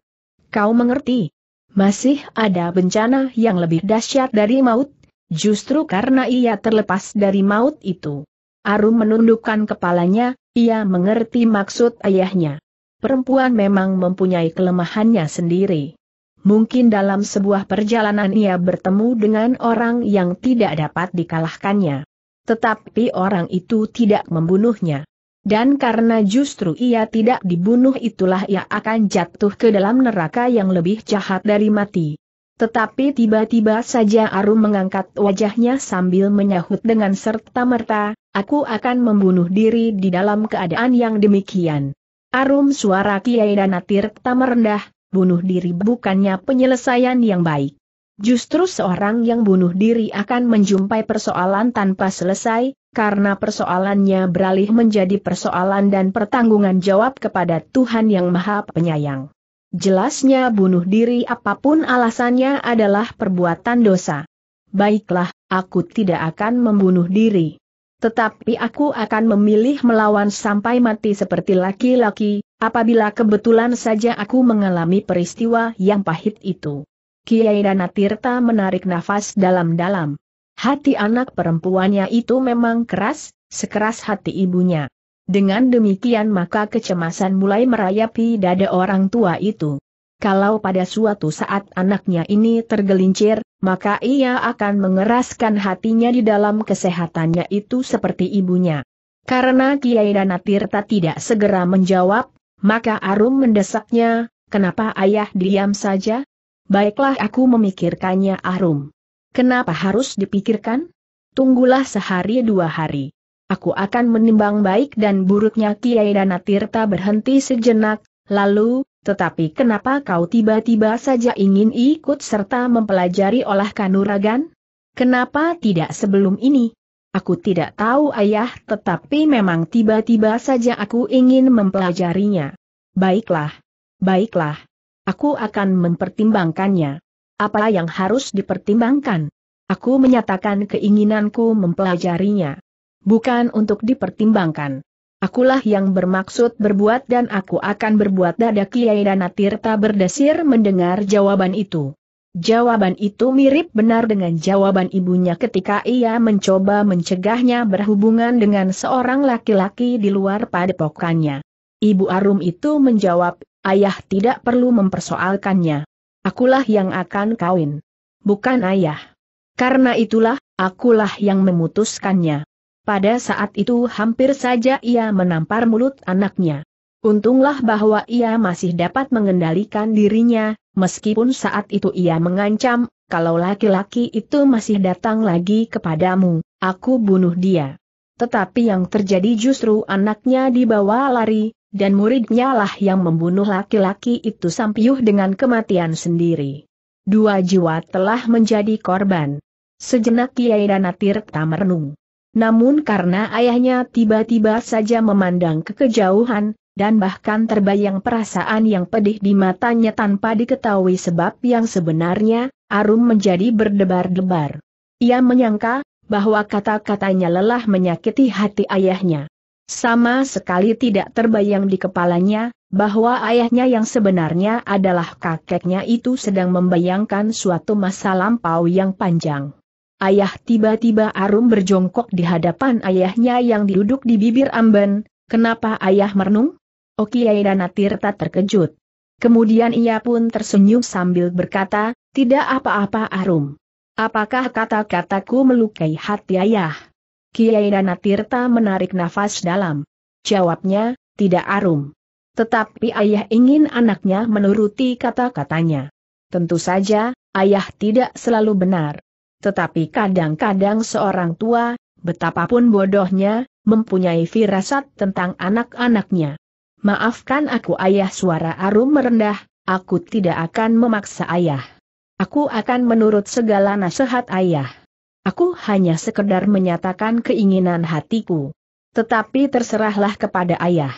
Kau mengerti? Masih ada bencana yang lebih dahsyat dari maut, justru karena ia terlepas dari maut itu. Arum menundukkan kepalanya, ia mengerti maksud ayahnya. Perempuan memang mempunyai kelemahannya sendiri. Mungkin dalam sebuah perjalanan ia bertemu dengan orang yang tidak dapat dikalahkannya. Tetapi orang itu tidak membunuhnya. Dan karena justru ia tidak dibunuh itulah ia akan jatuh ke dalam neraka yang lebih jahat dari mati. Tetapi tiba-tiba saja Arum mengangkat wajahnya sambil menyahut dengan serta-merta, aku akan membunuh diri di dalam keadaan yang demikian. Arum suara Kiai Danatir merendah, bunuh diri bukannya penyelesaian yang baik. Justru seorang yang bunuh diri akan menjumpai persoalan tanpa selesai, karena persoalannya beralih menjadi persoalan dan pertanggungan jawab kepada Tuhan Yang Maha Penyayang. Jelasnya bunuh diri apapun alasannya adalah perbuatan dosa. Baiklah, aku tidak akan membunuh diri. Tetapi aku akan memilih melawan sampai mati seperti laki-laki, Apabila kebetulan saja aku mengalami peristiwa yang pahit itu. Kiai Dana Tirta menarik nafas dalam-dalam. Hati anak perempuannya itu memang keras, sekeras hati ibunya. Dengan demikian maka kecemasan mulai merayapi dada orang tua itu. Kalau pada suatu saat anaknya ini tergelincir, maka ia akan mengeraskan hatinya di dalam kesehatannya itu seperti ibunya. Karena Kiai Dana Tirta tidak segera menjawab, maka Arum mendesaknya, kenapa ayah diam saja? Baiklah aku memikirkannya Arum. Kenapa harus dipikirkan? Tunggulah sehari dua hari. Aku akan menimbang baik dan buruknya Kiai Tirta berhenti sejenak, lalu, tetapi kenapa kau tiba-tiba saja ingin ikut serta mempelajari olah kanuragan? Kenapa tidak sebelum ini? Aku tidak tahu ayah tetapi memang tiba-tiba saja aku ingin mempelajarinya. Baiklah. Baiklah. Aku akan mempertimbangkannya. Apa yang harus dipertimbangkan? Aku menyatakan keinginanku mempelajarinya. Bukan untuk dipertimbangkan. Akulah yang bermaksud berbuat dan aku akan berbuat dada Kiai Danatirta berdesir mendengar jawaban itu. Jawaban itu mirip benar dengan jawaban ibunya ketika ia mencoba mencegahnya berhubungan dengan seorang laki-laki di luar padepokannya. Ibu Arum itu menjawab, ayah tidak perlu mempersoalkannya. Akulah yang akan kawin. Bukan ayah. Karena itulah, akulah yang memutuskannya. Pada saat itu hampir saja ia menampar mulut anaknya. Untunglah bahwa ia masih dapat mengendalikan dirinya, meskipun saat itu ia mengancam, kalau laki-laki itu masih datang lagi kepadamu, aku bunuh dia. Tetapi yang terjadi justru anaknya dibawa lari, dan muridnya lah yang membunuh laki-laki itu sampiuh dengan kematian sendiri. Dua jiwa telah menjadi korban. Sejenak Kiai tak merenung. Namun karena ayahnya tiba-tiba saja memandang ke kejauhan, dan bahkan terbayang perasaan yang pedih di matanya tanpa diketahui sebab yang sebenarnya, Arum menjadi berdebar-debar. Ia menyangka, bahwa kata-katanya lelah menyakiti hati ayahnya. Sama sekali tidak terbayang di kepalanya, bahwa ayahnya yang sebenarnya adalah kakeknya itu sedang membayangkan suatu masa lampau yang panjang. Ayah tiba-tiba Arum berjongkok di hadapan ayahnya yang duduk di bibir amben, Kenapa ayah merenung? Okiai Danatirta terkejut. Kemudian ia pun tersenyum sambil berkata, tidak apa-apa Arum. Apakah kata-kataku melukai hati ayah? Kiai Danatirta menarik nafas dalam. Jawabnya, tidak Arum. Tetapi ayah ingin anaknya menuruti kata-katanya. Tentu saja, ayah tidak selalu benar. Tetapi kadang-kadang seorang tua, betapapun bodohnya, mempunyai firasat tentang anak-anaknya. Maafkan aku ayah suara Arum merendah, aku tidak akan memaksa ayah. Aku akan menurut segala nasihat ayah. Aku hanya sekedar menyatakan keinginan hatiku. Tetapi terserahlah kepada ayah.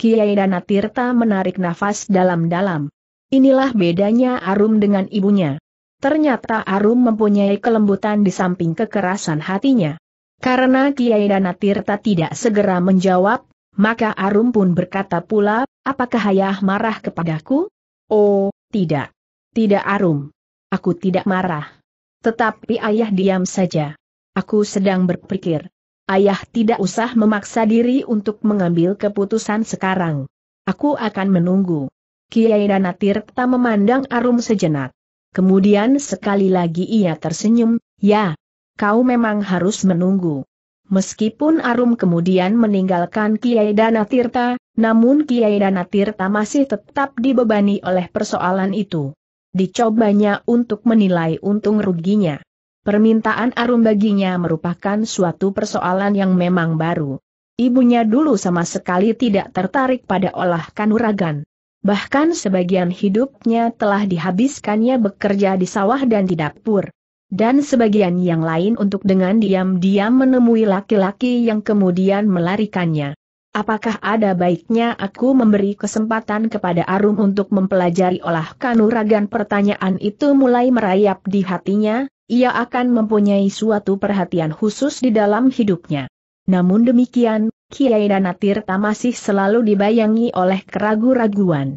Kiai Danatirta menarik nafas dalam-dalam. Inilah bedanya Arum dengan ibunya. Ternyata Arum mempunyai kelembutan di samping kekerasan hatinya. Karena Kiai Danatirta tidak segera menjawab, maka Arum pun berkata pula, apakah ayah marah kepadaku? Oh, tidak. Tidak Arum. Aku tidak marah. Tetapi ayah diam saja. Aku sedang berpikir. Ayah tidak usah memaksa diri untuk mengambil keputusan sekarang. Aku akan menunggu. Kiai Danatir tak memandang Arum sejenak. Kemudian sekali lagi ia tersenyum, ya, kau memang harus menunggu. Meskipun Arum kemudian meninggalkan Kiai Dana Tirta, namun Kiai Dana Tirta masih tetap dibebani oleh persoalan itu. Dicobanya untuk menilai untung ruginya. Permintaan Arum baginya merupakan suatu persoalan yang memang baru. Ibunya dulu sama sekali tidak tertarik pada olah kanuragan. Bahkan sebagian hidupnya telah dihabiskannya bekerja di sawah dan di dapur dan sebagian yang lain untuk dengan diam-diam menemui laki-laki yang kemudian melarikannya. Apakah ada baiknya aku memberi kesempatan kepada Arum untuk mempelajari olah kanuragan pertanyaan itu mulai merayap di hatinya, ia akan mempunyai suatu perhatian khusus di dalam hidupnya. Namun demikian, Kiai Danatir masih selalu dibayangi oleh keraguan raguan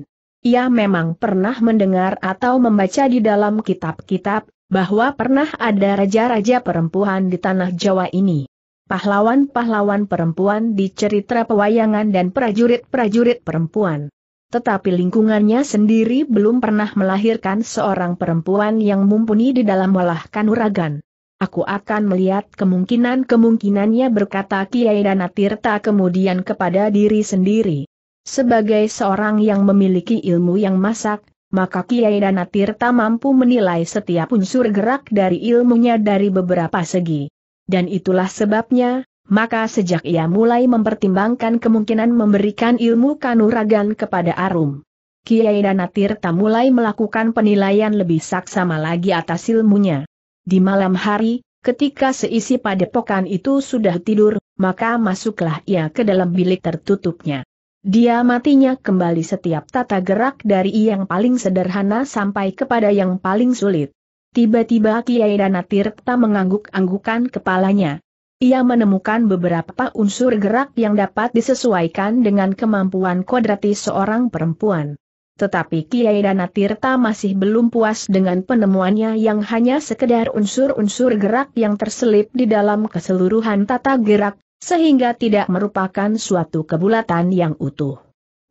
ia memang pernah mendengar atau membaca di dalam kitab-kitab, bahwa pernah ada raja-raja perempuan di tanah Jawa ini. Pahlawan-pahlawan perempuan di cerita pewayangan dan prajurit-prajurit perempuan. Tetapi lingkungannya sendiri belum pernah melahirkan seorang perempuan yang mumpuni di dalam walah kanuragan. Aku akan melihat kemungkinan-kemungkinannya berkata Kiai Danatirta kemudian kepada diri sendiri. Sebagai seorang yang memiliki ilmu yang masak, maka Kiai Danatirta mampu menilai setiap unsur gerak dari ilmunya dari beberapa segi. Dan itulah sebabnya, maka sejak ia mulai mempertimbangkan kemungkinan memberikan ilmu kanuragan kepada Arum. Kiai Danatirta mulai melakukan penilaian lebih saksama lagi atas ilmunya. Di malam hari, ketika seisi padepokan itu sudah tidur, maka masuklah ia ke dalam bilik tertutupnya. Dia matinya kembali setiap tata gerak dari yang paling sederhana sampai kepada yang paling sulit. Tiba-tiba Kiai Danatirta mengangguk-anggukan kepalanya. Ia menemukan beberapa unsur gerak yang dapat disesuaikan dengan kemampuan kodrati seorang perempuan. Tetapi Kiai Danatirta masih belum puas dengan penemuannya yang hanya sekedar unsur-unsur gerak yang terselip di dalam keseluruhan tata gerak sehingga tidak merupakan suatu kebulatan yang utuh.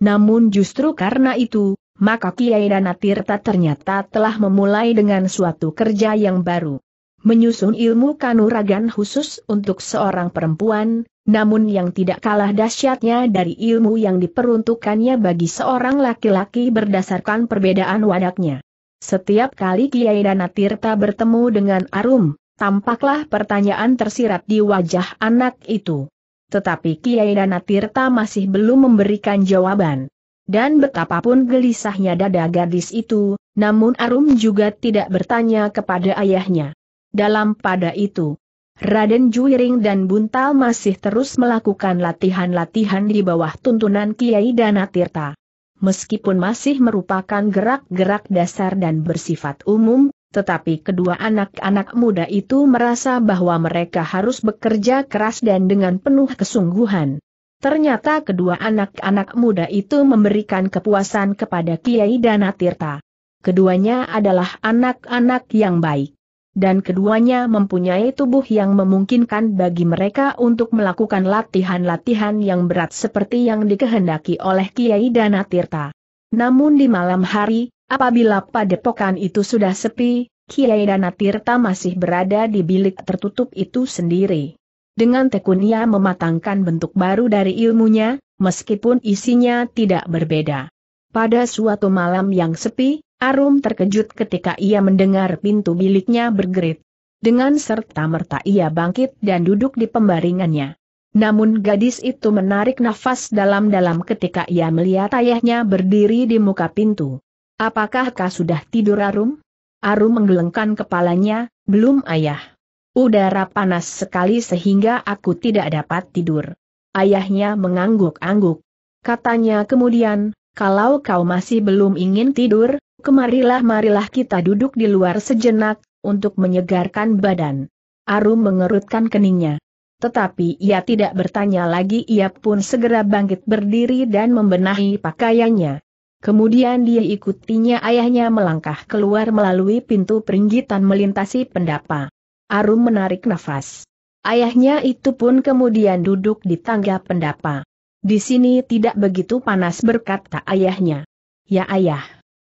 Namun justru karena itu, maka Kiai Danatirta ternyata telah memulai dengan suatu kerja yang baru. Menyusun ilmu kanuragan khusus untuk seorang perempuan, namun yang tidak kalah dahsyatnya dari ilmu yang diperuntukkannya bagi seorang laki-laki berdasarkan perbedaan wadaknya. Setiap kali Kiai Danatirta bertemu dengan Arum, Tampaklah pertanyaan tersirat di wajah anak itu. Tetapi Kiai Tirta masih belum memberikan jawaban. Dan betapapun gelisahnya dada gadis itu, namun Arum juga tidak bertanya kepada ayahnya. Dalam pada itu, Raden Juiring dan Buntal masih terus melakukan latihan-latihan di bawah tuntunan Kiai Tirta. Meskipun masih merupakan gerak-gerak dasar dan bersifat umum, tetapi kedua anak-anak muda itu merasa bahwa mereka harus bekerja keras dan dengan penuh kesungguhan. Ternyata kedua anak-anak muda itu memberikan kepuasan kepada Kiai Danatirta. Keduanya adalah anak-anak yang baik. Dan keduanya mempunyai tubuh yang memungkinkan bagi mereka untuk melakukan latihan-latihan yang berat seperti yang dikehendaki oleh Kiai Danatirta. Namun di malam hari, Apabila padepokan itu sudah sepi, Kiai Danatirta masih berada di bilik tertutup itu sendiri. Dengan tekunnya mematangkan bentuk baru dari ilmunya, meskipun isinya tidak berbeda. Pada suatu malam yang sepi, Arum terkejut ketika ia mendengar pintu biliknya bergerit. Dengan serta-merta ia bangkit dan duduk di pembaringannya. Namun gadis itu menarik nafas dalam-dalam ketika ia melihat ayahnya berdiri di muka pintu. Apakah kau sudah tidur Arum? Arum menggelengkan kepalanya, belum ayah. Udara panas sekali sehingga aku tidak dapat tidur. Ayahnya mengangguk-angguk. Katanya kemudian, kalau kau masih belum ingin tidur, kemarilah-marilah kita duduk di luar sejenak, untuk menyegarkan badan. Arum mengerutkan keningnya. Tetapi ia tidak bertanya lagi ia pun segera bangkit berdiri dan membenahi pakaiannya. Kemudian dia ikutinya ayahnya melangkah keluar melalui pintu peringgitan melintasi pendapa. Arum menarik nafas. Ayahnya itu pun kemudian duduk di tangga pendapa. Di sini tidak begitu panas berkata ayahnya. Ya ayah.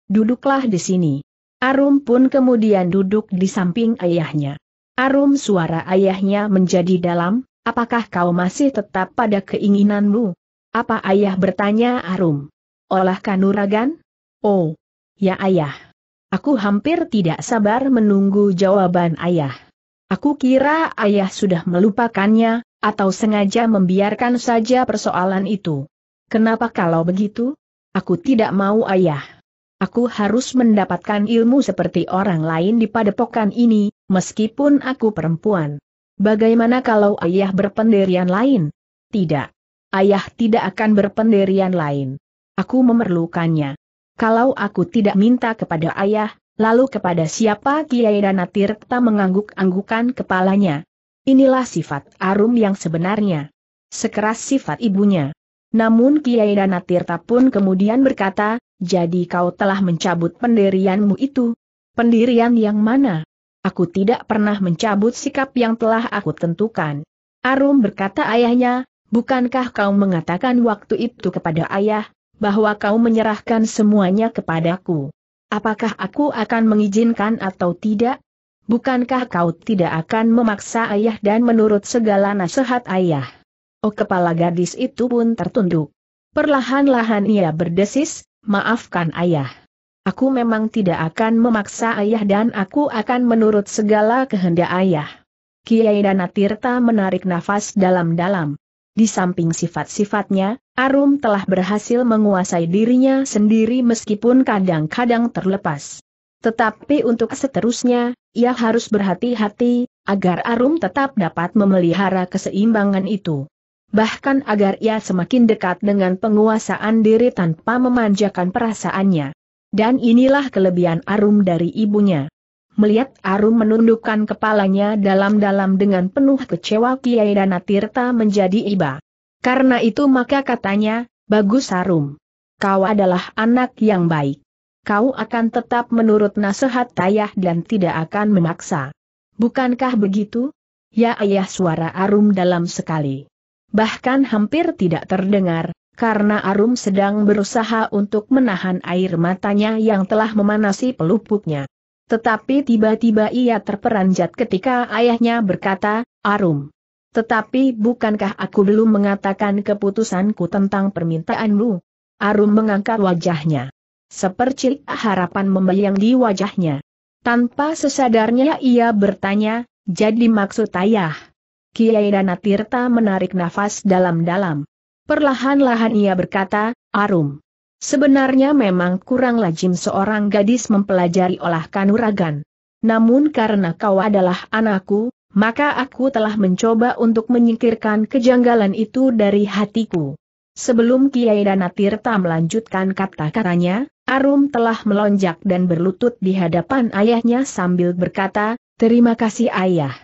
Duduklah di sini. Arum pun kemudian duduk di samping ayahnya. Arum suara ayahnya menjadi dalam, apakah kau masih tetap pada keinginanmu? Apa ayah bertanya Arum? Olah kanuragan? Oh, ya ayah. Aku hampir tidak sabar menunggu jawaban ayah. Aku kira ayah sudah melupakannya, atau sengaja membiarkan saja persoalan itu. Kenapa kalau begitu? Aku tidak mau ayah. Aku harus mendapatkan ilmu seperti orang lain di padepokan ini, meskipun aku perempuan. Bagaimana kalau ayah berpendirian lain? Tidak. Ayah tidak akan berpendirian lain. Aku memerlukannya. Kalau aku tidak minta kepada ayah, lalu kepada siapa Kiai Danatirta mengangguk-anggukan kepalanya. Inilah sifat Arum yang sebenarnya. Sekeras sifat ibunya. Namun Kiai Danatirta pun kemudian berkata, jadi kau telah mencabut pendirianmu itu. Pendirian yang mana? Aku tidak pernah mencabut sikap yang telah aku tentukan. Arum berkata ayahnya, bukankah kau mengatakan waktu itu kepada ayah, bahwa kau menyerahkan semuanya kepadaku. Apakah aku akan mengizinkan atau tidak? Bukankah kau tidak akan memaksa ayah dan menurut segala nasihat ayah? Oh kepala gadis itu pun tertunduk. Perlahan-lahan ia berdesis, maafkan ayah. Aku memang tidak akan memaksa ayah dan aku akan menurut segala kehendak ayah. Kiai Danatirta menarik nafas dalam-dalam. Di samping sifat-sifatnya, Arum telah berhasil menguasai dirinya sendiri meskipun kadang-kadang terlepas. Tetapi untuk seterusnya, ia harus berhati-hati, agar Arum tetap dapat memelihara keseimbangan itu. Bahkan agar ia semakin dekat dengan penguasaan diri tanpa memanjakan perasaannya. Dan inilah kelebihan Arum dari ibunya. Melihat Arum menundukkan kepalanya dalam-dalam dengan penuh kecewa Kiai Danatirta menjadi iba. Karena itu maka katanya, Bagus Arum. Kau adalah anak yang baik. Kau akan tetap menurut nasihat ayah dan tidak akan memaksa. Bukankah begitu? Ya ayah suara Arum dalam sekali. Bahkan hampir tidak terdengar, karena Arum sedang berusaha untuk menahan air matanya yang telah memanasi pelupuknya. Tetapi tiba-tiba ia terperanjat ketika ayahnya berkata, Arum. Tetapi bukankah aku belum mengatakan keputusanku tentang permintaanmu? Arum mengangkat wajahnya. Sepercik harapan membayang di wajahnya. Tanpa sesadarnya ia bertanya, jadi maksud ayah. Kiai Danatirta menarik nafas dalam-dalam. Perlahan-lahan ia berkata, Arum. Sebenarnya memang kurang lazim seorang gadis mempelajari olah kanuragan. Namun karena kau adalah anakku, maka aku telah mencoba untuk menyingkirkan kejanggalan itu dari hatiku. Sebelum Kiai Danatirta melanjutkan kata-katanya, Arum telah melonjak dan berlutut di hadapan ayahnya sambil berkata, Terima kasih ayah.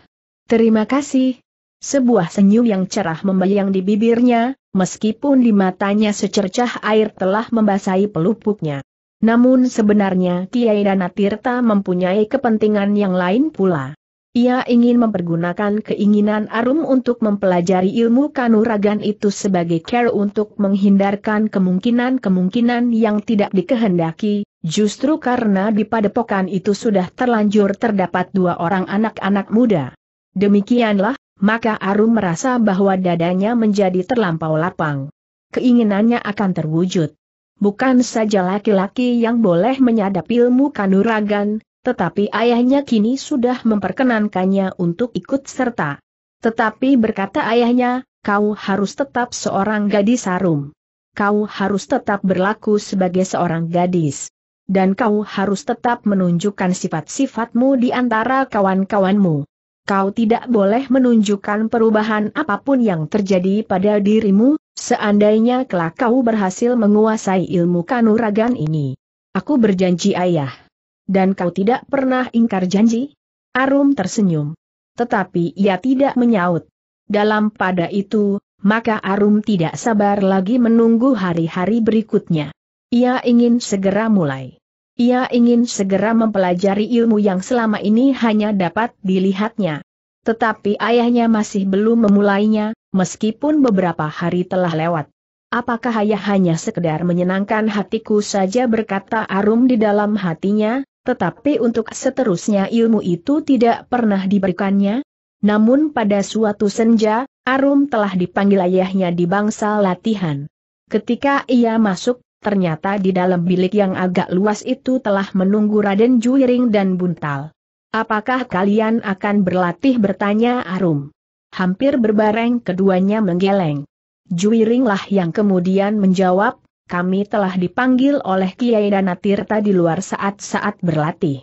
Terima kasih. Sebuah senyum yang cerah membayang di bibirnya, meskipun di matanya secercah air telah membasahi pelupuknya. Namun sebenarnya Kiai Danatirta mempunyai kepentingan yang lain pula. Ia ingin mempergunakan keinginan Arum untuk mempelajari ilmu kanuragan itu sebagai care untuk menghindarkan kemungkinan-kemungkinan yang tidak dikehendaki, justru karena di padepokan itu sudah terlanjur terdapat dua orang anak-anak muda. Demikianlah, maka Arum merasa bahwa dadanya menjadi terlampau lapang. Keinginannya akan terwujud. Bukan saja laki-laki yang boleh menyadap ilmu kanuragan, tetapi ayahnya kini sudah memperkenankannya untuk ikut serta. Tetapi berkata ayahnya, kau harus tetap seorang gadis harum. Kau harus tetap berlaku sebagai seorang gadis. Dan kau harus tetap menunjukkan sifat-sifatmu di antara kawan-kawanmu. Kau tidak boleh menunjukkan perubahan apapun yang terjadi pada dirimu, seandainya kelak kau berhasil menguasai ilmu kanuragan ini. Aku berjanji ayah. Dan kau tidak pernah ingkar janji? Arum tersenyum. Tetapi ia tidak menyaut. Dalam pada itu, maka Arum tidak sabar lagi menunggu hari-hari berikutnya. Ia ingin segera mulai. Ia ingin segera mempelajari ilmu yang selama ini hanya dapat dilihatnya. Tetapi ayahnya masih belum memulainya, meskipun beberapa hari telah lewat. Apakah ayah hanya sekedar menyenangkan hatiku saja berkata Arum di dalam hatinya, tetapi untuk seterusnya ilmu itu tidak pernah diberikannya. Namun pada suatu senja, Arum telah dipanggil ayahnya di bangsa latihan. Ketika ia masuk, ternyata di dalam bilik yang agak luas itu telah menunggu Raden Juiring dan Buntal. Apakah kalian akan berlatih bertanya Arum? Hampir berbareng keduanya menggeleng. Juiringlah yang kemudian menjawab, kami telah dipanggil oleh Kiai Danatirta di luar saat-saat berlatih.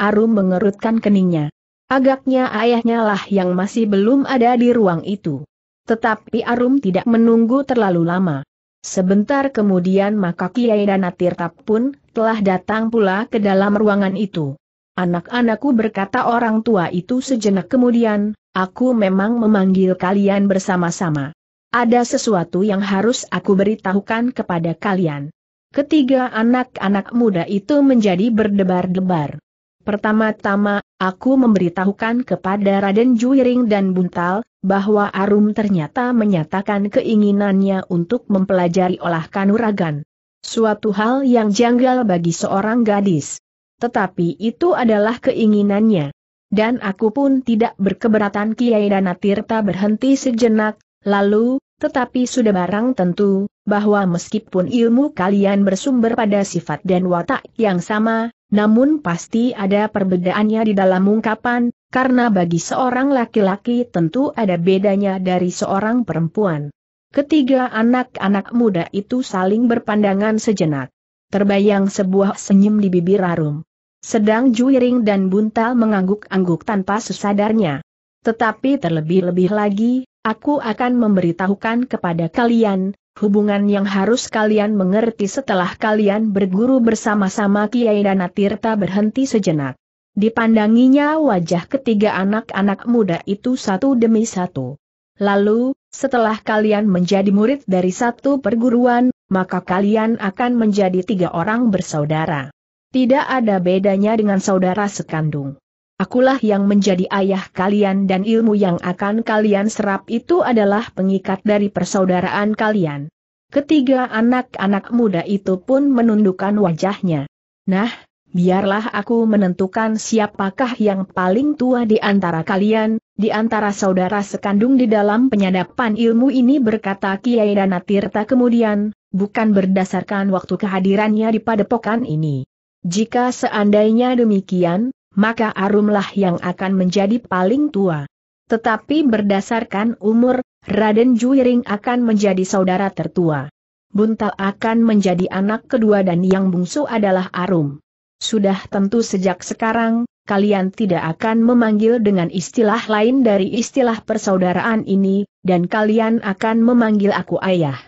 Arum mengerutkan keningnya. Agaknya ayahnya lah yang masih belum ada di ruang itu. Tetapi Arum tidak menunggu terlalu lama. Sebentar kemudian maka Kiai Danatirta pun telah datang pula ke dalam ruangan itu. Anak-anakku berkata orang tua itu sejenak kemudian, aku memang memanggil kalian bersama-sama. Ada sesuatu yang harus aku beritahukan kepada kalian. Ketiga anak-anak muda itu menjadi berdebar-debar. Pertama-tama, aku memberitahukan kepada Raden Juiring dan Buntal, bahwa Arum ternyata menyatakan keinginannya untuk mempelajari olah kanuragan. Suatu hal yang janggal bagi seorang gadis. Tetapi itu adalah keinginannya. Dan aku pun tidak berkeberatan Kiai Danatirta berhenti sejenak, Lalu, tetapi sudah barang tentu, bahwa meskipun ilmu kalian bersumber pada sifat dan watak yang sama, namun pasti ada perbedaannya di dalam ungkapan, karena bagi seorang laki-laki tentu ada bedanya dari seorang perempuan. Ketiga anak-anak muda itu saling berpandangan sejenak. Terbayang sebuah senyum di bibir Arum. Sedang Juiring dan Buntal mengangguk-angguk tanpa sesadarnya. Tetapi terlebih-lebih lagi, Aku akan memberitahukan kepada kalian, hubungan yang harus kalian mengerti setelah kalian berguru bersama-sama Kiai Danatirta berhenti sejenak. Dipandanginya wajah ketiga anak-anak muda itu satu demi satu. Lalu, setelah kalian menjadi murid dari satu perguruan, maka kalian akan menjadi tiga orang bersaudara. Tidak ada bedanya dengan saudara sekandung. Akulah yang menjadi ayah kalian dan ilmu yang akan kalian serap itu adalah pengikat dari persaudaraan kalian. Ketiga anak-anak muda itu pun menundukkan wajahnya. Nah, biarlah aku menentukan siapakah yang paling tua di antara kalian, di antara saudara sekandung di dalam penyadapan ilmu ini berkata Kiai Danatirta kemudian, bukan berdasarkan waktu kehadirannya di padepokan ini. Jika seandainya demikian, maka Arumlah yang akan menjadi paling tua. Tetapi berdasarkan umur, Raden Juiring akan menjadi saudara tertua. Buntal akan menjadi anak kedua dan yang bungsu adalah Arum. Sudah tentu sejak sekarang, kalian tidak akan memanggil dengan istilah lain dari istilah persaudaraan ini, dan kalian akan memanggil aku ayah.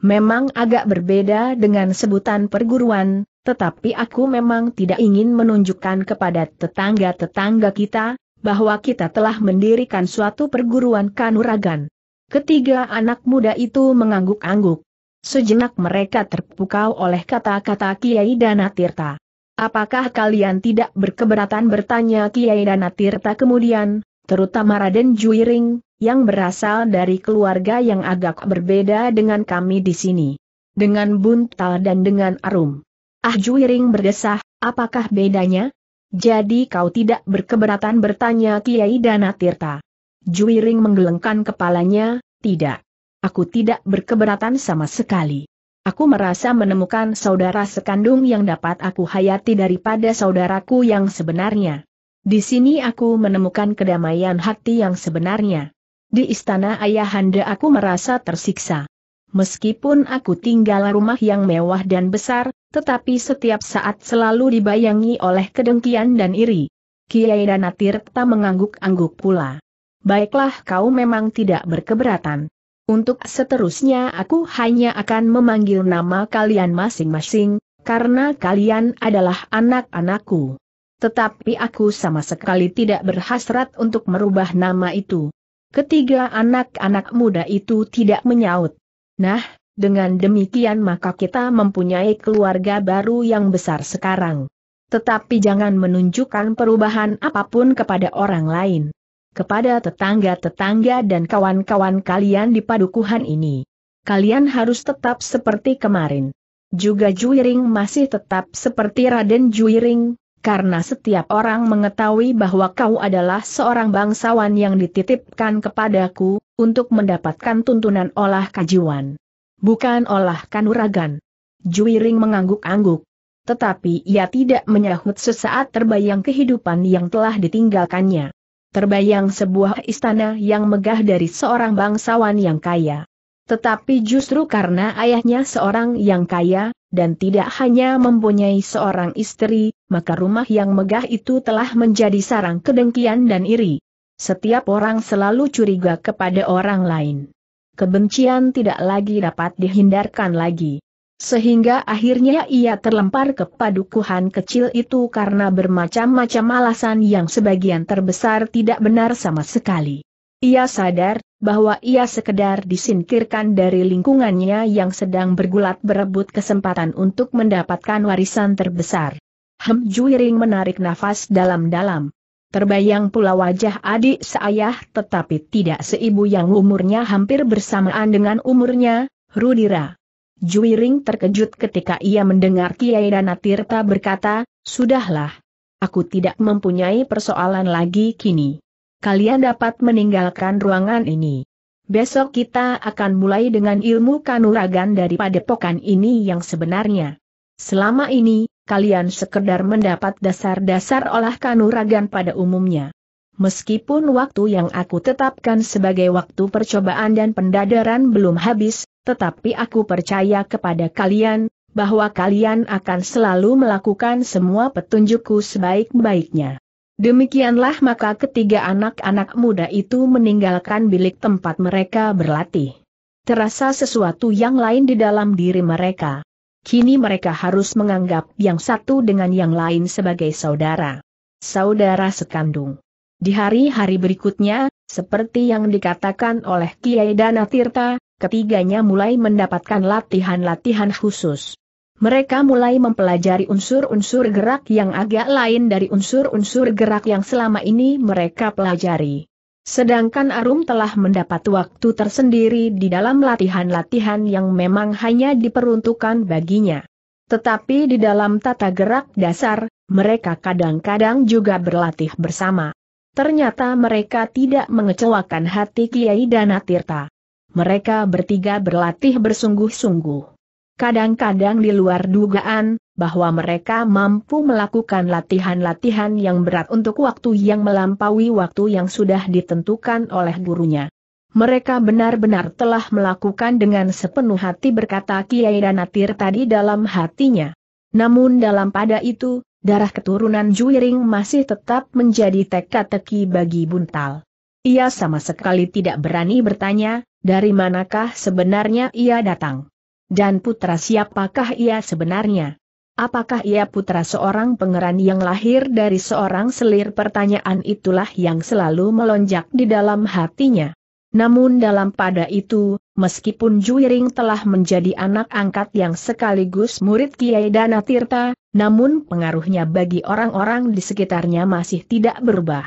Memang agak berbeda dengan sebutan perguruan, tetapi aku memang tidak ingin menunjukkan kepada tetangga-tetangga kita, bahwa kita telah mendirikan suatu perguruan kanuragan. Ketiga anak muda itu mengangguk-angguk. Sejenak mereka terpukau oleh kata-kata Kiai Danatirta. Apakah kalian tidak berkeberatan bertanya Kiai Danatirta kemudian, terutama Raden Juiring, yang berasal dari keluarga yang agak berbeda dengan kami di sini. Dengan Buntal dan dengan Arum. Ah Juiring berdesah, apakah bedanya? Jadi kau tidak berkeberatan bertanya Kiai Dana Tirta. Juiring menggelengkan kepalanya, tidak. Aku tidak berkeberatan sama sekali. Aku merasa menemukan saudara sekandung yang dapat aku hayati daripada saudaraku yang sebenarnya. Di sini aku menemukan kedamaian hati yang sebenarnya. Di istana ayahanda aku merasa tersiksa. Meskipun aku tinggal rumah yang mewah dan besar, tetapi setiap saat selalu dibayangi oleh kedengkian dan iri. Kiai tak mengangguk-angguk pula. Baiklah kau memang tidak berkeberatan. Untuk seterusnya aku hanya akan memanggil nama kalian masing-masing, karena kalian adalah anak-anakku. Tetapi aku sama sekali tidak berhasrat untuk merubah nama itu. Ketiga anak-anak muda itu tidak menyaut. Nah, dengan demikian maka kita mempunyai keluarga baru yang besar sekarang. Tetapi jangan menunjukkan perubahan apapun kepada orang lain. Kepada tetangga-tetangga dan kawan-kawan kalian di padukuhan ini. Kalian harus tetap seperti kemarin. Juga Juiring masih tetap seperti Raden Juiring, karena setiap orang mengetahui bahwa kau adalah seorang bangsawan yang dititipkan kepadaku, untuk mendapatkan tuntunan olah kajiwan. Bukan olah kanuragan. Juiring mengangguk-angguk. Tetapi ia tidak menyahut sesaat terbayang kehidupan yang telah ditinggalkannya. Terbayang sebuah istana yang megah dari seorang bangsawan yang kaya. Tetapi justru karena ayahnya seorang yang kaya, dan tidak hanya mempunyai seorang istri, maka rumah yang megah itu telah menjadi sarang kedengkian dan iri. Setiap orang selalu curiga kepada orang lain kebencian tidak lagi dapat dihindarkan lagi. Sehingga akhirnya ia terlempar ke padukuhan kecil itu karena bermacam-macam alasan yang sebagian terbesar tidak benar sama sekali. Ia sadar bahwa ia sekedar disingkirkan dari lingkungannya yang sedang bergulat berebut kesempatan untuk mendapatkan warisan terbesar. Hem Juiring menarik nafas dalam-dalam. Terbayang pula wajah adik seayah tetapi tidak seibu yang umurnya hampir bersamaan dengan umurnya, Rudira. Juiring terkejut ketika ia mendengar Kiai Tirta berkata, Sudahlah. Aku tidak mempunyai persoalan lagi kini. Kalian dapat meninggalkan ruangan ini. Besok kita akan mulai dengan ilmu kanuragan daripada padepokan ini yang sebenarnya. Selama ini, kalian sekedar mendapat dasar-dasar olah kanuragan pada umumnya. Meskipun waktu yang aku tetapkan sebagai waktu percobaan dan pendadaran belum habis, tetapi aku percaya kepada kalian, bahwa kalian akan selalu melakukan semua petunjukku sebaik-baiknya. Demikianlah maka ketiga anak-anak muda itu meninggalkan bilik tempat mereka berlatih. Terasa sesuatu yang lain di dalam diri mereka. Kini mereka harus menganggap yang satu dengan yang lain sebagai saudara. Saudara sekandung. Di hari-hari berikutnya, seperti yang dikatakan oleh Kiai Dana Tirta, ketiganya mulai mendapatkan latihan-latihan khusus. Mereka mulai mempelajari unsur-unsur gerak yang agak lain dari unsur-unsur gerak yang selama ini mereka pelajari. Sedangkan Arum telah mendapat waktu tersendiri di dalam latihan-latihan yang memang hanya diperuntukkan baginya. Tetapi di dalam tata gerak dasar, mereka kadang-kadang juga berlatih bersama. Ternyata mereka tidak mengecewakan hati Kiai Danatirta. Mereka bertiga berlatih bersungguh-sungguh. Kadang-kadang di luar dugaan, bahwa mereka mampu melakukan latihan-latihan yang berat untuk waktu yang melampaui waktu yang sudah ditentukan oleh gurunya. Mereka benar-benar telah melakukan dengan sepenuh hati berkata Kiai Danatir tadi dalam hatinya. Namun dalam pada itu, darah keturunan Juiring masih tetap menjadi teka-teki bagi Buntal. Ia sama sekali tidak berani bertanya, dari manakah sebenarnya ia datang? Dan putra siapakah ia sebenarnya? Apakah ia putra seorang pangeran yang lahir dari seorang selir pertanyaan itulah yang selalu melonjak di dalam hatinya. Namun dalam pada itu, meskipun Juiring telah menjadi anak angkat yang sekaligus murid Kiai Dana Tirta, namun pengaruhnya bagi orang-orang di sekitarnya masih tidak berubah.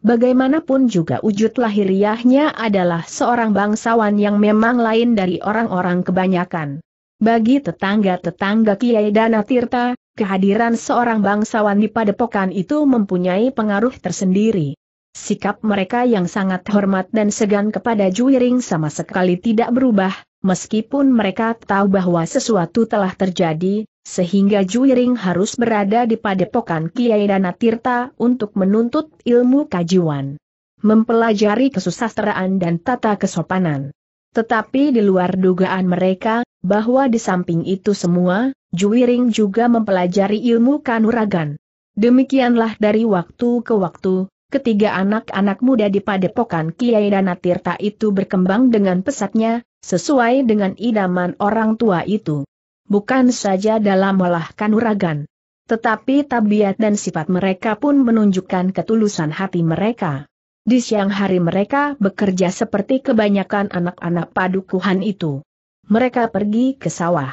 Bagaimanapun juga wujud lahiriahnya adalah seorang bangsawan yang memang lain dari orang-orang kebanyakan. Bagi tetangga-tetangga Kiai Dana Tirta, kehadiran seorang bangsawan di padepokan itu mempunyai pengaruh tersendiri. Sikap mereka yang sangat hormat dan segan kepada Juiring sama sekali tidak berubah, meskipun mereka tahu bahwa sesuatu telah terjadi, sehingga Juiring harus berada di padepokan Kiai Dana Tirta untuk menuntut ilmu kajian, mempelajari kesusastraan dan tata kesopanan. Tetapi di luar dugaan mereka, bahwa di samping itu semua, Juwiring juga mempelajari ilmu kanuragan. Demikianlah dari waktu ke waktu, ketiga anak-anak muda di padepokan Kiai Danatirta itu berkembang dengan pesatnya, sesuai dengan idaman orang tua itu. Bukan saja dalam olah kanuragan. Tetapi tabiat dan sifat mereka pun menunjukkan ketulusan hati mereka. Di siang hari mereka bekerja seperti kebanyakan anak-anak padukuhan itu mereka pergi ke sawah.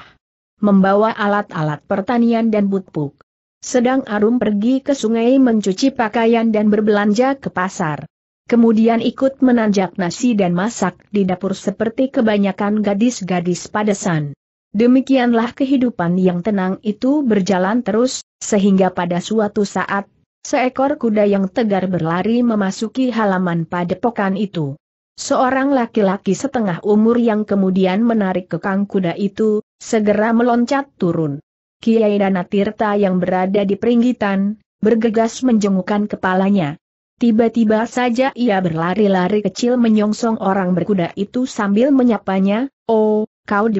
Membawa alat-alat pertanian dan butpuk. Sedang Arum pergi ke sungai mencuci pakaian dan berbelanja ke pasar. Kemudian ikut menanjak nasi dan masak di dapur seperti kebanyakan gadis-gadis padesan. Demikianlah kehidupan yang tenang itu berjalan terus, sehingga pada suatu saat, seekor kuda yang tegar berlari memasuki halaman padepokan itu. Seorang laki-laki setengah umur yang kemudian menarik kekang kuda itu, segera meloncat turun. Kiai Danatirta yang berada di peringgitan, bergegas menjengukkan kepalanya. Tiba-tiba saja ia berlari-lari kecil menyongsong orang berkuda itu sambil menyapanya, Oh, kau di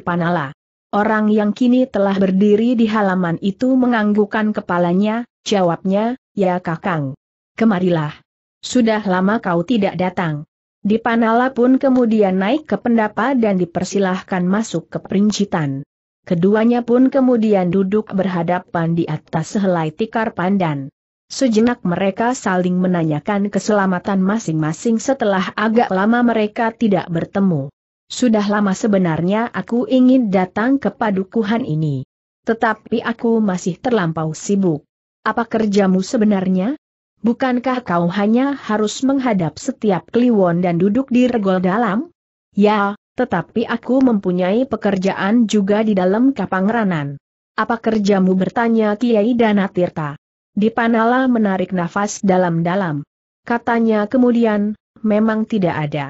Orang yang kini telah berdiri di halaman itu menganggukkan kepalanya, jawabnya, ya kakang. Kemarilah. Sudah lama kau tidak datang. Dipanala pun kemudian naik ke pendapa dan dipersilahkan masuk ke perincitan. Keduanya pun kemudian duduk berhadapan di atas sehelai tikar pandan. Sejenak mereka saling menanyakan keselamatan masing-masing setelah agak lama mereka tidak bertemu. Sudah lama sebenarnya aku ingin datang ke padukuhan ini. Tetapi aku masih terlampau sibuk. Apa kerjamu sebenarnya? Bukankah kau hanya harus menghadap setiap kliwon dan duduk di regol dalam? Ya, tetapi aku mempunyai pekerjaan juga di dalam kapangranan. Apa kerjamu bertanya Kiai Danatirta? Dipanala menarik nafas dalam-dalam. Katanya kemudian, memang tidak ada.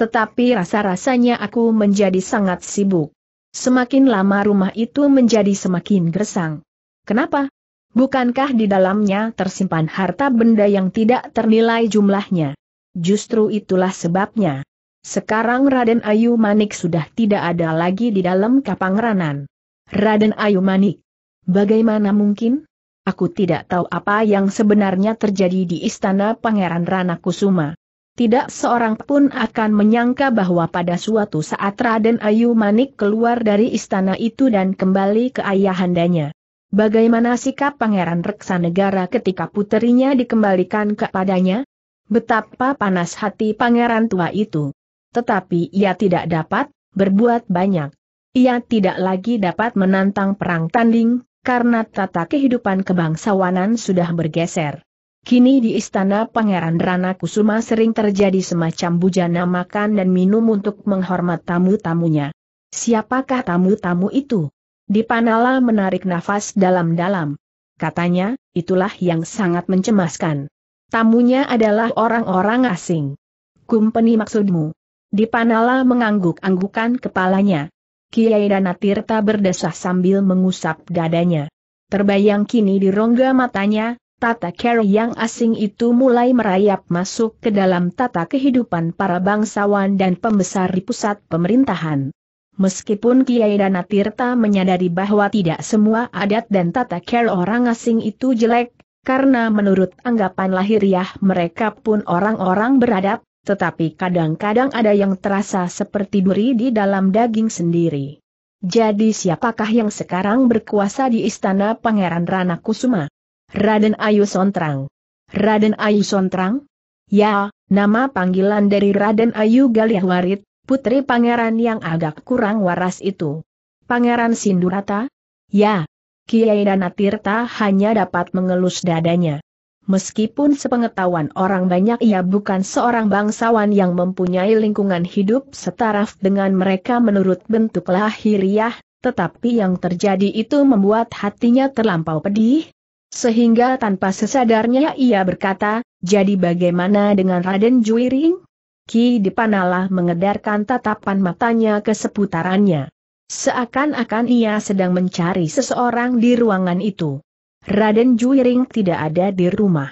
Tetapi rasa-rasanya aku menjadi sangat sibuk. Semakin lama rumah itu menjadi semakin gersang. Kenapa? Bukankah di dalamnya tersimpan harta benda yang tidak ternilai jumlahnya? Justru itulah sebabnya. Sekarang Raden Ayu Manik sudah tidak ada lagi di dalam kapangranan. Raden Ayu Manik, bagaimana mungkin? Aku tidak tahu apa yang sebenarnya terjadi di istana Pangeran Rana Kusuma. Tidak seorang pun akan menyangka bahwa pada suatu saat Raden Ayu Manik keluar dari istana itu dan kembali ke ayahandanya. Bagaimana sikap Pangeran Reksa Negara ketika puterinya dikembalikan kepadanya? Betapa panas hati pangeran tua itu. Tetapi ia tidak dapat berbuat banyak. Ia tidak lagi dapat menantang perang tanding, karena tata kehidupan kebangsawanan sudah bergeser. Kini di istana Pangeran Rana Kusuma sering terjadi semacam bujana makan dan minum untuk menghormat tamu-tamunya. Siapakah tamu-tamu itu? Dipanala menarik nafas dalam-dalam. Katanya, itulah yang sangat mencemaskan. Tamunya adalah orang-orang asing. Kumpeni maksudmu. Dipanala mengangguk-anggukan kepalanya. Kiai Danatirta berdesah sambil mengusap dadanya. Terbayang kini di rongga matanya, tata care yang asing itu mulai merayap masuk ke dalam tata kehidupan para bangsawan dan pembesar di pusat pemerintahan. Meskipun Kiai Dana Tirta menyadari bahwa tidak semua adat dan tata care orang asing itu jelek, karena menurut anggapan lahiriah mereka pun orang-orang beradab, tetapi kadang-kadang ada yang terasa seperti duri di dalam daging sendiri. Jadi siapakah yang sekarang berkuasa di istana Pangeran Rana Kusuma? Raden Ayu Sontrang. Raden Ayu Sontrang? Ya, nama panggilan dari Raden Ayu Galiahwarit, Putri pangeran yang agak kurang waras itu. Pangeran Sindurata? Ya. Kiai Danatirta hanya dapat mengelus dadanya. Meskipun sepengetahuan orang banyak ia bukan seorang bangsawan yang mempunyai lingkungan hidup setaraf dengan mereka menurut bentuk lahiriah, tetapi yang terjadi itu membuat hatinya terlampau pedih. Sehingga tanpa sesadarnya ia berkata, jadi bagaimana dengan Raden Juiring? Ki Dipanalah mengedarkan tatapan matanya ke seputarannya. Seakan-akan ia sedang mencari seseorang di ruangan itu. Raden Juiring tidak ada di rumah.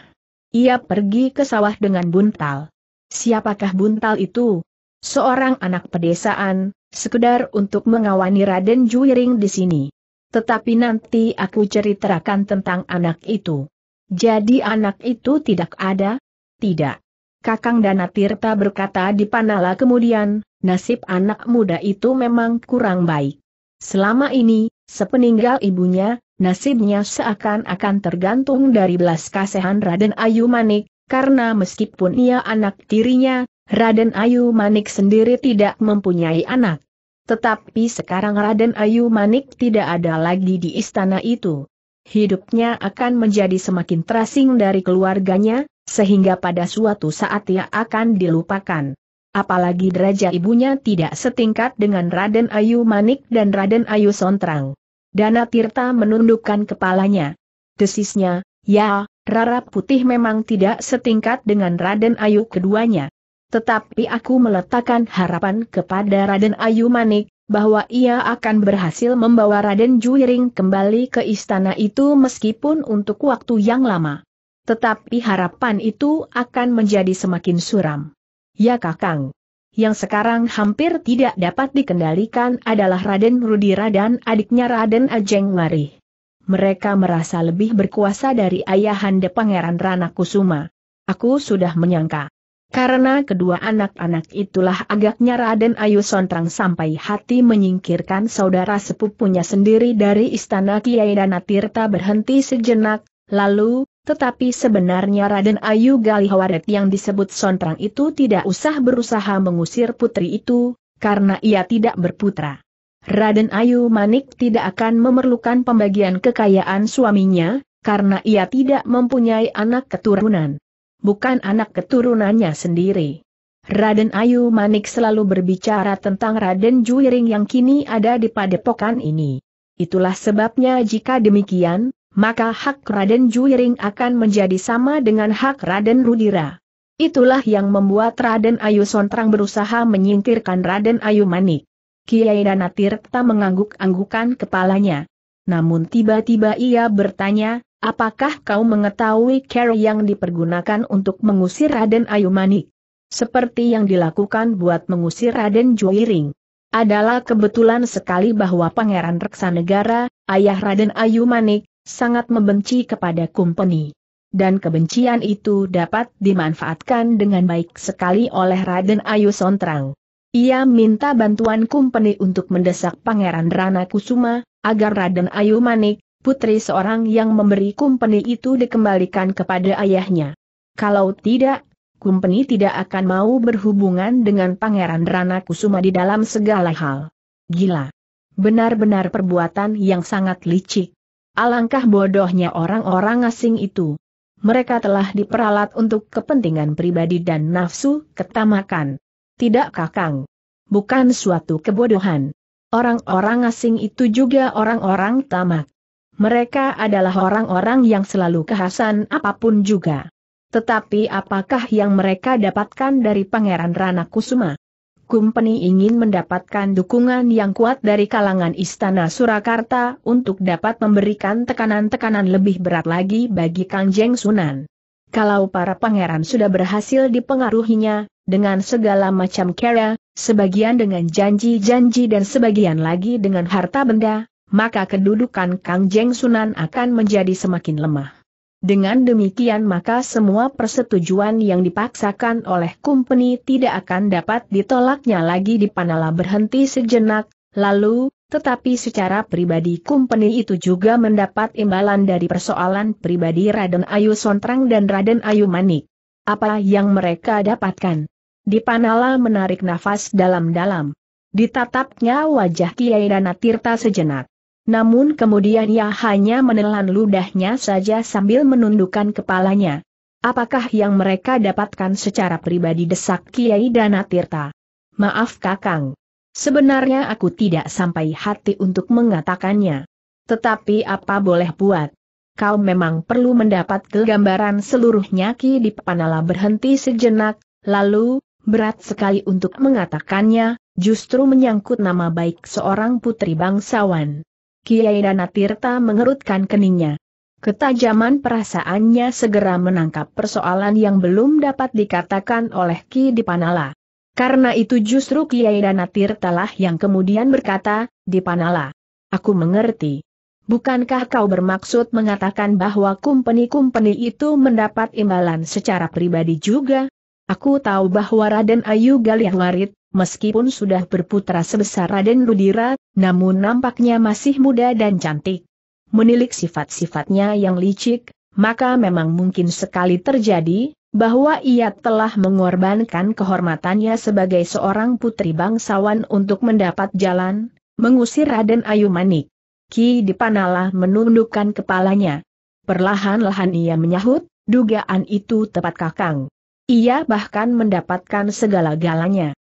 Ia pergi ke sawah dengan buntal. Siapakah buntal itu? Seorang anak pedesaan, sekedar untuk mengawani Raden Juiring di sini. Tetapi nanti aku ceritakan tentang anak itu. Jadi anak itu tidak ada? Tidak. Kakang Dana Tirta berkata di Panala kemudian, nasib anak muda itu memang kurang baik. Selama ini, sepeninggal ibunya, nasibnya seakan-akan tergantung dari belas kasihan Raden Ayu Manik, karena meskipun ia anak tirinya, Raden Ayu Manik sendiri tidak mempunyai anak. Tetapi sekarang Raden Ayu Manik tidak ada lagi di istana itu. Hidupnya akan menjadi semakin terasing dari keluarganya, sehingga pada suatu saat ia akan dilupakan. Apalagi derajat ibunya tidak setingkat dengan Raden Ayu Manik dan Raden Ayu Sontrang. Dana Tirta menundukkan kepalanya. Desisnya, ya, Rara Putih memang tidak setingkat dengan Raden Ayu keduanya. Tetapi aku meletakkan harapan kepada Raden Ayu Manik, bahwa ia akan berhasil membawa Raden Juiring kembali ke istana itu meskipun untuk waktu yang lama. Tetapi harapan itu akan menjadi semakin suram. Ya Kakang. Yang sekarang hampir tidak dapat dikendalikan adalah Raden Rudira dan adiknya Raden Ajeng Mari. Mereka merasa lebih berkuasa dari ayahanda Pangeran Rana Kusuma. Aku sudah menyangka. Karena kedua anak-anak itulah agaknya Raden Ayu Sontrang sampai hati menyingkirkan saudara sepupunya sendiri dari istana Kiai Danatirta berhenti sejenak, lalu, tetapi sebenarnya Raden Ayu Galihawaret yang disebut Sontrang itu tidak usah berusaha mengusir putri itu, karena ia tidak berputra. Raden Ayu Manik tidak akan memerlukan pembagian kekayaan suaminya, karena ia tidak mempunyai anak keturunan. Bukan anak keturunannya sendiri. Raden Ayu Manik selalu berbicara tentang Raden Juiring yang kini ada di padepokan ini. Itulah sebabnya jika demikian, maka hak Raden Juiring akan menjadi sama dengan hak Raden Rudira. Itulah yang membuat Raden Ayu Sontrang berusaha menyingkirkan Raden Ayu Manik. Kiai Danatirta mengangguk-anggukan kepalanya. Namun tiba-tiba ia bertanya, apakah kau mengetahui cara yang dipergunakan untuk mengusir Raden Ayu Manik? Seperti yang dilakukan buat mengusir Raden Juiring. Adalah kebetulan sekali bahwa Pangeran Reksa Negara, ayah Raden Ayu Manik, sangat membenci kepada Kumpeni. Dan kebencian itu dapat dimanfaatkan dengan baik sekali oleh Raden Ayu Sontrang. Ia minta bantuan Kumpeni untuk mendesak Pangeran Rana Kusuma, agar Raden Ayu Manik, putri seorang yang memberi Kumpeni itu dikembalikan kepada ayahnya. Kalau tidak, Kumpeni tidak akan mau berhubungan dengan Pangeran Rana Kusuma di dalam segala hal. Gila. Benar-benar perbuatan yang sangat licik. Alangkah bodohnya orang-orang asing itu. Mereka telah diperalat untuk kepentingan pribadi dan nafsu ketamakan. Tidak kakang. Bukan suatu kebodohan. Orang-orang asing itu juga orang-orang tamak. Mereka adalah orang-orang yang selalu kehasan apapun juga. Tetapi apakah yang mereka dapatkan dari Pangeran Rana Kusuma? Company ingin mendapatkan dukungan yang kuat dari kalangan Istana Surakarta untuk dapat memberikan tekanan-tekanan lebih berat lagi bagi Kangjeng Sunan. Kalau para pangeran sudah berhasil dipengaruhinya, dengan segala macam cara, sebagian dengan janji-janji dan sebagian lagi dengan harta benda, maka kedudukan Kangjeng Sunan akan menjadi semakin lemah. Dengan demikian maka semua persetujuan yang dipaksakan oleh kumpeni tidak akan dapat ditolaknya lagi di Panala berhenti sejenak, lalu, tetapi secara pribadi kumpeni itu juga mendapat imbalan dari persoalan pribadi Raden Ayu Sontrang dan Raden Ayu Manik. Apa yang mereka dapatkan? Di Panala menarik nafas dalam-dalam. Ditatapnya wajah Kiai Dana Tirta sejenak. Namun kemudian ia hanya menelan ludahnya saja sambil menundukkan kepalanya. Apakah yang mereka dapatkan secara pribadi desak Kiai Danatirta? Maaf Kakang. Sebenarnya aku tidak sampai hati untuk mengatakannya. Tetapi apa boleh buat? Kau memang perlu mendapat kegambaran seluruhnya Ki di Panala berhenti sejenak, lalu, berat sekali untuk mengatakannya, justru menyangkut nama baik seorang putri bangsawan. Kiai Danatirta Tirta mengerutkan keningnya. Ketajaman perasaannya segera menangkap persoalan yang belum dapat dikatakan oleh Ki Dipanala. Karena itu justru Kiai Danatirta Tirta lah yang kemudian berkata, Dipanala, aku mengerti. Bukankah kau bermaksud mengatakan bahwa kumpeni-kumpeni itu mendapat imbalan secara pribadi juga? Aku tahu bahwa Raden Ayu Galih Warit, meskipun sudah berputra sebesar Raden Ludira, namun nampaknya masih muda dan cantik. Menilik sifat-sifatnya yang licik, maka memang mungkin sekali terjadi, bahwa ia telah mengorbankan kehormatannya sebagai seorang putri bangsawan untuk mendapat jalan, mengusir Raden Ayumanik. Manik. Ki Dipanala menundukkan kepalanya. Perlahan-lahan ia menyahut, dugaan itu tepat kakang. Ia bahkan mendapatkan segala galanya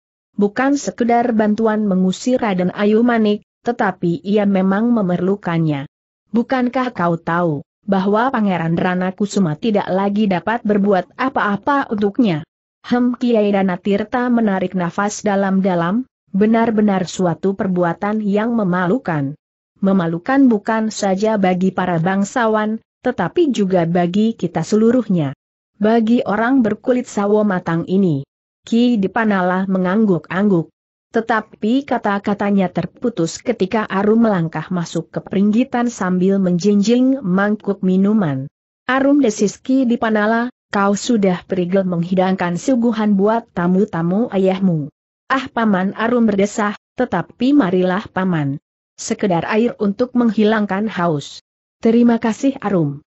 bukan sekedar bantuan mengusir Raden Ayu Manik, tetapi ia memang memerlukannya. Bukankah kau tahu bahwa Pangeran Rana Kusuma tidak lagi dapat berbuat apa-apa untuknya? Hem Kiai Dana Tirta menarik nafas dalam-dalam, benar-benar suatu perbuatan yang memalukan. Memalukan bukan saja bagi para bangsawan, tetapi juga bagi kita seluruhnya. Bagi orang berkulit sawo matang ini, Ki Dipanalah mengangguk-angguk. Tetapi kata-katanya terputus ketika Arum melangkah masuk ke peringgitan sambil menjinjing mangkuk minuman. Arum desis Ki Dipanala, kau sudah perigel menghidangkan suguhan buat tamu-tamu ayahmu. Ah paman Arum berdesah, tetapi marilah paman. Sekedar air untuk menghilangkan haus. Terima kasih Arum.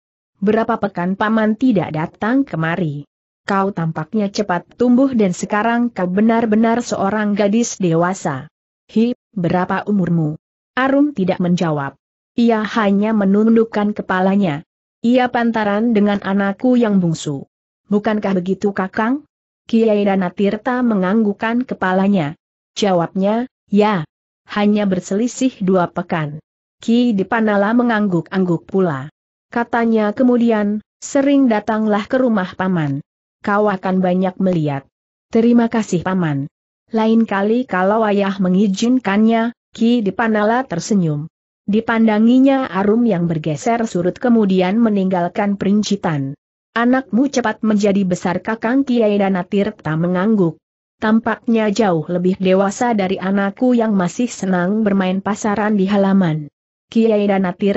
Berapa pekan paman tidak datang kemari kau tampaknya cepat tumbuh dan sekarang kau benar-benar seorang gadis dewasa. Hi, berapa umurmu? Arum tidak menjawab. Ia hanya menundukkan kepalanya. Ia pantaran dengan anakku yang bungsu. Bukankah begitu kakang? Kiai Tirta menganggukkan kepalanya. Jawabnya, ya. Hanya berselisih dua pekan. Ki Dipanala mengangguk-angguk pula. Katanya kemudian, sering datanglah ke rumah paman kau akan banyak melihat. Terima kasih Paman. Lain kali kalau ayah mengizinkannya, Ki Dipanala tersenyum. Dipandanginya arum yang bergeser surut kemudian meninggalkan perincitan. Anakmu cepat menjadi besar kakang Kiai tak mengangguk. Tampaknya jauh lebih dewasa dari anakku yang masih senang bermain pasaran di halaman. Kiai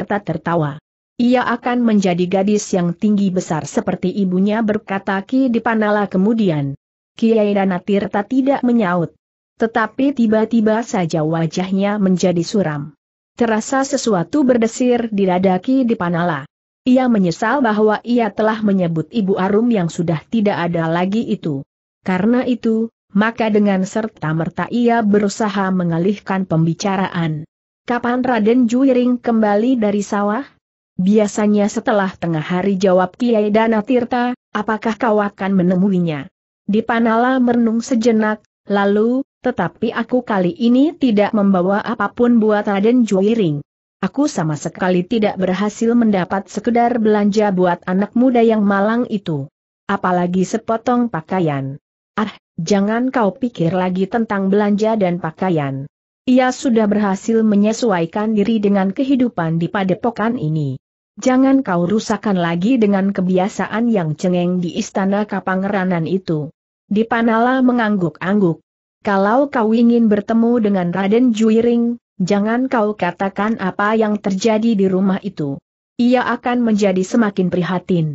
tak tertawa. Ia akan menjadi gadis yang tinggi besar seperti ibunya berkata Ki Dipanala kemudian. Kiai Danatirta tidak menyaut. Tetapi tiba-tiba saja wajahnya menjadi suram. Terasa sesuatu berdesir di dada Ki Dipanala. Ia menyesal bahwa ia telah menyebut Ibu Arum yang sudah tidak ada lagi itu. Karena itu, maka dengan serta-merta ia berusaha mengalihkan pembicaraan. Kapan Raden Juiring kembali dari sawah? Biasanya setelah tengah hari jawab Kiai Dana Tirta, apakah kau akan menemuinya? Dipanala merenung sejenak, lalu, tetapi aku kali ini tidak membawa apapun buat Raden Juiring. Aku sama sekali tidak berhasil mendapat sekedar belanja buat anak muda yang malang itu. Apalagi sepotong pakaian. Ah, jangan kau pikir lagi tentang belanja dan pakaian. Ia sudah berhasil menyesuaikan diri dengan kehidupan di padepokan ini jangan kau rusakan lagi dengan kebiasaan yang cengeng di istana kapangeranan itu. Dipanala mengangguk-angguk. Kalau kau ingin bertemu dengan Raden Juiring, jangan kau katakan apa yang terjadi di rumah itu. Ia akan menjadi semakin prihatin.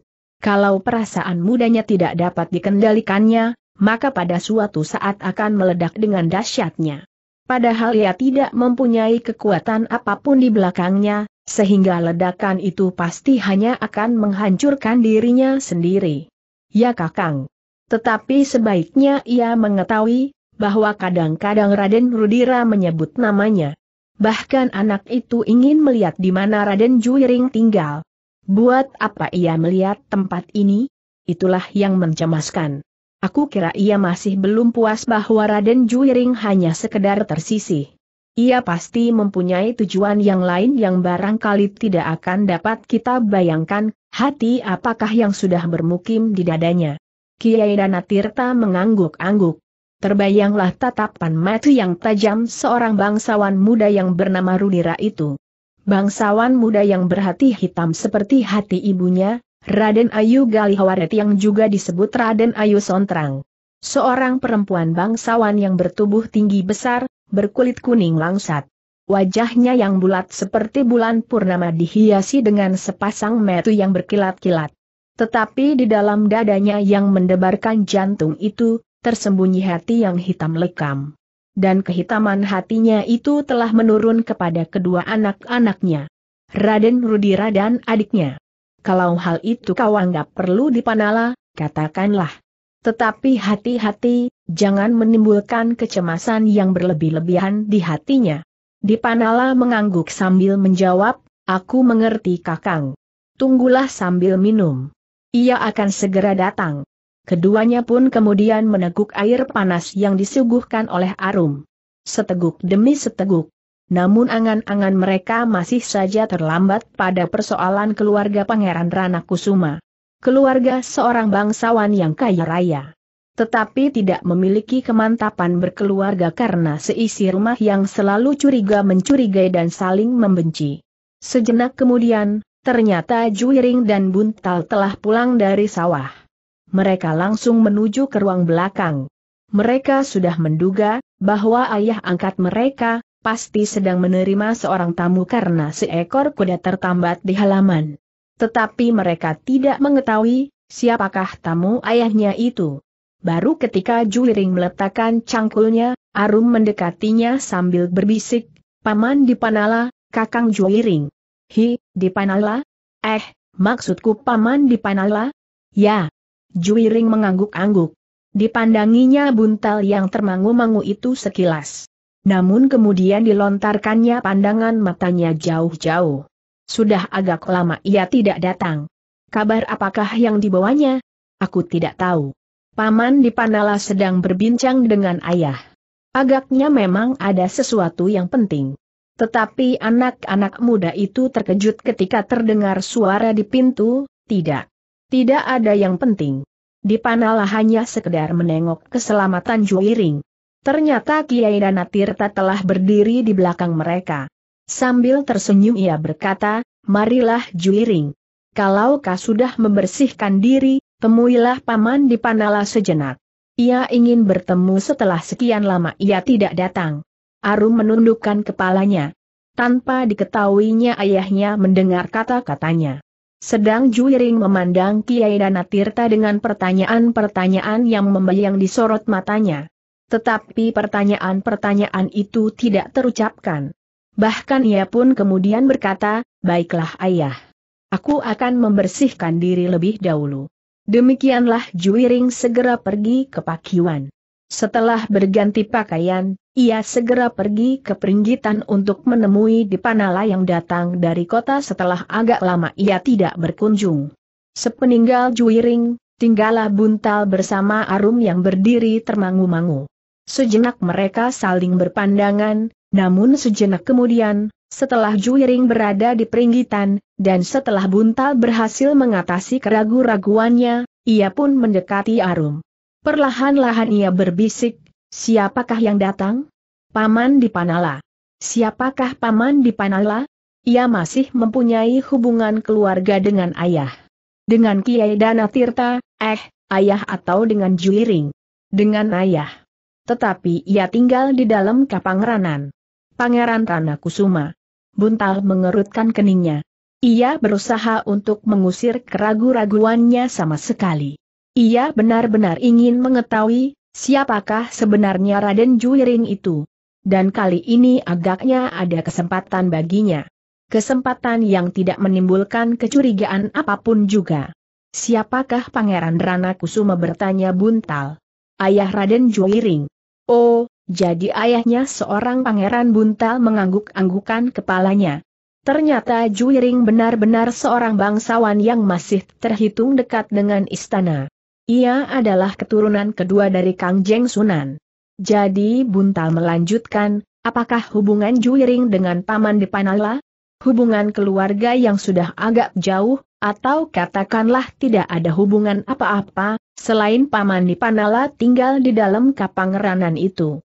Kalau perasaan mudanya tidak dapat dikendalikannya, maka pada suatu saat akan meledak dengan dahsyatnya. Padahal ia tidak mempunyai kekuatan apapun di belakangnya, sehingga ledakan itu pasti hanya akan menghancurkan dirinya sendiri. Ya kakang. Tetapi sebaiknya ia mengetahui, bahwa kadang-kadang Raden Rudira menyebut namanya. Bahkan anak itu ingin melihat di mana Raden Juiring tinggal. Buat apa ia melihat tempat ini? Itulah yang mencemaskan. Aku kira ia masih belum puas bahwa Raden Juiring hanya sekedar tersisih. Ia pasti mempunyai tujuan yang lain yang barangkali tidak akan dapat kita bayangkan, hati apakah yang sudah bermukim di dadanya. Kiai Danatirta mengangguk-angguk. Terbayanglah tatapan mata yang tajam seorang bangsawan muda yang bernama Rudira itu. Bangsawan muda yang berhati hitam seperti hati ibunya, Raden Ayu Galihawaret yang juga disebut Raden Ayu Sontrang. Seorang perempuan bangsawan yang bertubuh tinggi besar, berkulit kuning langsat. Wajahnya yang bulat seperti bulan purnama dihiasi dengan sepasang metu yang berkilat-kilat. Tetapi di dalam dadanya yang mendebarkan jantung itu, tersembunyi hati yang hitam lekam. Dan kehitaman hatinya itu telah menurun kepada kedua anak-anaknya. Raden Rudira dan adiknya. Kalau hal itu kau anggap perlu dipanala, katakanlah. Tetapi hati-hati, jangan menimbulkan kecemasan yang berlebih-lebihan di hatinya. Dipanala mengangguk sambil menjawab, aku mengerti kakang. Tunggulah sambil minum. Ia akan segera datang. Keduanya pun kemudian meneguk air panas yang disuguhkan oleh Arum. Seteguk demi seteguk. Namun angan-angan mereka masih saja terlambat pada persoalan keluarga Pangeran Rana Kusuma. Keluarga seorang bangsawan yang kaya raya tetapi tidak memiliki kemantapan berkeluarga karena seisi rumah yang selalu curiga mencurigai dan saling membenci. Sejenak kemudian, ternyata Juiring dan Buntal telah pulang dari sawah. Mereka langsung menuju ke ruang belakang. Mereka sudah menduga bahwa ayah angkat mereka pasti sedang menerima seorang tamu karena seekor kuda tertambat di halaman. Tetapi mereka tidak mengetahui siapakah tamu ayahnya itu. Baru ketika Juliring meletakkan cangkulnya, Arum mendekatinya sambil berbisik, Paman Dipanala, Kakang Juliring. Hi, Dipanala? Eh, maksudku Paman Dipanala? Ya. Juliring mengangguk-angguk. Dipandanginya buntal yang termangu-mangu itu sekilas. Namun kemudian dilontarkannya pandangan matanya jauh-jauh. Sudah agak lama ia tidak datang. Kabar apakah yang dibawanya? Aku tidak tahu. Paman Dipanala sedang berbincang dengan ayah. Agaknya memang ada sesuatu yang penting. Tetapi anak-anak muda itu terkejut ketika terdengar suara di pintu, tidak. Tidak ada yang penting. Dipanala hanya sekedar menengok keselamatan Juiring. Ternyata Kiai Danatirta telah berdiri di belakang mereka. Sambil tersenyum ia berkata, marilah Juiring. Kalau kau sudah membersihkan diri, Temuilah paman di Panala sejenak. Ia ingin bertemu setelah sekian lama ia tidak datang. Arum menundukkan kepalanya. Tanpa diketahuinya ayahnya mendengar kata-katanya. Sedang Juiring memandang Kiai Danatirta dengan pertanyaan-pertanyaan yang membayang di sorot matanya. Tetapi pertanyaan-pertanyaan itu tidak terucapkan. Bahkan ia pun kemudian berkata, baiklah ayah. Aku akan membersihkan diri lebih dahulu. Demikianlah Juiring segera pergi ke Pakiwan. Setelah berganti pakaian, ia segera pergi ke peringgitan untuk menemui Dipanala yang datang dari kota setelah agak lama ia tidak berkunjung. Sepeninggal Juiring, tinggallah Buntal bersama Arum yang berdiri termangu-mangu. Sejenak mereka saling berpandangan, namun sejenak kemudian, setelah Juiring berada di peringgitan, dan setelah Buntal berhasil mengatasi keragu-raguannya, ia pun mendekati Arum. Perlahan-lahan ia berbisik, siapakah yang datang? Paman Dipanala. Siapakah Paman di Ia masih mempunyai hubungan keluarga dengan ayah. Dengan Kiai Dana Tirta, eh, ayah atau dengan Juiring. Dengan ayah. Tetapi ia tinggal di dalam Kapangranan. Pangeran Tanah Kusuma. Buntal mengerutkan keningnya. Ia berusaha untuk mengusir keragu-raguannya sama sekali. Ia benar-benar ingin mengetahui, siapakah sebenarnya Raden Juiring itu. Dan kali ini agaknya ada kesempatan baginya. Kesempatan yang tidak menimbulkan kecurigaan apapun juga. Siapakah Pangeran Rana Kusuma bertanya Buntal? Ayah Raden Juiring. Oh, jadi ayahnya seorang pangeran buntal mengangguk-anggukan kepalanya. Ternyata Juiring benar-benar seorang bangsawan yang masih terhitung dekat dengan istana. Ia adalah keturunan kedua dari Kang Jeng Sunan. Jadi Buntal melanjutkan, apakah hubungan Juiring dengan Paman Dipanala? Hubungan keluarga yang sudah agak jauh, atau katakanlah tidak ada hubungan apa-apa, selain Paman Dipanala tinggal di dalam kapangeranan itu.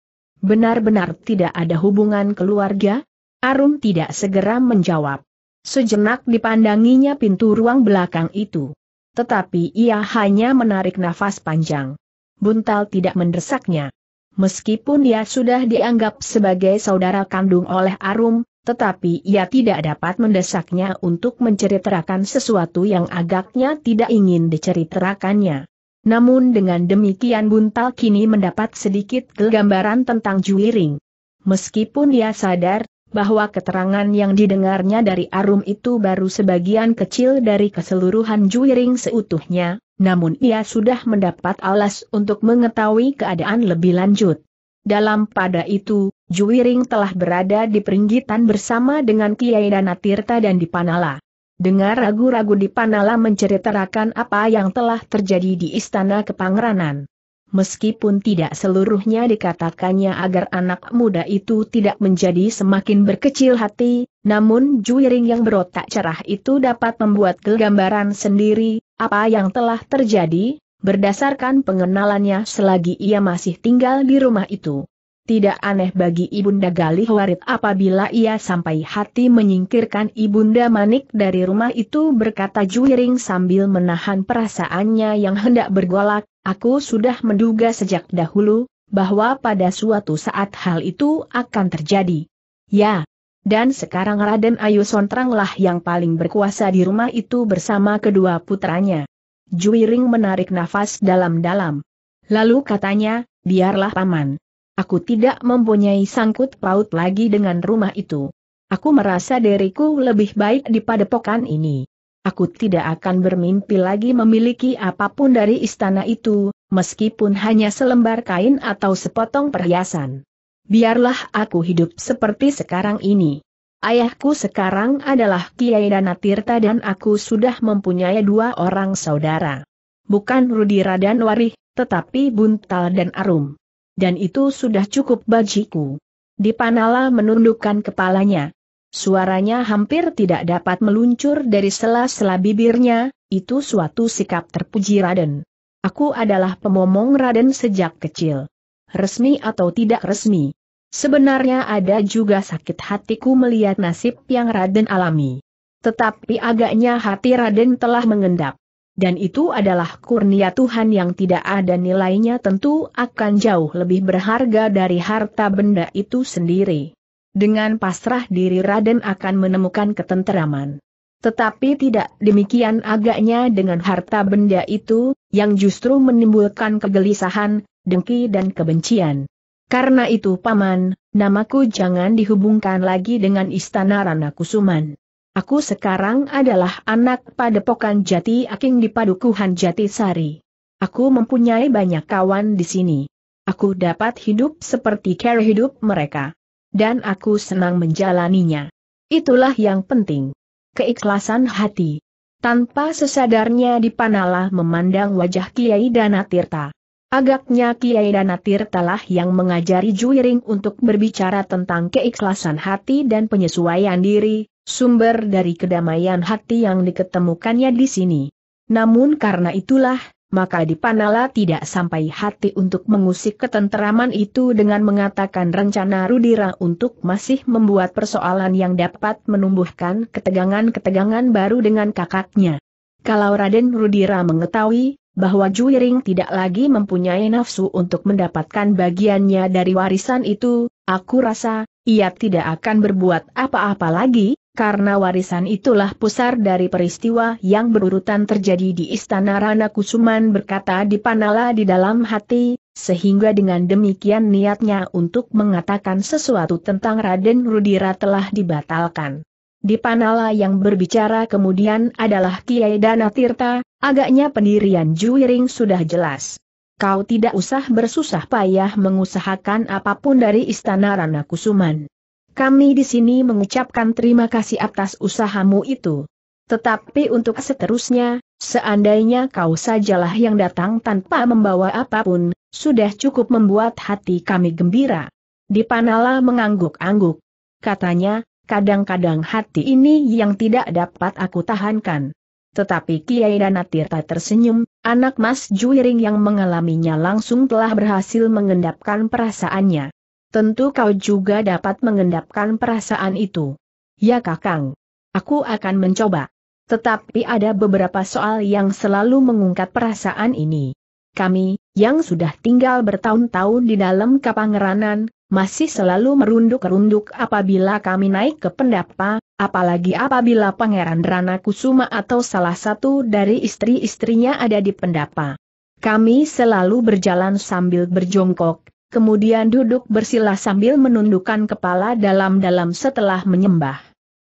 Benar-benar tidak ada hubungan keluarga? Arum tidak segera menjawab. Sejenak dipandanginya pintu ruang belakang itu. Tetapi ia hanya menarik nafas panjang. Buntal tidak mendesaknya. Meskipun ia sudah dianggap sebagai saudara kandung oleh Arum, tetapi ia tidak dapat mendesaknya untuk menceritakan sesuatu yang agaknya tidak ingin diceritakannya. Namun dengan demikian Buntal kini mendapat sedikit gambaran tentang Juwiring. Meskipun ia sadar bahwa keterangan yang didengarnya dari Arum itu baru sebagian kecil dari keseluruhan Juwiring seutuhnya, namun ia sudah mendapat alas untuk mengetahui keadaan lebih lanjut. Dalam pada itu, Juwiring telah berada di peringgitan bersama dengan Kiai Danatirta dan Dipanala. Dengar ragu-ragu di Panala menceritakan apa yang telah terjadi di Istana kepangeranan. Meskipun tidak seluruhnya dikatakannya agar anak muda itu tidak menjadi semakin berkecil hati, namun juiring yang berotak cerah itu dapat membuat kegambaran sendiri, apa yang telah terjadi, berdasarkan pengenalannya selagi ia masih tinggal di rumah itu. Tidak aneh bagi Ibunda Galih Warit apabila ia sampai hati menyingkirkan Ibunda Manik dari rumah itu berkata Juiring sambil menahan perasaannya yang hendak bergolak, aku sudah menduga sejak dahulu, bahwa pada suatu saat hal itu akan terjadi. Ya, dan sekarang Raden Ayu Sontranglah yang paling berkuasa di rumah itu bersama kedua putranya. Juiring menarik nafas dalam-dalam. Lalu katanya, biarlah paman. Aku tidak mempunyai sangkut paut lagi dengan rumah itu. Aku merasa diriku lebih baik di padepokan ini. Aku tidak akan bermimpi lagi memiliki apapun dari istana itu, meskipun hanya selembar kain atau sepotong perhiasan. Biarlah aku hidup seperti sekarang ini. Ayahku sekarang adalah Kiai Danatirta dan aku sudah mempunyai dua orang saudara. Bukan Rudira dan Warih, tetapi Buntal dan Arum dan itu sudah cukup bagiku. Dipanala menundukkan kepalanya. Suaranya hampir tidak dapat meluncur dari sela-sela bibirnya, itu suatu sikap terpuji Raden. Aku adalah pemomong Raden sejak kecil. Resmi atau tidak resmi. Sebenarnya ada juga sakit hatiku melihat nasib yang Raden alami. Tetapi agaknya hati Raden telah mengendap dan itu adalah kurnia Tuhan yang tidak ada nilainya tentu akan jauh lebih berharga dari harta benda itu sendiri. Dengan pasrah diri Raden akan menemukan ketenteraman. Tetapi tidak demikian agaknya dengan harta benda itu, yang justru menimbulkan kegelisahan, dengki dan kebencian. Karena itu paman, namaku jangan dihubungkan lagi dengan istana Rana Kusuman. Aku sekarang adalah anak pada padepokan jati aking di padukuhan jati sari. Aku mempunyai banyak kawan di sini. Aku dapat hidup seperti care hidup mereka. Dan aku senang menjalaninya. Itulah yang penting. Keikhlasan hati. Tanpa sesadarnya Dipanala memandang wajah Kiai Danatirta. Agaknya Kiai Danatir telah yang mengajari Juiring untuk berbicara tentang keikhlasan hati dan penyesuaian diri, sumber dari kedamaian hati yang diketemukannya di sini. Namun karena itulah, maka Dipanala tidak sampai hati untuk mengusik ketenteraman itu dengan mengatakan rencana Rudira untuk masih membuat persoalan yang dapat menumbuhkan ketegangan-ketegangan baru dengan kakaknya. Kalau Raden Rudira mengetahui, bahwa Juiring tidak lagi mempunyai nafsu untuk mendapatkan bagiannya dari warisan itu, aku rasa, ia tidak akan berbuat apa-apa lagi, karena warisan itulah pusar dari peristiwa yang berurutan terjadi di Istana Rana Kusuman berkata di Panala di dalam hati, sehingga dengan demikian niatnya untuk mengatakan sesuatu tentang Raden Rudira telah dibatalkan. Di Panala yang berbicara kemudian adalah Kiai Dana Tirta, agaknya pendirian Juiring sudah jelas. Kau tidak usah bersusah payah mengusahakan apapun dari Istana Rana Kusuman. Kami di sini mengucapkan terima kasih atas usahamu itu. Tetapi untuk seterusnya, seandainya kau sajalah yang datang tanpa membawa apapun, sudah cukup membuat hati kami gembira. Dipanala mengangguk-angguk. Katanya, kadang-kadang hati ini yang tidak dapat aku tahankan. Tetapi Kiai Danatirta tersenyum, anak Mas Juiring yang mengalaminya langsung telah berhasil mengendapkan perasaannya. Tentu kau juga dapat mengendapkan perasaan itu. Ya kakang. Aku akan mencoba. Tetapi ada beberapa soal yang selalu mengungkap perasaan ini. Kami, yang sudah tinggal bertahun-tahun di dalam kapangeranan, masih selalu merunduk-runduk apabila kami naik ke pendapa, apalagi apabila Pangeran Rana Kusuma atau salah satu dari istri-istrinya ada di pendapa. Kami selalu berjalan sambil berjongkok, kemudian duduk bersila sambil menundukkan kepala dalam-dalam setelah menyembah.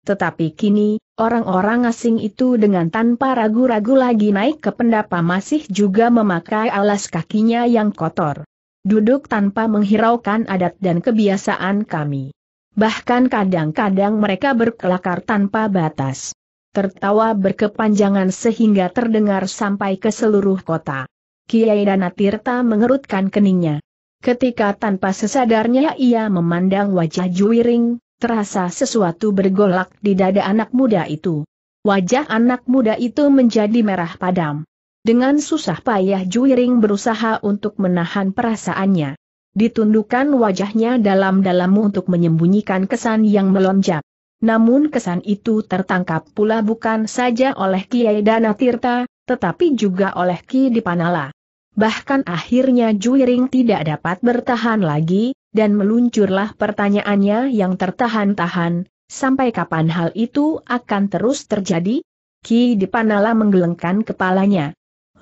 Tetapi kini, orang-orang asing itu dengan tanpa ragu-ragu lagi naik ke pendapa masih juga memakai alas kakinya yang kotor duduk tanpa menghiraukan adat dan kebiasaan kami. Bahkan kadang-kadang mereka berkelakar tanpa batas. Tertawa berkepanjangan sehingga terdengar sampai ke seluruh kota. Kiai Danatirta mengerutkan keningnya. Ketika tanpa sesadarnya ia memandang wajah Juwiring, terasa sesuatu bergolak di dada anak muda itu. Wajah anak muda itu menjadi merah padam. Dengan susah payah Juiring berusaha untuk menahan perasaannya. Ditundukkan wajahnya dalam-dalam untuk menyembunyikan kesan yang melonjak. Namun kesan itu tertangkap pula bukan saja oleh Kiai Dana Tirta, tetapi juga oleh Ki Dipanala. Bahkan akhirnya Juiring tidak dapat bertahan lagi, dan meluncurlah pertanyaannya yang tertahan-tahan, sampai kapan hal itu akan terus terjadi? Ki Dipanala menggelengkan kepalanya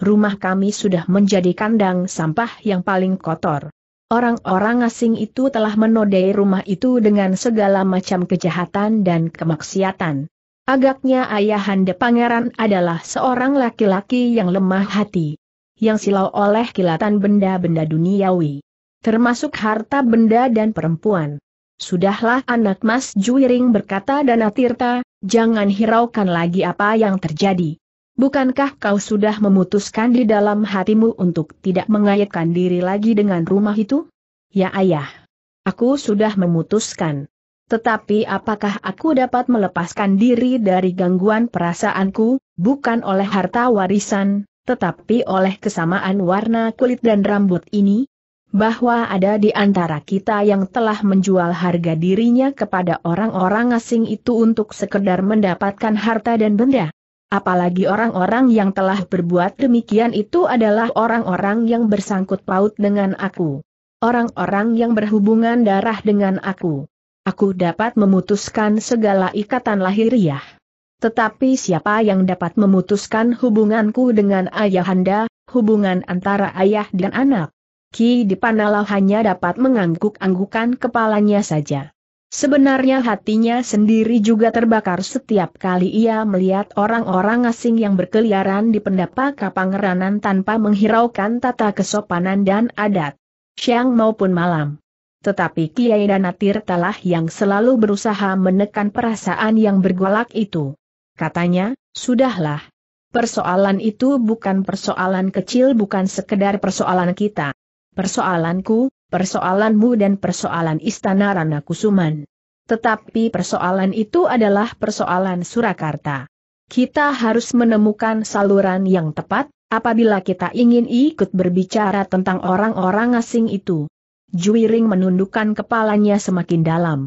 rumah kami sudah menjadi kandang sampah yang paling kotor. Orang-orang asing itu telah menodai rumah itu dengan segala macam kejahatan dan kemaksiatan. Agaknya ayahanda pangeran adalah seorang laki-laki yang lemah hati, yang silau oleh kilatan benda-benda duniawi, termasuk harta benda dan perempuan. Sudahlah anak Mas Juiring berkata Dana Tirta, jangan hiraukan lagi apa yang terjadi. Bukankah kau sudah memutuskan di dalam hatimu untuk tidak mengaitkan diri lagi dengan rumah itu? Ya ayah. Aku sudah memutuskan. Tetapi apakah aku dapat melepaskan diri dari gangguan perasaanku, bukan oleh harta warisan, tetapi oleh kesamaan warna kulit dan rambut ini? Bahwa ada di antara kita yang telah menjual harga dirinya kepada orang-orang asing itu untuk sekedar mendapatkan harta dan benda. Apalagi orang-orang yang telah berbuat demikian itu adalah orang-orang yang bersangkut paut dengan aku. Orang-orang yang berhubungan darah dengan aku. Aku dapat memutuskan segala ikatan lahiriah. Tetapi siapa yang dapat memutuskan hubunganku dengan ayahanda, hubungan antara ayah dan anak? Ki Dipanalah hanya dapat mengangguk-anggukan kepalanya saja. Sebenarnya hatinya sendiri juga terbakar setiap kali ia melihat orang-orang asing yang berkeliaran di pendapa kapangeranan tanpa menghiraukan tata kesopanan dan adat, siang maupun malam. Tetapi Kiai Danatir telah yang selalu berusaha menekan perasaan yang bergolak itu. Katanya, sudahlah. Persoalan itu bukan persoalan kecil bukan sekedar persoalan kita. Persoalanku, persoalanmu dan persoalan istana Rana Kusuman. Tetapi persoalan itu adalah persoalan Surakarta. Kita harus menemukan saluran yang tepat, apabila kita ingin ikut berbicara tentang orang-orang asing itu. Juiring menundukkan kepalanya semakin dalam.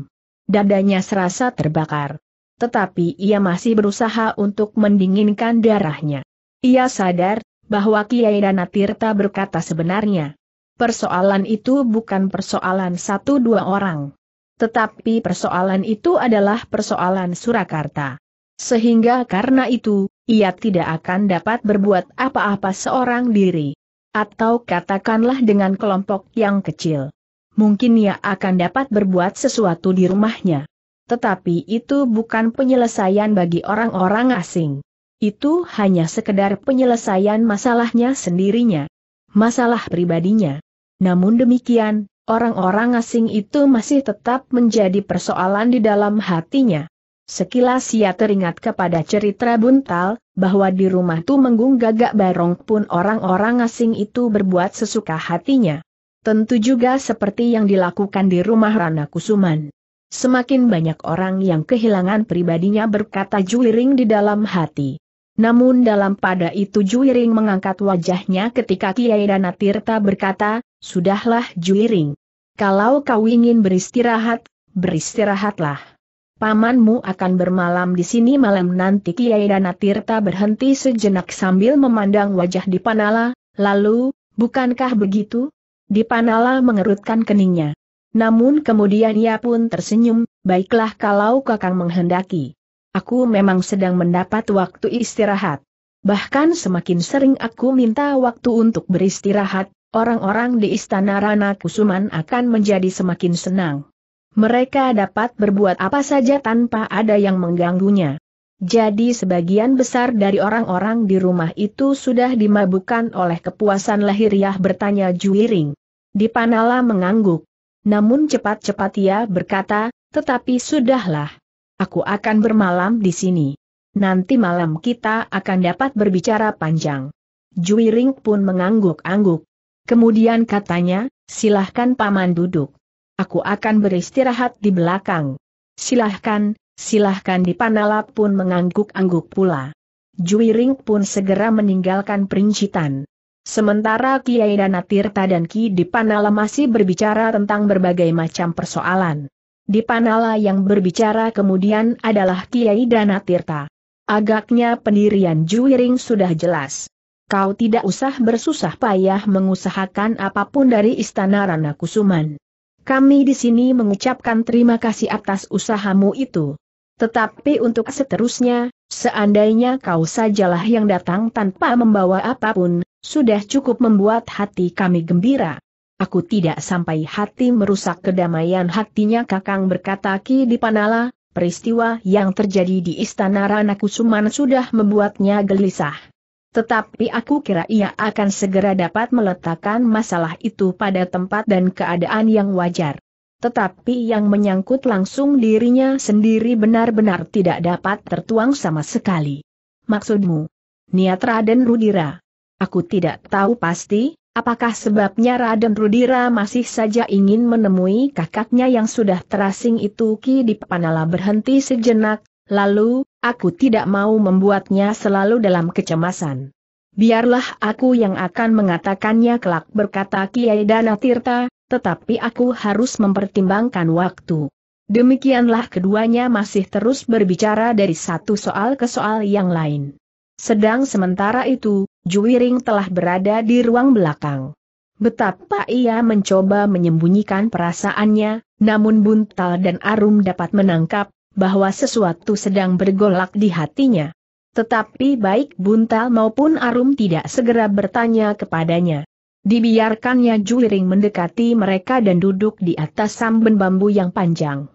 Dadanya serasa terbakar. Tetapi ia masih berusaha untuk mendinginkan darahnya. Ia sadar, bahwa Kiai Danatirta berkata sebenarnya persoalan itu bukan persoalan satu dua orang. Tetapi persoalan itu adalah persoalan Surakarta. Sehingga karena itu, ia tidak akan dapat berbuat apa-apa seorang diri. Atau katakanlah dengan kelompok yang kecil. Mungkin ia akan dapat berbuat sesuatu di rumahnya. Tetapi itu bukan penyelesaian bagi orang-orang asing. Itu hanya sekedar penyelesaian masalahnya sendirinya. Masalah pribadinya. Namun demikian, orang-orang asing itu masih tetap menjadi persoalan di dalam hatinya. Sekilas ia teringat kepada cerita Buntal, bahwa di rumah Tumenggung Gagak Barong pun orang-orang asing itu berbuat sesuka hatinya. Tentu juga seperti yang dilakukan di rumah Rana Kusuman. Semakin banyak orang yang kehilangan pribadinya berkata juliring di dalam hati. Namun dalam pada itu Juiring mengangkat wajahnya ketika Kiai Danatirta berkata, Sudahlah Juiring. Kalau kau ingin beristirahat, beristirahatlah. Pamanmu akan bermalam di sini malam nanti Kiai Danatirta berhenti sejenak sambil memandang wajah Dipanala, lalu, bukankah begitu? Dipanala mengerutkan keningnya. Namun kemudian ia pun tersenyum, baiklah kalau kakang menghendaki. Aku memang sedang mendapat waktu istirahat. Bahkan semakin sering aku minta waktu untuk beristirahat, orang-orang di Istana Rana Kusuman akan menjadi semakin senang. Mereka dapat berbuat apa saja tanpa ada yang mengganggunya. Jadi sebagian besar dari orang-orang di rumah itu sudah dimabukkan oleh kepuasan lahiriah bertanya Juiring. Dipanala mengangguk. Namun cepat-cepat ia berkata, tetapi sudahlah. Aku akan bermalam di sini. Nanti malam kita akan dapat berbicara panjang. Juwiring pun mengangguk-angguk. Kemudian katanya, silahkan paman duduk. Aku akan beristirahat di belakang. Silahkan, silahkan di Panala pun mengangguk-angguk pula. Juwiring pun segera meninggalkan perincitan. Sementara Kiai Danatirta dan Ki Dipanala masih berbicara tentang berbagai macam persoalan. Di Panala yang berbicara kemudian adalah Kiai Dana Tirta. Agaknya pendirian Juiring sudah jelas. Kau tidak usah bersusah payah mengusahakan apapun dari Istana Rana Kusuman. Kami di sini mengucapkan terima kasih atas usahamu itu. Tetapi untuk seterusnya, seandainya kau sajalah yang datang tanpa membawa apapun, sudah cukup membuat hati kami gembira. Aku tidak sampai hati merusak kedamaian hatinya Kakang berkata Ki Dipanala, peristiwa yang terjadi di Istana Ranakusuman sudah membuatnya gelisah. Tetapi aku kira ia akan segera dapat meletakkan masalah itu pada tempat dan keadaan yang wajar. Tetapi yang menyangkut langsung dirinya sendiri benar-benar tidak dapat tertuang sama sekali. Maksudmu? Niat Raden Rudira. Aku tidak tahu pasti, Apakah sebabnya Raden Rudira masih saja ingin menemui kakaknya yang sudah terasing itu Ki Dipanala berhenti sejenak, lalu, aku tidak mau membuatnya selalu dalam kecemasan. Biarlah aku yang akan mengatakannya kelak berkata Kiai Dana Tirta, tetapi aku harus mempertimbangkan waktu. Demikianlah keduanya masih terus berbicara dari satu soal ke soal yang lain. Sedang sementara itu, Juwiring telah berada di ruang belakang. Betapa ia mencoba menyembunyikan perasaannya, namun Buntal dan Arum dapat menangkap bahwa sesuatu sedang bergolak di hatinya. Tetapi baik Buntal maupun Arum tidak segera bertanya kepadanya. Dibiarkannya Juwiring mendekati mereka dan duduk di atas samben bambu yang panjang.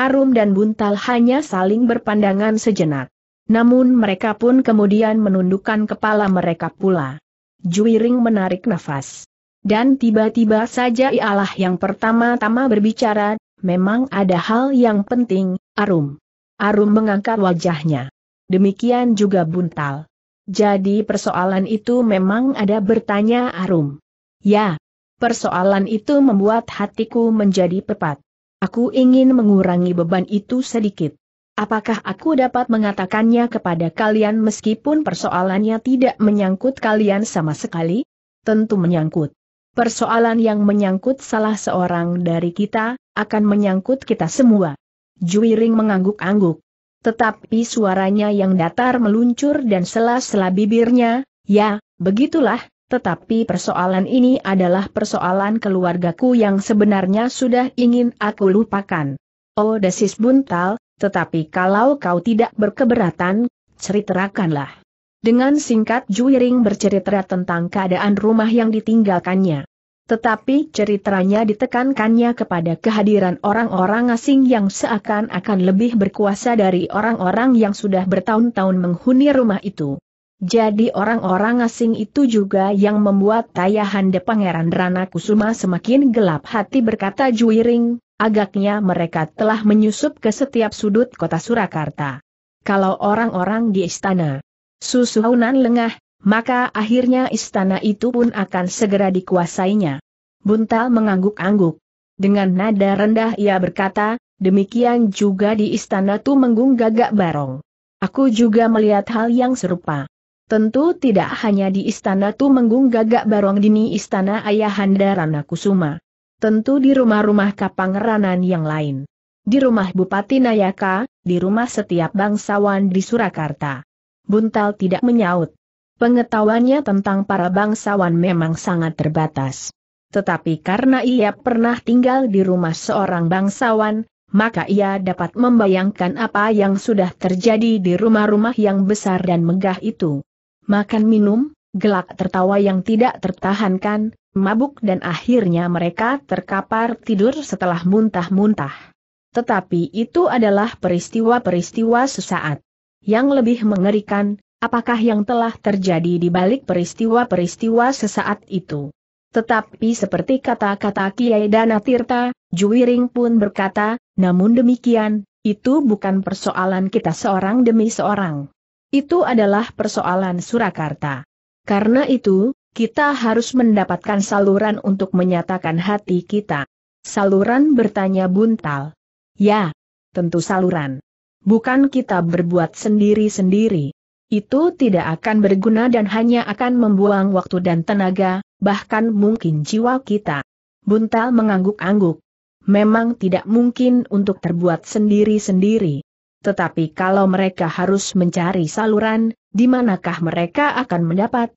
Arum dan Buntal hanya saling berpandangan sejenak. Namun mereka pun kemudian menundukkan kepala mereka pula. Juiring menarik nafas. Dan tiba-tiba saja ialah yang pertama-tama berbicara, memang ada hal yang penting, Arum. Arum mengangkat wajahnya. Demikian juga Buntal. Jadi persoalan itu memang ada bertanya Arum. Ya, persoalan itu membuat hatiku menjadi pepat. Aku ingin mengurangi beban itu sedikit. Apakah aku dapat mengatakannya kepada kalian meskipun persoalannya tidak menyangkut kalian sama sekali? Tentu menyangkut. Persoalan yang menyangkut salah seorang dari kita, akan menyangkut kita semua. Juiring mengangguk-angguk. Tetapi suaranya yang datar meluncur dan sela-sela bibirnya, ya, begitulah, tetapi persoalan ini adalah persoalan keluargaku yang sebenarnya sudah ingin aku lupakan. Oh desis buntal, tetapi kalau kau tidak berkeberatan, ceritakanlah. Dengan singkat Juiring bercerita tentang keadaan rumah yang ditinggalkannya. Tetapi ceritanya ditekankannya kepada kehadiran orang-orang asing yang seakan-akan lebih berkuasa dari orang-orang yang sudah bertahun-tahun menghuni rumah itu. Jadi orang-orang asing itu juga yang membuat tayahan de Pangeran Rana Kusuma semakin gelap hati berkata Juiring, Agaknya mereka telah menyusup ke setiap sudut kota Surakarta. Kalau orang-orang di istana Susuhunan lengah, maka akhirnya istana itu pun akan segera dikuasainya. Buntal mengangguk-angguk. Dengan nada rendah ia berkata, demikian juga di istana Tumenggung Gagak Barong. Aku juga melihat hal yang serupa. Tentu tidak hanya di istana Tumenggung Gagak Barong dini istana Ayahanda Rana Kusuma tentu di rumah-rumah kapangeranan yang lain. Di rumah Bupati Nayaka, di rumah setiap bangsawan di Surakarta. Buntal tidak menyaut. Pengetahuannya tentang para bangsawan memang sangat terbatas. Tetapi karena ia pernah tinggal di rumah seorang bangsawan, maka ia dapat membayangkan apa yang sudah terjadi di rumah-rumah yang besar dan megah itu. Makan minum, gelak tertawa yang tidak tertahankan, mabuk dan akhirnya mereka terkapar tidur setelah muntah-muntah. Tetapi itu adalah peristiwa-peristiwa sesaat. Yang lebih mengerikan, apakah yang telah terjadi di balik peristiwa-peristiwa sesaat itu. Tetapi seperti kata-kata Kiai Dana Tirta, Juwiring pun berkata, namun demikian, itu bukan persoalan kita seorang demi seorang. Itu adalah persoalan Surakarta. Karena itu, kita harus mendapatkan saluran untuk menyatakan hati kita. Saluran bertanya buntal. Ya, tentu saluran. Bukan kita berbuat sendiri-sendiri. Itu tidak akan berguna dan hanya akan membuang waktu dan tenaga, bahkan mungkin jiwa kita. Buntal mengangguk-angguk. Memang tidak mungkin untuk terbuat sendiri-sendiri. Tetapi kalau mereka harus mencari saluran, di manakah mereka akan mendapat?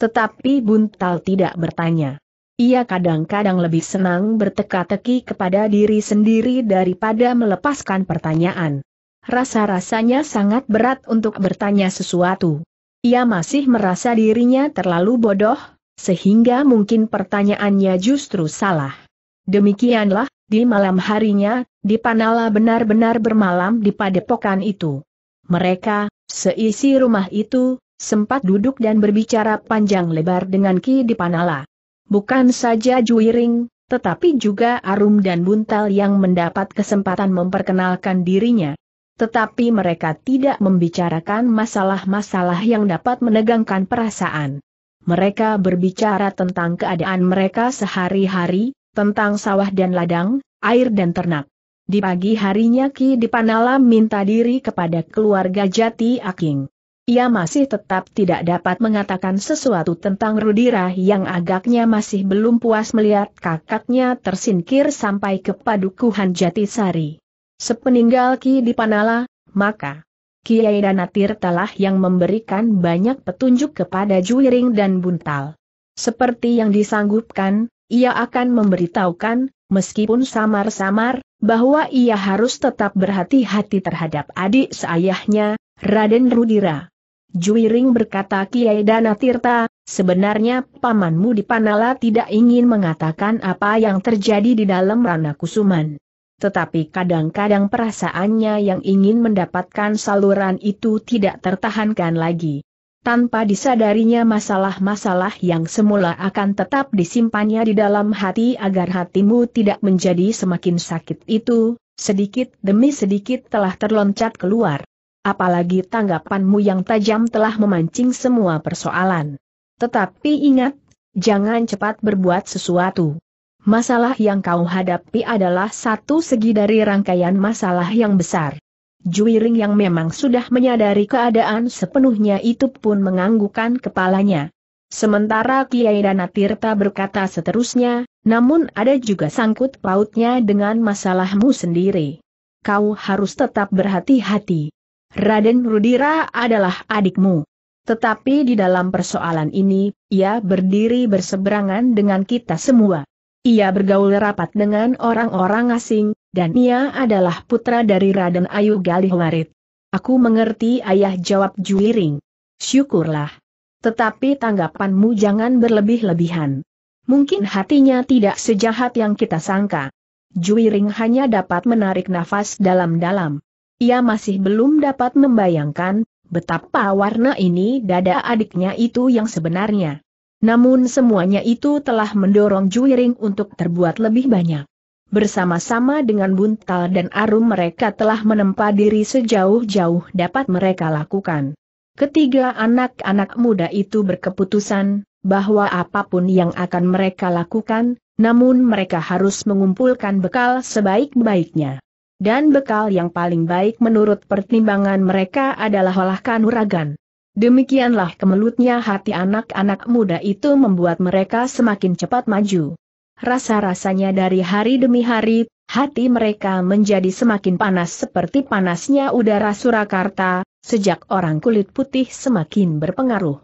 Tetapi Buntal tidak bertanya. Ia kadang-kadang lebih senang berteka-teki kepada diri sendiri daripada melepaskan pertanyaan. Rasa-rasanya sangat berat untuk bertanya sesuatu. Ia masih merasa dirinya terlalu bodoh, sehingga mungkin pertanyaannya justru salah. Demikianlah, di malam harinya, Dipanala benar-benar bermalam di padepokan itu. Mereka, seisi rumah itu, sempat duduk dan berbicara panjang lebar dengan Ki Dipanala. Bukan saja Juiring, tetapi juga Arum dan Buntal yang mendapat kesempatan memperkenalkan dirinya. Tetapi mereka tidak membicarakan masalah-masalah yang dapat menegangkan perasaan. Mereka berbicara tentang keadaan mereka sehari-hari, tentang sawah dan ladang, air dan ternak. Di pagi harinya Ki Dipanala minta diri kepada keluarga Jati Aking. Ia masih tetap tidak dapat mengatakan sesuatu tentang Rudira yang agaknya masih belum puas melihat kakaknya tersingkir sampai ke padukuhan Jatisari. Sepeninggal Ki Dipanala, maka Kiai Danatir telah yang memberikan banyak petunjuk kepada Juiring dan Buntal. Seperti yang disanggupkan, ia akan memberitahukan, meskipun samar-samar, bahwa ia harus tetap berhati-hati terhadap adik seayahnya, Raden Rudira. Juiring berkata Kiai Dana Tirta, sebenarnya pamanmu di Panala tidak ingin mengatakan apa yang terjadi di dalam Rana Kusuman. Tetapi kadang-kadang perasaannya yang ingin mendapatkan saluran itu tidak tertahankan lagi. Tanpa disadarinya masalah-masalah yang semula akan tetap disimpannya di dalam hati agar hatimu tidak menjadi semakin sakit itu, sedikit demi sedikit telah terloncat keluar. Apalagi tanggapanmu yang tajam telah memancing semua persoalan. Tetapi ingat, jangan cepat berbuat sesuatu. Masalah yang kau hadapi adalah satu segi dari rangkaian masalah yang besar. Juiring yang memang sudah menyadari keadaan sepenuhnya itu pun menganggukkan kepalanya. Sementara Kiai Danatirta berkata seterusnya, namun ada juga sangkut pautnya dengan masalahmu sendiri. Kau harus tetap berhati-hati. Raden Rudira adalah adikmu. Tetapi di dalam persoalan ini, ia berdiri berseberangan dengan kita semua. Ia bergaul rapat dengan orang-orang asing, dan ia adalah putra dari Raden Ayu Galihwarit. Aku mengerti ayah jawab Juiring. Syukurlah. Tetapi tanggapanmu jangan berlebih-lebihan. Mungkin hatinya tidak sejahat yang kita sangka. Juiring hanya dapat menarik nafas dalam-dalam. Ia masih belum dapat membayangkan betapa warna ini dada adiknya itu yang sebenarnya. Namun semuanya itu telah mendorong Juiring untuk terbuat lebih banyak. Bersama-sama dengan buntal dan arum mereka telah menempa diri sejauh-jauh dapat mereka lakukan. Ketiga anak-anak muda itu berkeputusan, bahwa apapun yang akan mereka lakukan, namun mereka harus mengumpulkan bekal sebaik-baiknya dan bekal yang paling baik menurut pertimbangan mereka adalah olah kanuragan. Demikianlah kemelutnya hati anak-anak muda itu membuat mereka semakin cepat maju. Rasa-rasanya dari hari demi hari, hati mereka menjadi semakin panas seperti panasnya udara Surakarta, sejak orang kulit putih semakin berpengaruh.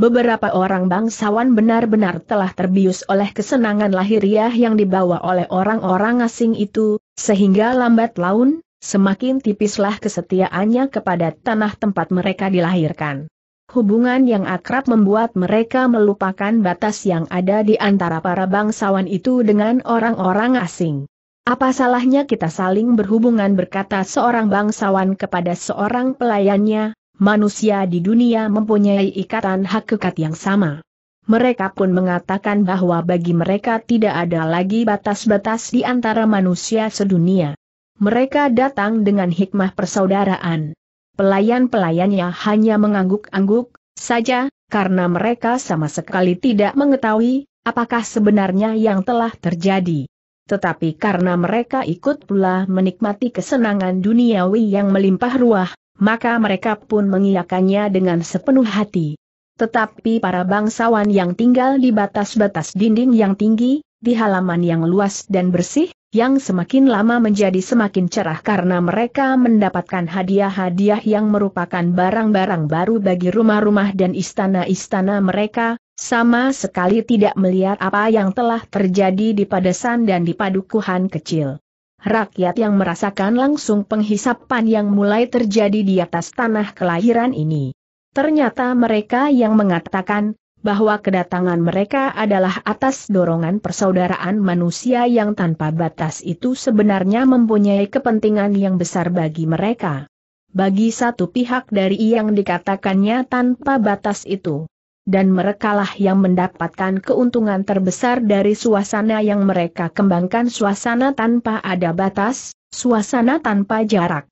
Beberapa orang bangsawan benar-benar telah terbius oleh kesenangan lahiriah yang dibawa oleh orang-orang asing itu, sehingga lambat laun, semakin tipislah kesetiaannya kepada tanah tempat mereka dilahirkan. Hubungan yang akrab membuat mereka melupakan batas yang ada di antara para bangsawan itu dengan orang-orang asing. Apa salahnya kita saling berhubungan berkata seorang bangsawan kepada seorang pelayannya, manusia di dunia mempunyai ikatan hakikat yang sama mereka pun mengatakan bahwa bagi mereka tidak ada lagi batas-batas di antara manusia sedunia. Mereka datang dengan hikmah persaudaraan. Pelayan-pelayannya hanya mengangguk-angguk saja, karena mereka sama sekali tidak mengetahui apakah sebenarnya yang telah terjadi. Tetapi karena mereka ikut pula menikmati kesenangan duniawi yang melimpah ruah, maka mereka pun mengiyakannya dengan sepenuh hati. Tetapi para bangsawan yang tinggal di batas-batas dinding yang tinggi, di halaman yang luas dan bersih, yang semakin lama menjadi semakin cerah karena mereka mendapatkan hadiah-hadiah yang merupakan barang-barang baru bagi rumah-rumah dan istana-istana mereka, sama sekali tidak melihat apa yang telah terjadi di padesan dan di padukuhan kecil. Rakyat yang merasakan langsung penghisapan yang mulai terjadi di atas tanah kelahiran ini. Ternyata mereka yang mengatakan bahwa kedatangan mereka adalah atas dorongan persaudaraan manusia yang tanpa batas itu sebenarnya mempunyai kepentingan yang besar bagi mereka. Bagi satu pihak dari yang dikatakannya tanpa batas itu. Dan merekalah yang mendapatkan keuntungan terbesar dari suasana yang mereka kembangkan suasana tanpa ada batas, suasana tanpa jarak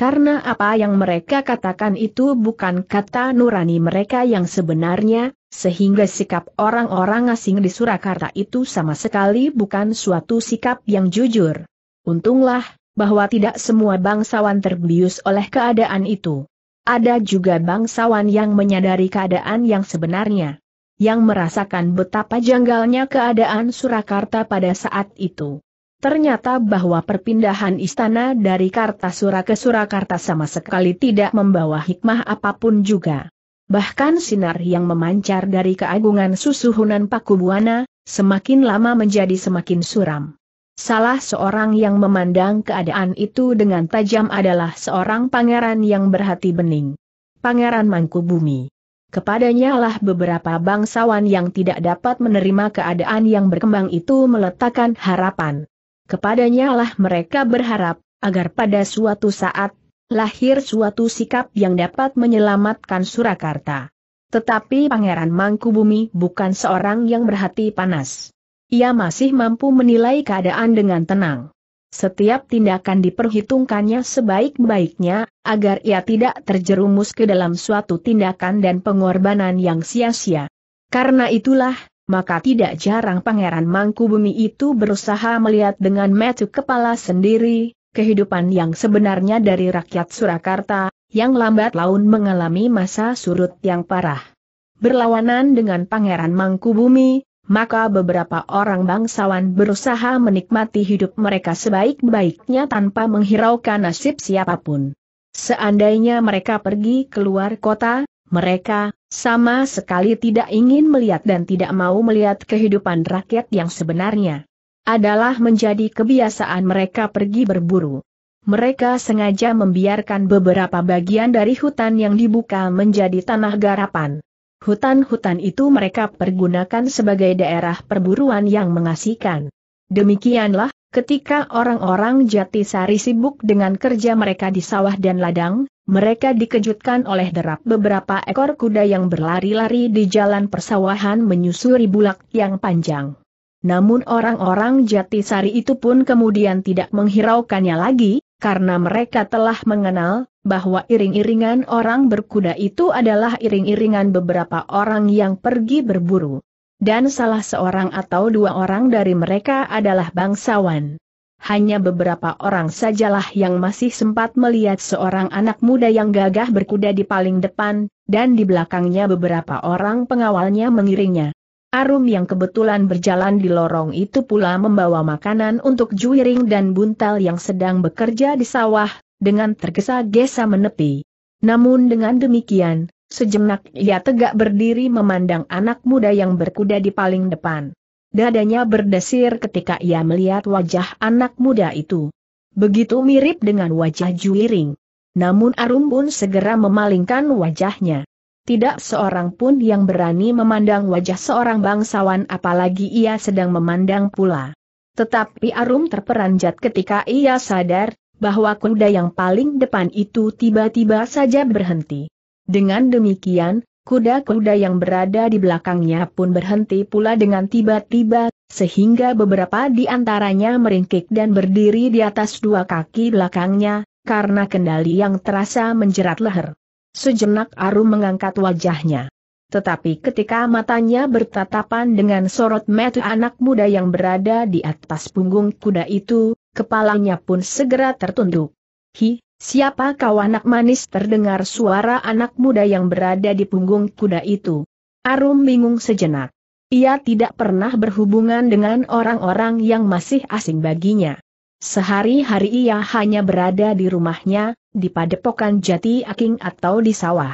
karena apa yang mereka katakan itu bukan kata nurani mereka yang sebenarnya, sehingga sikap orang-orang asing di Surakarta itu sama sekali bukan suatu sikap yang jujur. Untunglah, bahwa tidak semua bangsawan terbius oleh keadaan itu. Ada juga bangsawan yang menyadari keadaan yang sebenarnya, yang merasakan betapa janggalnya keadaan Surakarta pada saat itu. Ternyata bahwa perpindahan istana dari Kartasura ke Surakarta sama sekali tidak membawa hikmah apapun juga. Bahkan sinar yang memancar dari keagungan susuhunan Pakubuana, semakin lama menjadi semakin suram. Salah seorang yang memandang keadaan itu dengan tajam adalah seorang pangeran yang berhati bening. Pangeran Mangkubumi. Kepadanya lah beberapa bangsawan yang tidak dapat menerima keadaan yang berkembang itu meletakkan harapan. Kepadanya lah mereka berharap, agar pada suatu saat, lahir suatu sikap yang dapat menyelamatkan Surakarta. Tetapi Pangeran Mangkubumi bukan seorang yang berhati panas. Ia masih mampu menilai keadaan dengan tenang. Setiap tindakan diperhitungkannya sebaik-baiknya, agar ia tidak terjerumus ke dalam suatu tindakan dan pengorbanan yang sia-sia. Karena itulah, maka tidak jarang Pangeran Mangkubumi itu berusaha melihat dengan metu kepala sendiri, kehidupan yang sebenarnya dari rakyat Surakarta, yang lambat laun mengalami masa surut yang parah. Berlawanan dengan Pangeran Mangkubumi, maka beberapa orang bangsawan berusaha menikmati hidup mereka sebaik-baiknya tanpa menghiraukan nasib siapapun. Seandainya mereka pergi keluar kota, mereka, sama sekali tidak ingin melihat dan tidak mau melihat kehidupan rakyat yang sebenarnya. Adalah menjadi kebiasaan mereka pergi berburu. Mereka sengaja membiarkan beberapa bagian dari hutan yang dibuka menjadi tanah garapan. Hutan-hutan itu mereka pergunakan sebagai daerah perburuan yang mengasihkan. Demikianlah, Ketika orang-orang Jatisari sibuk dengan kerja mereka di sawah dan ladang, mereka dikejutkan oleh derap beberapa ekor kuda yang berlari-lari di jalan persawahan menyusuri bulak yang panjang. Namun orang-orang Jatisari itu pun kemudian tidak menghiraukannya lagi, karena mereka telah mengenal bahwa iring-iringan orang berkuda itu adalah iring-iringan beberapa orang yang pergi berburu dan salah seorang atau dua orang dari mereka adalah bangsawan. Hanya beberapa orang sajalah yang masih sempat melihat seorang anak muda yang gagah berkuda di paling depan, dan di belakangnya beberapa orang pengawalnya mengiringnya. Arum yang kebetulan berjalan di lorong itu pula membawa makanan untuk Juiring dan Buntal yang sedang bekerja di sawah, dengan tergesa-gesa menepi. Namun dengan demikian, Sejenak ia tegak berdiri memandang anak muda yang berkuda di paling depan. Dadanya berdesir ketika ia melihat wajah anak muda itu. Begitu mirip dengan wajah Juiring. Namun Arum pun segera memalingkan wajahnya. Tidak seorang pun yang berani memandang wajah seorang bangsawan apalagi ia sedang memandang pula. Tetapi Arum terperanjat ketika ia sadar, bahwa kuda yang paling depan itu tiba-tiba saja berhenti. Dengan demikian, kuda-kuda yang berada di belakangnya pun berhenti pula dengan tiba-tiba, sehingga beberapa di antaranya meringkik dan berdiri di atas dua kaki belakangnya, karena kendali yang terasa menjerat leher. Sejenak Arum mengangkat wajahnya. Tetapi ketika matanya bertatapan dengan sorot metu anak muda yang berada di atas punggung kuda itu, kepalanya pun segera tertunduk. Hi, Siapa kau anak manis terdengar suara anak muda yang berada di punggung kuda itu. Arum bingung sejenak. Ia tidak pernah berhubungan dengan orang-orang yang masih asing baginya. Sehari-hari ia hanya berada di rumahnya, di padepokan jati aking atau di sawah.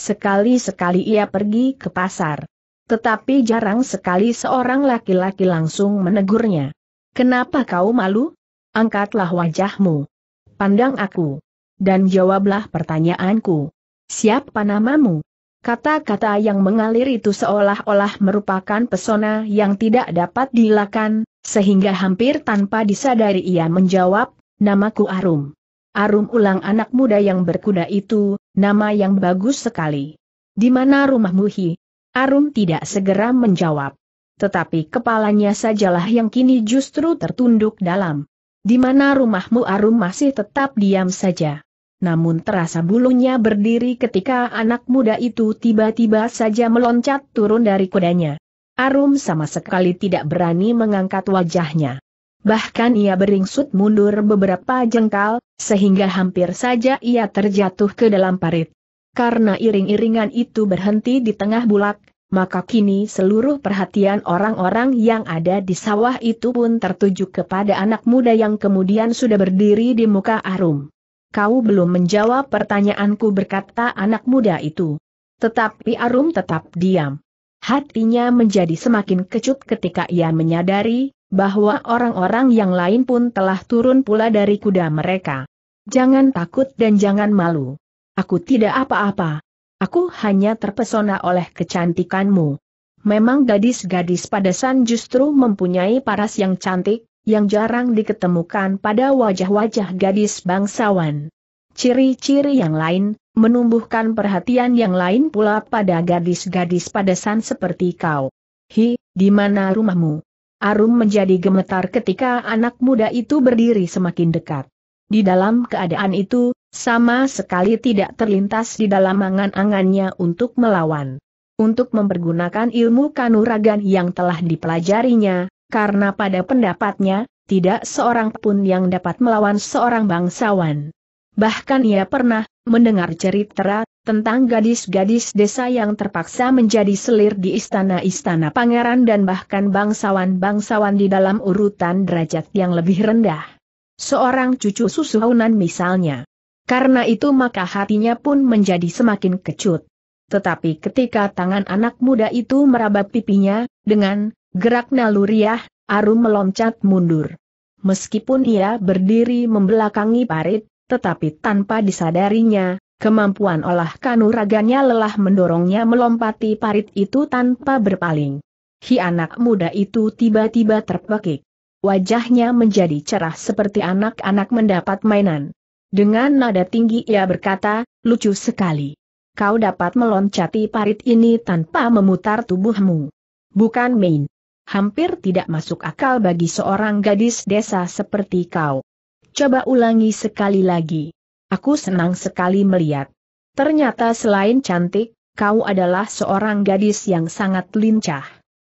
Sekali-sekali ia pergi ke pasar. Tetapi jarang sekali seorang laki-laki langsung menegurnya. Kenapa kau malu? Angkatlah wajahmu pandang aku. Dan jawablah pertanyaanku. Siapa namamu? Kata-kata yang mengalir itu seolah-olah merupakan pesona yang tidak dapat dilakukan, sehingga hampir tanpa disadari ia menjawab, namaku Arum. Arum ulang anak muda yang berkuda itu, nama yang bagus sekali. Di mana rumahmu hi? Arum tidak segera menjawab. Tetapi kepalanya sajalah yang kini justru tertunduk dalam. Di mana rumahmu Arum masih tetap diam saja. Namun terasa bulunya berdiri ketika anak muda itu tiba-tiba saja meloncat turun dari kudanya. Arum sama sekali tidak berani mengangkat wajahnya. Bahkan ia beringsut mundur beberapa jengkal, sehingga hampir saja ia terjatuh ke dalam parit. Karena iring-iringan itu berhenti di tengah bulak maka kini seluruh perhatian orang-orang yang ada di sawah itu pun tertuju kepada anak muda yang kemudian sudah berdiri di muka arum. Kau belum menjawab pertanyaanku berkata anak muda itu. Tetapi Arum tetap diam. Hatinya menjadi semakin kecut ketika ia menyadari, bahwa orang-orang yang lain pun telah turun pula dari kuda mereka. Jangan takut dan jangan malu. Aku tidak apa-apa. Aku hanya terpesona oleh kecantikanmu. Memang gadis-gadis padasan justru mempunyai paras yang cantik, yang jarang diketemukan pada wajah-wajah gadis bangsawan. Ciri-ciri yang lain, menumbuhkan perhatian yang lain pula pada gadis-gadis padasan seperti kau. Hi, di mana rumahmu? Arum menjadi gemetar ketika anak muda itu berdiri semakin dekat. Di dalam keadaan itu, sama sekali tidak terlintas di dalam angan-angannya untuk melawan. Untuk mempergunakan ilmu kanuragan yang telah dipelajarinya, karena pada pendapatnya, tidak seorang pun yang dapat melawan seorang bangsawan. Bahkan ia pernah mendengar cerita tentang gadis-gadis desa yang terpaksa menjadi selir di istana-istana pangeran dan bahkan bangsawan-bangsawan di dalam urutan derajat yang lebih rendah. Seorang cucu susuhunan misalnya. Karena itu maka hatinya pun menjadi semakin kecut. Tetapi ketika tangan anak muda itu meraba pipinya, dengan gerak naluriah, Arum meloncat mundur. Meskipun ia berdiri membelakangi parit, tetapi tanpa disadarinya, kemampuan olah kanuraganya lelah mendorongnya melompati parit itu tanpa berpaling. Hi anak muda itu tiba-tiba terpekik. Wajahnya menjadi cerah seperti anak-anak mendapat mainan. Dengan nada tinggi ia berkata, lucu sekali. Kau dapat meloncati parit ini tanpa memutar tubuhmu. Bukan main. Hampir tidak masuk akal bagi seorang gadis desa seperti kau. Coba ulangi sekali lagi. Aku senang sekali melihat. Ternyata selain cantik, kau adalah seorang gadis yang sangat lincah.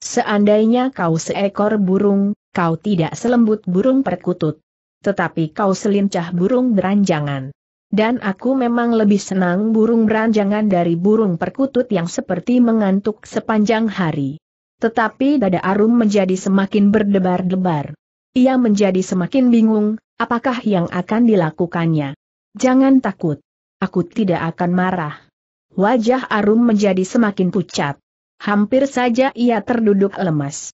Seandainya kau seekor burung, kau tidak selembut burung perkutut tetapi kau selincah burung beranjangan. Dan aku memang lebih senang burung beranjangan dari burung perkutut yang seperti mengantuk sepanjang hari. Tetapi dada Arum menjadi semakin berdebar-debar. Ia menjadi semakin bingung, apakah yang akan dilakukannya. Jangan takut. Aku tidak akan marah. Wajah Arum menjadi semakin pucat. Hampir saja ia terduduk lemas.